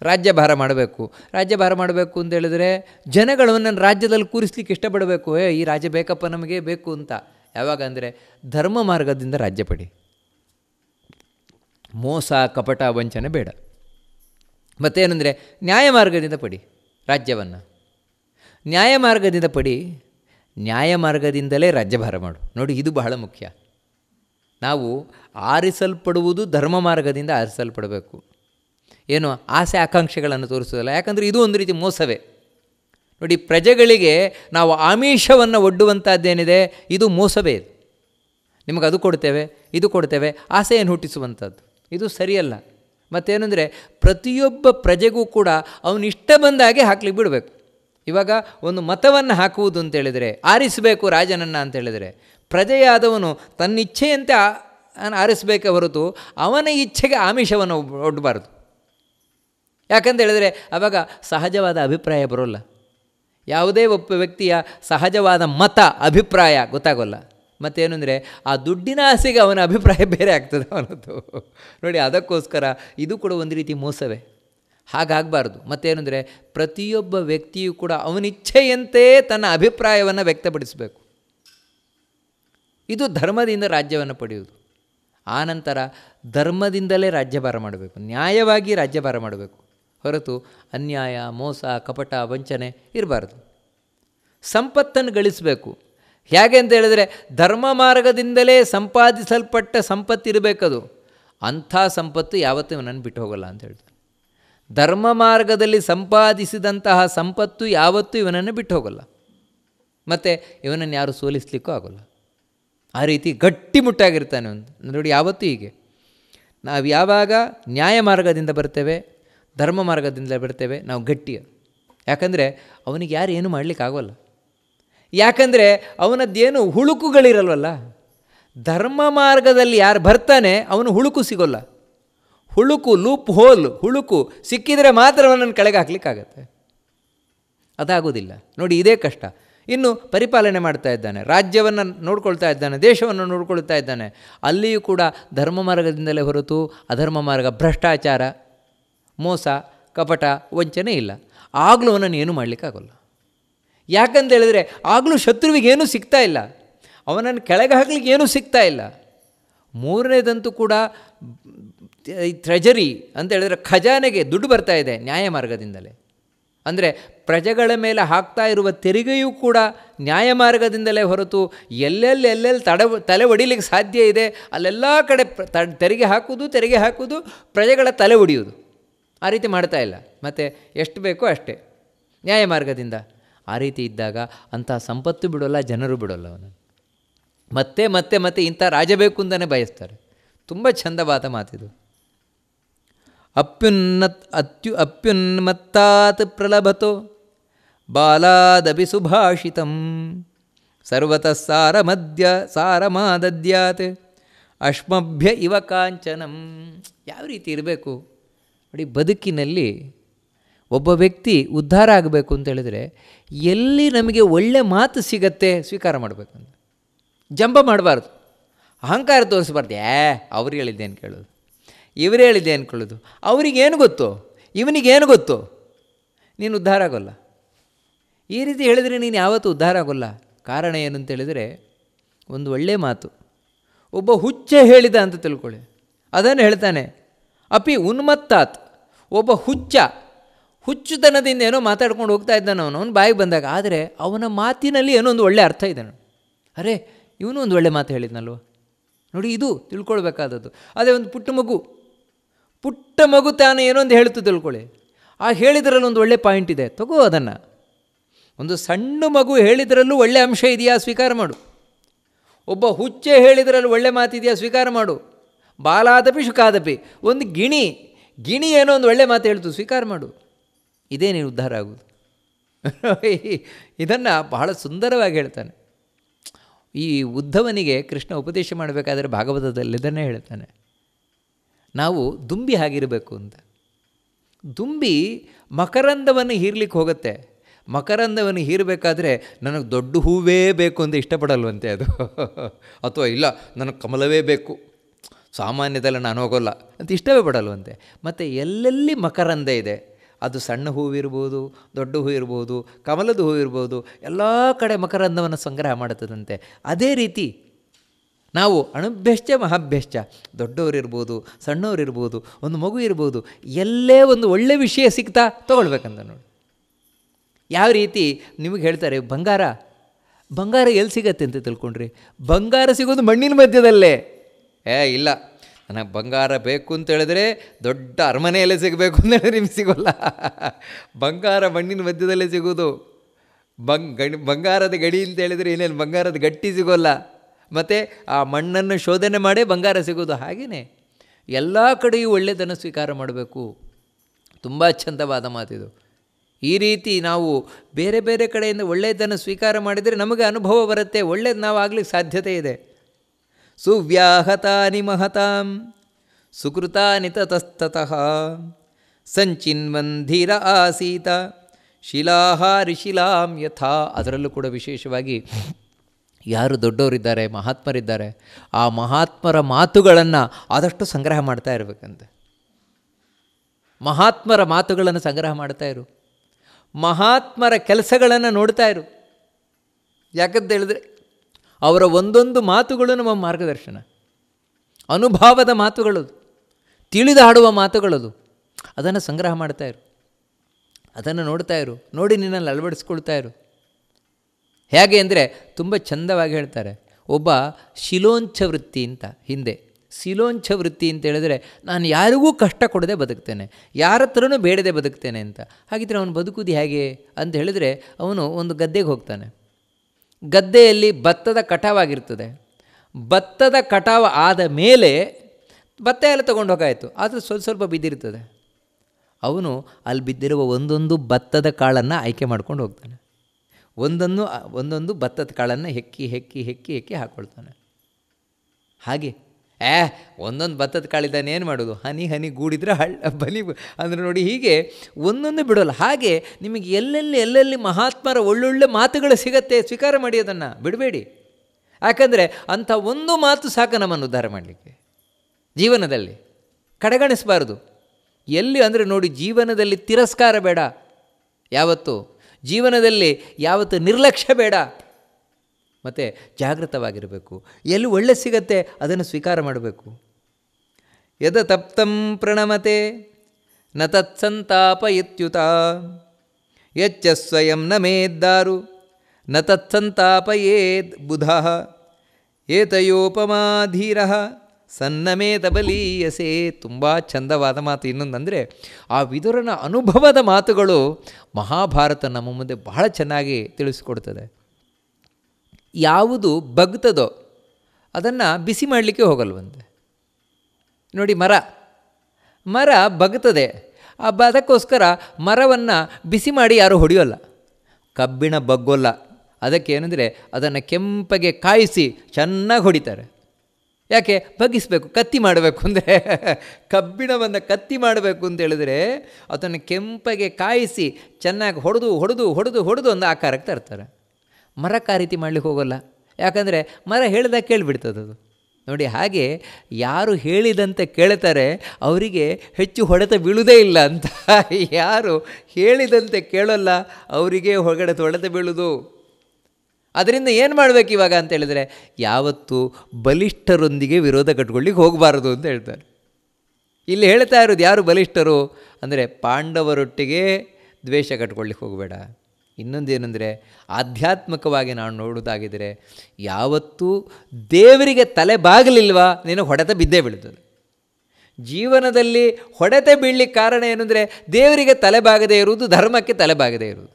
ರಾಜ್ಯಭಾರ ಮಾಡಬೇಕು ರಾಜ್ಯಭಾರ ಮಾಡಬೇಕು ಅಂತ ಹೇಳಿದ್ರೆ ಜನಗಳು ನನ್ನ ರಾಜ್ಯದಲ್ಲಿ ಕೂರಿಸ್ಲಿಕ್ಕೆ ಇಷ್ಟಪಡಬೇಕು ಏ ಈ ರಾಜ್ಯ ಬೇಕಪ್ಪ ನಮಗೆ ಬೇಕು ಅಂತ ಯಾವಾಗ ಅಂದರೆ ಧರ್ಮ ಮಾರ್ಗದಿಂದ ರಾಜ್ಯ ಪಡಿ ಮೋಸ ಕಪಟ ವಂಚನೆ ಬೇಡ ಮತ್ತೇನೆಂದರೆ ನ್ಯಾಯಮಾರ್ಗದಿಂದ ಪಡಿ ರಾಜ್ಯವನ್ನು ನ್ಯಾಯ ಮಾರ್ಗದಿಂದ ಪಡಿ ನ್ಯಾಯ ಮಾರ್ಗದಿಂದಲೇ ರಾಜ್ಯಭಾರ ಮಾಡು ನೋಡಿ ಇದು ಬಹಳ ಮುಖ್ಯ ನಾವು ಆರಿಸಲ್ಪಡುವುದು ಧರ್ಮ ಮಾರ್ಗದಿಂದ ಆರಿಸಲ್ಪಡಬೇಕು ಏನು ಆಸೆ ಆಕಾಂಕ್ಷೆಗಳನ್ನು ತೋರಿಸೋದಿಲ್ಲ ಯಾಕಂದರೆ ಇದು ಒಂದು ರೀತಿ ಮೋಸವೇ ನೋಡಿ ಪ್ರಜೆಗಳಿಗೆ ನಾವು ಆಮಿಷವನ್ನು ಒಡ್ಡುವಂಥದ್ದೇನಿದೆ ಇದು ಮೋಸವೇ ನಿಮಗೆ ಅದು ಕೊಡ್ತೇವೆ ಇದು ಕೊಡ್ತೇವೆ ಆಸೆಯನ್ನು ಹುಟ್ಟಿಸುವಂಥದ್ದು ಇದು ಸರಿಯಲ್ಲ ಮತ್ತೇನೆಂದರೆ ಪ್ರತಿಯೊಬ್ಬ ಪ್ರಜೆಗೂ ಕೂಡ ಅವನಿಷ್ಟ ಬಂದಾಗೆ ಹಾಕ್ಲಿಕ್ಕೆ ಬಿಡಬೇಕು ಇವಾಗ ಒಂದು ಮತವನ್ನು ಹಾಕುವುದು ಅಂತೇಳಿದರೆ ಆರಿಸಬೇಕು ರಾಜನನ್ನು ಅಂತೇಳಿದರೆ ಪ್ರಜೆಯಾದವನು ತನ್ನ ಇಚ್ಛೆಯಂತೆ ಆರಿಸಬೇಕೆ ಹೊರತು ಅವನ ಇಚ್ಛೆಗೆ ಆಮಿಷವನ್ನು ಒಡ್ಡಬಾರ್ದು ಯಾಕಂತ ಹೇಳಿದರೆ ಆವಾಗ ಸಹಜವಾದ ಅಭಿಪ್ರಾಯ ಬರೋಲ್ಲ ಯಾವುದೇ ಒಬ್ಬ ವ್ಯಕ್ತಿಯ ಸಹಜವಾದ ಮತ ಅಭಿಪ್ರಾಯ ಗೊತ್ತಾಗೋಲ್ಲ ಮತ್ತೇನು ಅಂದರೆ ಆ ದುಡ್ಡಿನ ಆಸೆಗೆ ಅವನ ಅಭಿಪ್ರಾಯ ಬೇರೆ ಆಗ್ತದೆ ಅವನದ್ದು ನೋಡಿ ಅದಕ್ಕೋಸ್ಕರ ಇದು ಕೂಡ ಒಂದು ರೀತಿ ಮೋಸವೇ ಹಾಗಾಗಬಾರ್ದು ಮತ್ತೇನೆಂದರೆ ಪ್ರತಿಯೊಬ್ಬ ವ್ಯಕ್ತಿಯು ಕೂಡ ಅವನಿಚ್ಛೆಯಂತೆ ತನ್ನ ಅಭಿಪ್ರಾಯವನ್ನು ವ್ಯಕ್ತಪಡಿಸಬೇಕು ಇದು ಧರ್ಮದಿಂದ ರಾಜ್ಯವನ್ನು ಪಡೆಯುವುದು ಆನಂತರ ಧರ್ಮದಿಂದಲೇ ರಾಜ್ಯಭಾರ ಮಾಡಬೇಕು ನ್ಯಾಯವಾಗಿ ರಾಜ್ಯಭಾರ ಮಾಡಬೇಕು ಹೊರತು ಅನ್ಯಾಯ ಮೋಸ ಕಪಟ ವಂಚನೆ ಇರಬಾರ್ದು ಸಂಪತ್ತನ್ನು ಗಳಿಸಬೇಕು ಹೇಗೆ ಅಂತ ಹೇಳಿದರೆ ಧರ್ಮ ಮಾರ್ಗದಿಂದಲೇ ಸಂಪಾದಿಸಲ್ಪಟ್ಟ ಸಂಪತ್ತಿರಬೇಕದು ಅಂಥ ಸಂಪತ್ತು ಯಾವತ್ತೂ ನನ್ನ ಬಿಟ್ಟು ಹೋಗಲ್ಲ ಅಂತ ಹೇಳ್ತಾನೆ ಧರ್ಮ ಮಾರ್ಗದಲ್ಲಿ ಸಂಪಾದಿಸಿದಂತಹ ಸಂಪತ್ತು ಯಾವತ್ತೂ ಇವನನ್ನು ಬಿಟ್ಟು ಹೋಗಲ್ಲ ಮತ್ತು ಇವನನ್ನು ಯಾರು ಸೋಲಿಸ್ಲಿಕ್ಕೂ ಆಗೋಲ್ಲ ಆ ರೀತಿ ಗಟ್ಟಿಮುಟ್ಟಾಗಿರ್ತಾನೆ ಒಂದು ನೋಡಿ ಯಾವತ್ತೂ ಹೀಗೆ ನಾವು ಯಾವಾಗ ನ್ಯಾಯ ಮಾರ್ಗದಿಂದ ಬರ್ತೇವೆ ಧರ್ಮ ಮಾರ್ಗದಿಂದ ಬರ್ತೇವೆ ನಾವು ಗಟ್ಟಿಯ ಯಾಕಂದರೆ ಅವನಿಗೆ ಯಾರು ಏನು ಮಾಡಲಿಕ್ಕಾಗೋಲ್ಲ ಯಾಕಂದರೆ ಅವನದ್ದೇನು ಹುಳುಕುಗಳಿರಲ್ವಲ್ಲ ಧರ್ಮ ಮಾರ್ಗದಲ್ಲಿ ಯಾರು ಬರ್ತಾನೆ ಅವನು ಹುಳುಕು ಸಿಗೋಲ್ಲ ಹುಳುಕು ಲೂಪ್ ಹೋಲ್ ಹುಳುಕು ಸಿಕ್ಕಿದರೆ ಮಾತ್ರ ಅವನನ್ನು ಕೆಳಗೆ ಹಾಕ್ಲಿಕ್ಕಾಗತ್ತೆ ಅದಾಗೋದಿಲ್ಲ ನೋಡಿ ಇದೇ ಕಷ್ಟ ಇನ್ನು ಪರಿಪಾಲನೆ ಮಾಡ್ತಾ ಇದ್ದಾನೆ ರಾಜ್ಯವನ್ನು ನೋಡ್ಕೊಳ್ತಾ ಇದ್ದಾನೆ ದೇಶವನ್ನು ನೋಡ್ಕೊಳ್ತಾ ಇದ್ದಾನೆ ಅಲ್ಲಿಯೂ ಕೂಡ ಧರ್ಮ ಮಾರ್ಗದಿಂದಲೇ ಹೊರತು ಅಧರ್ಮ ಮಾರ್ಗ ಭ್ರಷ್ಟಾಚಾರ ಮೋಸ ಕಪಟ ವಂಚನೆ ಇಲ್ಲ ಆಗಲೂ ಅವನನ್ನು ಏನು ಮಾಡಲಿಕ್ಕಾಗಲ್ಲ ಯಾಕಂತ ಹೇಳಿದರೆ ಆಗಲೂ ಏನೂ ಸಿಗ್ತಾ ಇಲ್ಲ ಅವನನ್ನು ಕೆಳಗೆ ಹಾಕ್ಲಿಕ್ಕೆ ಏನೂ ಸಿಗ್ತಾ ಇಲ್ಲ ಮೂರನೇದಂತೂ ಕೂಡ ಈ ಟ್ರೆಜರಿ ಅಂತ ಹೇಳಿದ್ರೆ ಖಜಾನೆಗೆ ದುಡ್ಡು ಬರ್ತಾ ಇದೆ ನ್ಯಾಯ ಅಂದರೆ ಪ್ರಜೆಗಳ ಮೇಲೆ ಹಾಕ್ತಾ ಇರುವ ತೆರಿಗೆಯೂ ಕೂಡ ನ್ಯಾಯಮಾರ್ಗದಿಂದಲೇ ಹೊರತು ಎಲ್ಲೆಲ್ಲಿ ಎಲ್ಲೆಲ್ಲಿ ತಡ ತಲೆ ಒಡಿಲಿಕ್ಕೆ ಸಾಧ್ಯ ಇದೆ ಅಲ್ಲೆಲ್ಲ ಕಡೆ ತೆರಿಗೆ ಹಾಕುವುದು ತೆರಿಗೆ ಹಾಕುವುದು ಪ್ರಜೆಗಳ ತಲೆ ಒಡೆಯುವುದು ಆ ರೀತಿ ಮಾಡ್ತಾ ಇಲ್ಲ ಮತ್ತು ಎಷ್ಟು ಬೇಕೋ ಅಷ್ಟೇ ನ್ಯಾಯಮಾರ್ಗದಿಂದ ಆ ರೀತಿ ಇದ್ದಾಗ ಅಂತಹ ಸಂಪತ್ತು ಬಿಡೋಲ್ಲ ಜನರು ಬಿಡೋಲ್ಲ ಅವನು ಮತ್ತೆ ಮತ್ತೆ ಮತ್ತೆ ಇಂಥ ರಾಜ ಬೇಕು ಅಂತಲೇ ಬಯಸ್ತಾರೆ ತುಂಬ ಚಂದವಾದ ಮಾತಿದು ಅಪ್ಯುನ್ನತ್ ಅತ್ಯು ಅಪ್ಯುನ್ಮತ್ತಾತ್ ಪ್ರಲಭತೋ ಬಾಲಾದಪಿ ಸುಭಾಷಿತಂ ಸರ್ವತಃ ಸಾರಮದ್ಯ ಸಾರಮಾದದ್ಯಾತ್ ಅಶ್ಮಭ್ಯ ಇವ ಕಾಂಚನಂ ಯಾವ ರೀತಿ ಇರಬೇಕು ನೋಡಿ ಬದುಕಿನಲ್ಲಿ ಒಬ್ಬ ವ್ಯಕ್ತಿ ಉದ್ಧಾರ ಆಗಬೇಕು ಅಂತ ಹೇಳಿದರೆ ಎಲ್ಲಿ ನಮಗೆ ಒಳ್ಳೆ ಮಾತು ಸಿಗತ್ತೆ ಸ್ವೀಕಾರ ಮಾಡಬೇಕಂತ ಜಂಪ ಮಾಡಬಾರ್ದು ಅಹಂಕಾರ ತೋರಿಸ್ಬಾರ್ದು ಏ ಅವ್ರು ಹೇಳಿದ್ದೇನು ಕೇಳೋದು ಇವರೇ ಹೇಳಿದೆ ಅಂದ್ಕೊಳ್ಳೋದು ಅವರಿಗೇನು ಗೊತ್ತು ಇವನಿಗೇನು ಗೊತ್ತು ನೀನು ಉದ್ಧಾರ ಆಗೋಲ್ಲ ಈ ರೀತಿ ಹೇಳಿದರೆ ನೀನು ಯಾವತ್ತೂ ಉದ್ಧಾರ ಆಗೋಲ್ಲ ಕಾರಣ ಏನು ಹೇಳಿದರೆ ಒಂದು ಒಳ್ಳೆಯ ಮಾತು ಒಬ್ಬ ಹುಚ್ಚೆ ಹೇಳಿದ ಅಂತ ತಿಳ್ಕೊಳ್ಳಿ ಅದನ್ನು ಹೇಳ್ತಾನೆ ಅಪಿ ಉನ್ಮತ್ತಾತ್ ಒಬ್ಬ ಹುಚ್ಚ ಹುಚ್ಚುತನದಿಂದ ಏನೋ ಮಾತಾಡ್ಕೊಂಡು ಹೋಗ್ತಾ ಇದ್ದಾನ ಅವನು ಅವನು ಬಾಯಿಗೆ ಬಂದಾಗ ಆದರೆ ಅವನ ಮಾತಿನಲ್ಲಿ ಏನೋ ಒಂದು ಒಳ್ಳೆ ಅರ್ಥ ಇದ್ದಾನೆ ಅರೆ ಇವನು ಒಂದು ಒಳ್ಳೆ ಮಾತು ಹೇಳಿದ್ನಲ್ವ ನೋಡಿ ಇದು ತಿಳ್ಕೊಳ್ಬೇಕಾದದ್ದು ಅದೇ ಒಂದು ಪುಟ್ಟ ಮಗು ಪುಟ್ಟ ಮಗು ತಾನೇ ಏನೋ ಒಂದು ಹೇಳ್ತು ತಿಳ್ಕೊಳ್ಳಿ ಆ ಹೇಳಿದ್ರಲ್ಲಿ ಒಂದು ಒಳ್ಳೆ ಪಾಯಿಂಟ್ ಇದೆ ತಗೋ ಅದನ್ನು ಒಂದು ಸಣ್ಣ ಮಗು ಹೇಳಿದ್ರಲ್ಲೂ ಒಳ್ಳೆ ಅಂಶ ಇದೆಯಾ ಸ್ವೀಕಾರ ಮಾಡು ಒಬ್ಬ ಹುಚ್ಚೆ ಹೇಳಿದ್ರಲ್ಲಿ ಒಳ್ಳೆ ಮಾತಿದೆಯಾ ಸ್ವೀಕಾರ ಮಾಡು ಬಾಲಾದಪಿ ಶುಕಾದಪಿ ಒಂದು ಗಿಣಿ ಗಿಣಿ ಏನೋ ಒಂದು ಒಳ್ಳೆ ಮಾತು ಹೇಳ್ತು ಸ್ವೀಕಾರ ಮಾಡು ಇದೇ ನೀನು ಉದ್ಧಾರ ಆಗೋದು ಇದನ್ನು ಬಹಳ ಸುಂದರವಾಗಿ ಹೇಳ್ತಾನೆ ಈ ಉದ್ಧವನಿಗೆ ಕೃಷ್ಣ ಉಪದೇಶ ಮಾಡಬೇಕಾದ್ರೆ ಭಾಗವತದಲ್ಲಿ ಇದನ್ನೇ ಹೇಳ್ತಾನೆ ನಾವು ದುಂಬಿ ಆಗಿರಬೇಕು ಅಂತ ದುಂಬಿ ಮಕರಂದವನ್ನು ಹೀರ್ಲಿಕ್ಕೆ ಹೋಗುತ್ತೆ ಮಕರಂದವನ್ನು ಹೀರಬೇಕಾದ್ರೆ ನನಗೆ ದೊಡ್ಡ ಹೂವೇ ಬೇಕು ಅಂತ ಇಷ್ಟಪಡಲ್ವಂತೆ ಅದು ಅಥವಾ ಇಲ್ಲ ನನಗೆ ಕಮಲವೇ ಬೇಕು ಸಾಮಾನ್ಯದಲ್ಲಿ ನಾನು ಹೋಗೋಲ್ಲ ಅಂತ ಇಷ್ಟವೇ ಪಡಲ್ವಂತೆ ಮತ್ತು ಎಲ್ಲೆಲ್ಲಿ ಮಕರಂದ ಇದೆ ಅದು ಸಣ್ಣ ಹೂವಿರ್ಬೋದು ದೊಡ್ಡ ಹೂ ಇರ್ಬೋದು ಕಮಲದ ಹೂವಿರ್ಬೋದು ಎಲ್ಲ ಕಡೆ ಮಕರಂದವನ್ನು ಸಂಗ್ರಹ ಮಾಡುತ್ತದಂತೆ ಅದೇ ರೀತಿ ನಾವು ಅಣುಭ್ಯಶ್ಚ ಮಹಾಭ್ಯಷ್ಟ ದೊಡ್ಡವರಿರ್ಬೋದು ಸಣ್ಣವರಿರ್ಬೋದು ಒಂದು ಮಗು ಇರ್ಬೋದು ಎಲ್ಲೇ ಒಂದು ಒಳ್ಳೆ ವಿಷಯ ಸಿಗ್ತಾ ತೊಗೊಳ್ಬೇಕಂತ ನೋಡಿ ಯಾವ ರೀತಿ ನಿಮಗೆ ಹೇಳ್ತಾರೆ ಬಂಗಾರ ಬಂಗಾರ ಎಲ್ಲಿ ಸಿಗತ್ತೆ ಅಂತ ತಿಳ್ಕೊಂಡ್ರಿ ಬಂಗಾರ ಸಿಗೋದು ಮಣ್ಣಿನ ಮಧ್ಯದಲ್ಲೇ ಏ ಇಲ್ಲ ನನಗೆ ಬಂಗಾರ ಬೇಕು ಅಂತ ಹೇಳಿದ್ರೆ ದೊಡ್ಡ ಅರಮನೆಯಲ್ಲೇ ಸಿಗಬೇಕು ಅಂತ ಹೇಳಿದ್ರೆ ನಿಮ್ಗೆ ಸಿಗೋಲ್ಲ ಬಂಗಾರ ಮಣ್ಣಿನ ಮಧ್ಯದಲ್ಲೇ ಸಿಗೋದು ಬಂಗ್ ಗಣಿ ಬಂಗಾರದ ಗಡಿ ಅಂತ ಹೇಳಿದರೆ ಏನೇನು ಬಂಗಾರದ ಗಟ್ಟಿ ಸಿಗೋಲ್ಲ ಮತ್ತು ಆ ಮಣ್ಣನ್ನು ಶೋಧನೆ ಮಾಡೇ ಬಂಗಾರ ಸಿಗೋದು ಹಾಗೆಯೇ ಎಲ್ಲ ಕಡೆಯೂ ಒಳ್ಳೆಯದನ್ನು ಸ್ವೀಕಾರ ಮಾಡಬೇಕು ತುಂಬ ಚಂದವಾದ ಮಾತಿದು ಈ ರೀತಿ ನಾವು ಬೇರೆ ಬೇರೆ ಕಡೆಯಿಂದ ಒಳ್ಳೆಯದನ್ನು ಸ್ವೀಕಾರ ಮಾಡಿದರೆ ನಮಗೆ ಅನುಭವ ಬರುತ್ತೆ ಒಳ್ಳೆಯದು ನಾವು ಆಗಲಿಕ್ಕೆ ಸಾಧ್ಯತೆ ಇದೆ ಸುವ್ಯಾಹತಾನಿ ಮಹತಾಂ ಸುಕೃತಾನಿ ತತಸ್ತತಃ ಸಂಚಿನ್ಮಂಧಿರ ಆಸೀತ ಶಿಲಾಹಾರಿ ಶಿಲಾಂ ಯಥಾ ಅದರಲ್ಲೂ ಕೂಡ ವಿಶೇಷವಾಗಿ ಯಾರು ದೊಡ್ಡವರಿದ್ದಾರೆ ಮಹಾತ್ಮರಿದ್ದಾರೆ ಆ ಮಹಾತ್ಮರ ಮಾತುಗಳನ್ನು ಆದಷ್ಟು ಸಂಗ್ರಹ ಮಾಡ್ತಾ ಇರಬೇಕಂತೆ ಮಹಾತ್ಮರ ಮಾತುಗಳನ್ನು ಸಂಗ್ರಹ ಮಾಡ್ತಾ ಇರು ಮಹಾತ್ಮರ ಕೆಲಸಗಳನ್ನು ನೋಡ್ತಾ ಇರು ಯಾಕಂತ ಹೇಳಿದ್ರೆ ಅವರ ಒಂದೊಂದು ಮಾತುಗಳು ನಮ್ಮ ಮಾರ್ಗದರ್ಶನ ಅನುಭವದ ಮಾತುಗಳದು ತಿಳಿದು ಹಾಡುವ ಮಾತುಗಳದು ಅದನ್ನು ಸಂಗ್ರಹ ಮಾಡ್ತಾ ಇರು ಅದನ್ನು ನೋಡ್ತಾ ಇರು ನೋಡಿ ನಿನ್ನಲ್ಲಿ ಅಳವಡಿಸ್ಕೊಳ್ತಾ ಇರು ಹೇಗೆ ಅಂದರೆ ತುಂಬ ಚಂದವಾಗಿ ಹೇಳ್ತಾರೆ ಒಬ್ಬ ಶಿಲೋಂಛ ವೃತ್ತಿ ಅಂತ ಹಿಂದೆ ಶಿಲೋಂಛ ವೃತ್ತಿ ಅಂತ ಹೇಳಿದ್ರೆ ನಾನು ಯಾರಿಗೂ ಕಷ್ಟ ಕೊಡದೆ ಬದುಕ್ತೇನೆ ಯಾರ ಹತ್ರನೂ ಬೇಡದೆ ಬದುಕ್ತೇನೆ ಅಂತ ಹಾಗಿದ್ರೆ ಅವನು ಬದುಕುದು ಹೇಗೆ ಅಂತ ಹೇಳಿದರೆ ಅವನು ಒಂದು ಗದ್ದೆಗೆ ಹೋಗ್ತಾನೆ ಗದ್ದೆಯಲ್ಲಿ ಭತ್ತದ ಕಟಾವಾಗಿರ್ತದೆ ಭತ್ತದ ಕಟಾವ ಆದ ಮೇಲೆ ಭತ್ತ ಎಲ್ಲ ತೊಗೊಂಡು ಹೋಗಾಯಿತು ಆದರೆ ಸ್ವಲ್ಪ ಸ್ವಲ್ಪ ಬಿದ್ದಿರ್ತದೆ ಅವನು ಅಲ್ಲಿ ಬಿದ್ದಿರುವ ಒಂದೊಂದು ಭತ್ತದ ಕಾಳನ್ನು ಆಯ್ಕೆ ಮಾಡ್ಕೊಂಡು ಹೋಗ್ತಾನೆ ಒಂದೊಂದು ಒಂದೊಂದು ಭತ್ತದ ಕಾಳನ್ನು ಹೆಕ್ಕಿ ಹೆಕ್ಕಿ ಹೆಕ್ಕಿ ಹೆಕ್ಕಿ ಹಾಕ್ಕೊಳ್ತಾನೆ ಹಾಗೆ ಏ ಒಂದೊಂದು ಭತ್ತದ ಕಾಳಿದ್ದಾನೆ ಏನು ಮಾಡೋದು ಹನಿ ಹನಿ ಗೂಡಿದ್ರೆ ಹಳ್ಳ ಬಲಿ ಅಂದರೆ ನೋಡಿ ಹೀಗೆ ಒಂದೊಂದು ಬಿಡೋಲ್ಲ ಹಾಗೆ ನಿಮಗೆ ಎಲ್ಲೆಲ್ಲಿ ಎಲ್ಲೆಲ್ಲಿ ಮಹಾತ್ಮರ ಒಳ್ಳೊಳ್ಳೆ ಮಾತುಗಳು ಸಿಗತ್ತೆ ಸ್ವೀಕಾರ ಮಾಡಿ ಅದನ್ನು ಬಿಡಬೇಡಿ ಯಾಕಂದರೆ ಅಂಥ ಒಂದು ಮಾತು ಸಾಕು ನಮ್ಮನ್ನು ಉದ್ಧಾರ ಮಾಡಲಿಕ್ಕೆ ಜೀವನದಲ್ಲಿ ಕಡೆಗಣಿಸಬಾರದು ಎಲ್ಲಿ ಅಂದರೆ ನೋಡಿ ಜೀವನದಲ್ಲಿ ತಿರಸ್ಕಾರ ಬೇಡ ಯಾವತ್ತು ಜೀವನದಲ್ಲಿ ಯಾವತ್ತು ನಿರ್ಲಕ್ಷ್ಯ ಬೇಡ ಮತ್ತು ಜಾಗೃತವಾಗಿರಬೇಕು ಎಲ್ಲಿ ಒಳ್ಳೆ ಸಿಗತ್ತೆ ಅದನ್ನು ಸ್ವೀಕಾರ ಮಾಡಬೇಕು ಯದ ತಪ್ತಂ ಪ್ರಣಮತೆ ನ ತತ್ಸಂತಾಪ ಇತ್ಯುತ ಯಚ್ಚ ಸ್ವಯಂ ನ ಮೇದ್ದಾರು ನ ತತ್ಸಂತಾಪ ಏದ್ ಬುಧ ಏತಯೋಪಮಾಧೀರ ಸನ್ನಮೇ ತಬಲೀಯಸೆ ತುಂಬ ಚಂದವಾದ ಮಾತು ಇನ್ನೊಂದಂದರೆ ಆ ವಿದುರನ ಅನುಭವದ ಮಾತುಗಳು ಮಹಾಭಾರತ ನಮ್ಮ ಮುಂದೆ ಬಹಳ ಚೆನ್ನಾಗಿ ತಿಳಿಸ್ಕೊಡ್ತದೆ ಯಾವುದು ಬಗ್ತದೋ ಅದನ್ನು ಬಿಸಿ ಮಾಡಲಿಕ್ಕೆ ಹೋಗಲ್ವಂತೆ ನೋಡಿ ಮರ ಮರ ಬಗ್ತದೆ ಅದಕ್ಕೋಸ್ಕರ ಮರವನ್ನು ಬಿಸಿ ಮಾಡಿ ಯಾರೂ ಹೊಡೆಯೋಲ್ಲ ಕಬ್ಬಿಣ ಬಗ್ಗೋಲ್ಲ ಅದಕ್ಕೆ ಏನಂದರೆ ಅದನ್ನು ಕೆಂಪಗೆ ಕಾಯಿಸಿ ಚೆನ್ನಾಗಿ ಹೊಡಿತಾರೆ ಯಾಕೆ ಬಗ್ಗಿಸಬೇಕು ಕತ್ತಿ ಮಾಡಬೇಕು ಅಂದರೆ ಕಬ್ಬಿಣವನ್ನು ಕತ್ತಿ ಮಾಡಬೇಕು ಅಂತ ಹೇಳಿದ್ರೆ ಅದನ್ನು ಕೆಂಪಗೆ ಕಾಯಿಸಿ ಚೆನ್ನಾಗಿ ಹೊಡೆದು ಹೊಡೆದು ಹೊಡೆದು ಹೊಡೆದು ಒಂದು ಆಕಾರಕ್ಕೆ ತರ್ತಾರೆ ಮರಕ್ಕೆ ಆ ರೀತಿ ಮಾಡಲಿಕ್ಕೆ ಹೋಗೋಲ್ಲ ಯಾಕಂದರೆ ಮರ ಹೇಳಿದಾಗ ಕೇಳಿಬಿಡ್ತದದು ನೋಡಿ ಹಾಗೆ ಯಾರು ಹೇಳಿದಂತೆ ಕೇಳ್ತಾರೆ ಅವರಿಗೆ ಹೆಚ್ಚು ಹೊಡೆತ ಬೀಳುವುದೇ ಇಲ್ಲ ಅಂತ ಯಾರು ಹೇಳಿದಂತೆ ಕೇಳೋಲ್ಲ ಅವರಿಗೆ ಹೊರಗಡೆ ಹೊಡೆತ ಬೀಳೋದು ಅದರಿಂದ ಏನು ಮಾಡಬೇಕು ಇವಾಗ ಅಂತ ಹೇಳಿದರೆ ಯಾವತ್ತೂ ಬಲಿಷ್ಠರೊಂದಿಗೆ ವಿರೋಧ ಕಟ್ಕೊಳ್ಳಿಕ್ಕೆ ಹೋಗಬಾರದು ಅಂತ ಹೇಳ್ತಾರೆ ಇಲ್ಲಿ ಹೇಳ್ತಾ ಇರೋದು ಯಾರು ಬಲಿಷ್ಠರು ಅಂದರೆ ಪಾಂಡವರೊಟ್ಟಿಗೆ ದ್ವೇಷ ಕಟ್ಕೊಳ್ಳಿಕ್ಕೆ ಹೋಗಬೇಡ ಇನ್ನೊಂದೇನೆಂದರೆ ಆಧ್ಯಾತ್ಮಿಕವಾಗಿ ನಾನು ನೋಡೋದಾಗಿದ್ದರೆ ಯಾವತ್ತೂ ದೇವರಿಗೆ ತಲೆ ಬಾಗಲಿಲ್ವಾ ನೀನು ಹೊಡೆತ ಬಿದ್ದೇ ಬೀಳ್ತದೆ ಜೀವನದಲ್ಲಿ ಹೊಡೆತ ಬೀಳಲಿಕ್ಕೆ ಕಾರಣ ಏನಂದರೆ ದೇವರಿಗೆ ತಲೆಬಾಗದೇ ಇರುವುದು ಧರ್ಮಕ್ಕೆ ತಲೆಬಾಗದೇ ಇರುವುದು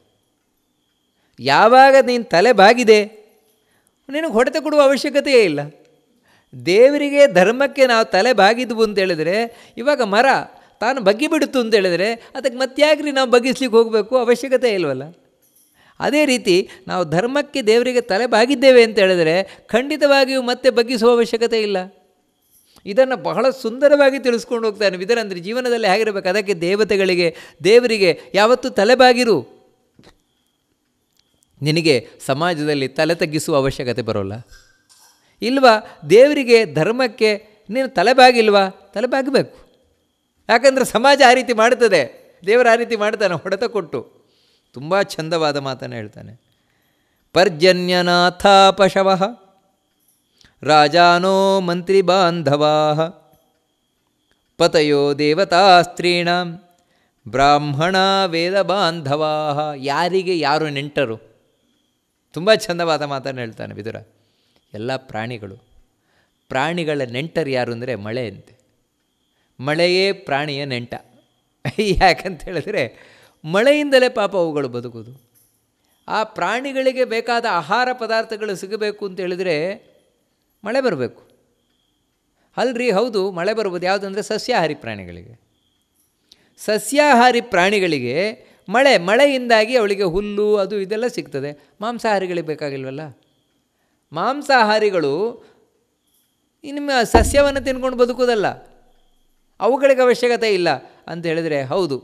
ಯಾವಾಗ ನೀನು ತಲೆ ಬಾಗಿದೆ ನಿನಗೆ ಹೊಡೆತ ಕೊಡುವ ಅವಶ್ಯಕತೆಯೇ ಇಲ್ಲ ದೇವರಿಗೆ ಧರ್ಮಕ್ಕೆ ನಾವು ತಲೆ ಬಾಗಿದ್ವು ಅಂತೇಳಿದರೆ ಇವಾಗ ಮರ ತಾನು ಅಂತ ಅಂತೇಳಿದರೆ ಅದಕ್ಕೆ ಮತ್ಯಾಗ್ರಿ ನಾವು ಬಗ್ಗಿಸ್ಲಿಕ್ಕೆ ಹೋಗಬೇಕು ಅವಶ್ಯಕತೆ ಇಲ್ವಲ್ಲ ಅದೇ ರೀತಿ ನಾವು ಧರ್ಮಕ್ಕೆ ದೇವರಿಗೆ ತಲೆ ಬಾಗಿದ್ದೇವೆ ಅಂತ ಹೇಳಿದರೆ ಖಂಡಿತವಾಗಿಯೂ ಮತ್ತೆ ಬಗ್ಗಿಸುವ ಅವಶ್ಯಕತೆ ಇಲ್ಲ ಇದನ್ನು ಬಹಳ ಸುಂದರವಾಗಿ ತಿಳಿಸ್ಕೊಂಡು ಹೋಗ್ತಾನೆ ಅಂದರೆ ಜೀವನದಲ್ಲಿ ಹೇಗಿರಬೇಕು ಅದಕ್ಕೆ ದೇವತೆಗಳಿಗೆ ದೇವರಿಗೆ ಯಾವತ್ತೂ ತಲೆಬಾಗಿರು ನಿನಗೆ ಸಮಾಜದಲ್ಲಿ ತಲೆ ತಗ್ಗಿಸುವ ಅವಶ್ಯಕತೆ ಬರೋಲ್ಲ ಇಲ್ವಾ ದೇವರಿಗೆ ಧರ್ಮಕ್ಕೆ ನೀನು ತಲೆಬಾಗಿಲ್ವಾ ತಲೆಬಾಗಬೇಕು ಯಾಕಂದರೆ ಸಮಾಜ ಆ ರೀತಿ ಮಾಡ್ತದೆ ದೇವರ ಆ ರೀತಿ ಮಾಡ್ತಾನೆ ಹೊಡೆತ ಕೊಟ್ಟು ತುಂಬ ಚಂದವಾದ ಮಾತನ್ನು ಹೇಳ್ತಾನೆ ಪಶವಃ ರಾಜಾನೋ ಮಂತ್ರಿ ಬಾಂಧವಾ ಪತಯೋ ದೇವತಾ ಸ್ತ್ರೀಣಾಂ ಬ್ರಾಹ್ಮಣ ವೇದ ಬಾಂಧವಾ ಯಾರಿಗೆ ಯಾರು ನೆಂಟರು ತುಂಬ ಚಂದವಾದ ಮಾತನ್ನು ಹೇಳ್ತಾನೆ ಬಿದುರ ಎಲ್ಲ ಪ್ರಾಣಿಗಳು ಪ್ರಾಣಿಗಳ ನೆಂಟರು ಯಾರು ಅಂದರೆ ಮಳೆ ಅಂತೆ ಮಳೆಯೇ ಪ್ರಾಣಿಯ ನೆಂಟ ಯಾಕಂತ ಹೇಳಿದ್ರೆ ಮಳೆಯಿಂದಲೇ ಪಾಪ ಅವುಗಳು ಬದುಕೋದು ಆ ಪ್ರಾಣಿಗಳಿಗೆ ಬೇಕಾದ ಆಹಾರ ಪದಾರ್ಥಗಳು ಸಿಗಬೇಕು ಅಂತ ಹೇಳಿದರೆ ಮಳೆ ಬರಬೇಕು ಅಲ್ರಿ ಹೌದು ಮಳೆ ಬರ್ಬೋದು ಯಾವುದಂದರೆ ಸಸ್ಯಾಹಾರಿ ಪ್ರಾಣಿಗಳಿಗೆ ಸಸ್ಯಾಹಾರಿ ಪ್ರಾಣಿಗಳಿಗೆ ಮಳೆ ಮಳೆಯಿಂದಾಗಿ ಅವಳಿಗೆ ಹುಲ್ಲು ಅದು ಇದೆಲ್ಲ ಸಿಗ್ತದೆ ಮಾಂಸಾಹಾರಿಗಳಿಗೆ ಬೇಕಾಗಿಲ್ವಲ್ಲ ಮಾಂಸಾಹಾರಿಗಳು ಇನ್ನು ಸಸ್ಯವನ್ನು ತಿನ್ಕೊಂಡು ಬದುಕೋದಲ್ಲ ಅವುಗಳಿಗೆ ಅವಶ್ಯಕತೆ ಇಲ್ಲ ಅಂತ ಹೇಳಿದರೆ ಹೌದು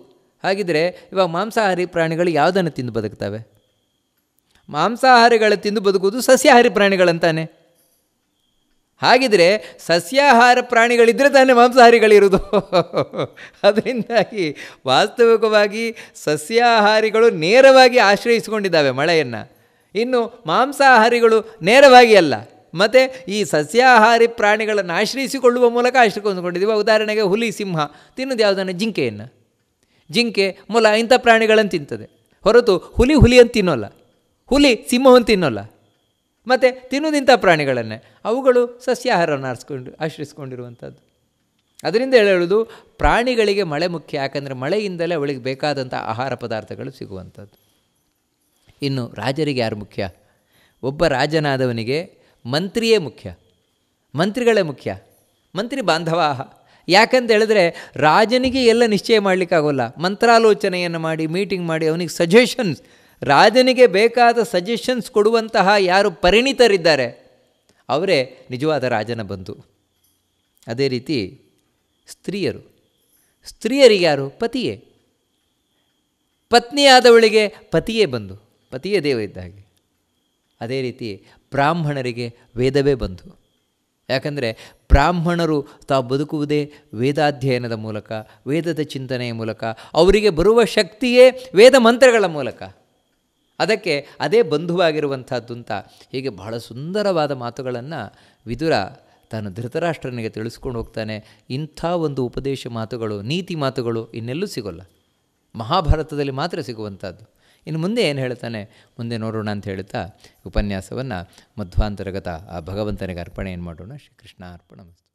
ಹಾಗಿದ್ರೆ ಇವಾಗ ಮಾಂಸಾಹಾರಿ ಪ್ರಾಣಿಗಳು ಯಾವುದನ್ನು ತಿಂದು ಬದುಕ್ತವೆ ಮಾಂಸಾಹಾರಿಗಳು ತಿಂದು ಬದುಕುವುದು ಸಸ್ಯಾಹಾರಿ ಪ್ರಾಣಿಗಳಂತಾನೆ ಹಾಗಿದ್ರೆ ಸಸ್ಯಾಹಾರ ಪ್ರಾಣಿಗಳಿದ್ದರೆ ತಾನೇ ಮಾಂಸಾಹಾರಿಗಳಿರುವುದು ಅದರಿಂದಾಗಿ ವಾಸ್ತವಿಕವಾಗಿ ಸಸ್ಯಾಹಾರಿಗಳು ನೇರವಾಗಿ ಆಶ್ರಯಿಸಿಕೊಂಡಿದ್ದಾವೆ ಮಳೆಯನ್ನು ಇನ್ನು ಮಾಂಸಾಹಾರಿಗಳು ನೇರವಾಗಿ ಅಲ್ಲ ಮತ್ತು ಈ ಸಸ್ಯಾಹಾರಿ ಪ್ರಾಣಿಗಳನ್ನು ಆಶ್ರಯಿಸಿಕೊಳ್ಳುವ ಮೂಲಕ ಆಶ್ರಯಿಸಿಕೊಂಡಿದ್ದೀವಿ ಉದಾಹರಣೆಗೆ ಹುಲಿ ಸಿಂಹ ತಿನ್ನೋದು ಯಾವುದನ್ನು ಜಿಂಕೆಯನ್ನು ಜಿಂಕೆ ಮೊಲ ಇಂಥ ಪ್ರಾಣಿಗಳನ್ನು ತಿಂತದೆ ಹೊರತು ಹುಲಿ ಹುಲಿಯನ್ನು ತಿನ್ನೋಲ್ಲ ಹುಲಿ ಸಿಂಹವನ್ನು ತಿನ್ನೋಲ್ಲ ಮತ್ತು ತಿನ್ನೋದಿಂಥ ಪ್ರಾಣಿಗಳನ್ನೇ ಅವುಗಳು ಸಸ್ಯಾಹಾರವನ್ನು ಆರಿಸ್ಕೊಂಡು ಆಶ್ರಯಿಸ್ಕೊಂಡಿರುವಂಥದ್ದು ಅದರಿಂದ ಹೇಳೋದು ಪ್ರಾಣಿಗಳಿಗೆ ಮಳೆ ಮುಖ್ಯ ಯಾಕಂದರೆ ಮಳೆಯಿಂದಲೇ ಅವಳಿಗೆ ಬೇಕಾದಂಥ ಆಹಾರ ಪದಾರ್ಥಗಳು ಸಿಗುವಂಥದ್ದು ಇನ್ನು ರಾಜರಿಗೆ ಯಾರು ಮುಖ್ಯ ಒಬ್ಬ ರಾಜನಾದವನಿಗೆ ಮಂತ್ರಿಯೇ ಮುಖ್ಯ ಮಂತ್ರಿಗಳೇ ಮುಖ್ಯ ಮಂತ್ರಿ ಬಾಂಧವಾಹ ಯಾಕಂತ ಹೇಳಿದ್ರೆ ರಾಜನಿಗೆ ಎಲ್ಲ ನಿಶ್ಚಯ ಮಾಡಲಿಕ್ಕಾಗೋಲ್ಲ ಮಂತ್ರಾಲೋಚನೆಯನ್ನು ಮಾಡಿ ಮೀಟಿಂಗ್ ಮಾಡಿ ಅವನಿಗೆ ಸಜೆಷನ್ಸ್ ರಾಜನಿಗೆ ಬೇಕಾದ ಸಜೆಷನ್ಸ್ ಕೊಡುವಂತಹ ಯಾರು ಪರಿಣಿತರಿದ್ದಾರೆ ಅವರೇ ನಿಜವಾದ ರಾಜನ ಬಂಧು ಅದೇ ರೀತಿ ಸ್ತ್ರೀಯರು ಸ್ತ್ರೀಯರಿಗೆ ಯಾರು ಪತಿಯೇ ಪತ್ನಿಯಾದವಳಿಗೆ ಪತಿಯೇ ಬಂದು ಪತಿಯೇ ದೇವ ಇದ್ದ ಹಾಗೆ ಅದೇ ರೀತಿ ಬ್ರಾಹ್ಮಣರಿಗೆ ವೇದವೇ ಬಂತು ಯಾಕಂದರೆ ಬ್ರಾಹ್ಮಣರು ತಾವು ಬದುಕುವುದೇ ವೇದಾಧ್ಯಯನದ ಮೂಲಕ ವೇದದ ಚಿಂತನೆಯ ಮೂಲಕ ಅವರಿಗೆ ಬರುವ ಶಕ್ತಿಯೇ ವೇದ ಮಂತ್ರಗಳ ಮೂಲಕ ಅದಕ್ಕೆ ಅದೇ ಬಂಧುವಾಗಿರುವಂಥದ್ದು ಅಂತ ಹೀಗೆ ಬಹಳ ಸುಂದರವಾದ ಮಾತುಗಳನ್ನು ವಿದುರ ತಾನು ಧೃತರಾಷ್ಟ್ರನಿಗೆ ತಿಳಿಸ್ಕೊಂಡು ಹೋಗ್ತಾನೆ ಇಂಥ ಒಂದು ಉಪದೇಶ ಮಾತುಗಳು ನೀತಿ ಮಾತುಗಳು ಇನ್ನೆಲ್ಲೂ ಸಿಗೋಲ್ಲ ಮಹಾಭಾರತದಲ್ಲಿ ಮಾತ್ರ ಸಿಗುವಂಥದ್ದು ಇನ್ನು ಮುಂದೆ ಏನು ಹೇಳ್ತಾನೆ ಮುಂದೆ ನೋಡೋಣ ಅಂತ ಹೇಳ್ತಾ ಉಪನ್ಯಾಸವನ್ನು ಮಧ್ವಾಂತರಗತ ಆ ಭಗವಂತನಿಗೆ ಅರ್ಪಣೆಯನ್ನು ಮಾಡೋಣ ಶ್ರೀಕೃಷ್ಣ ಅರ್ಪಣ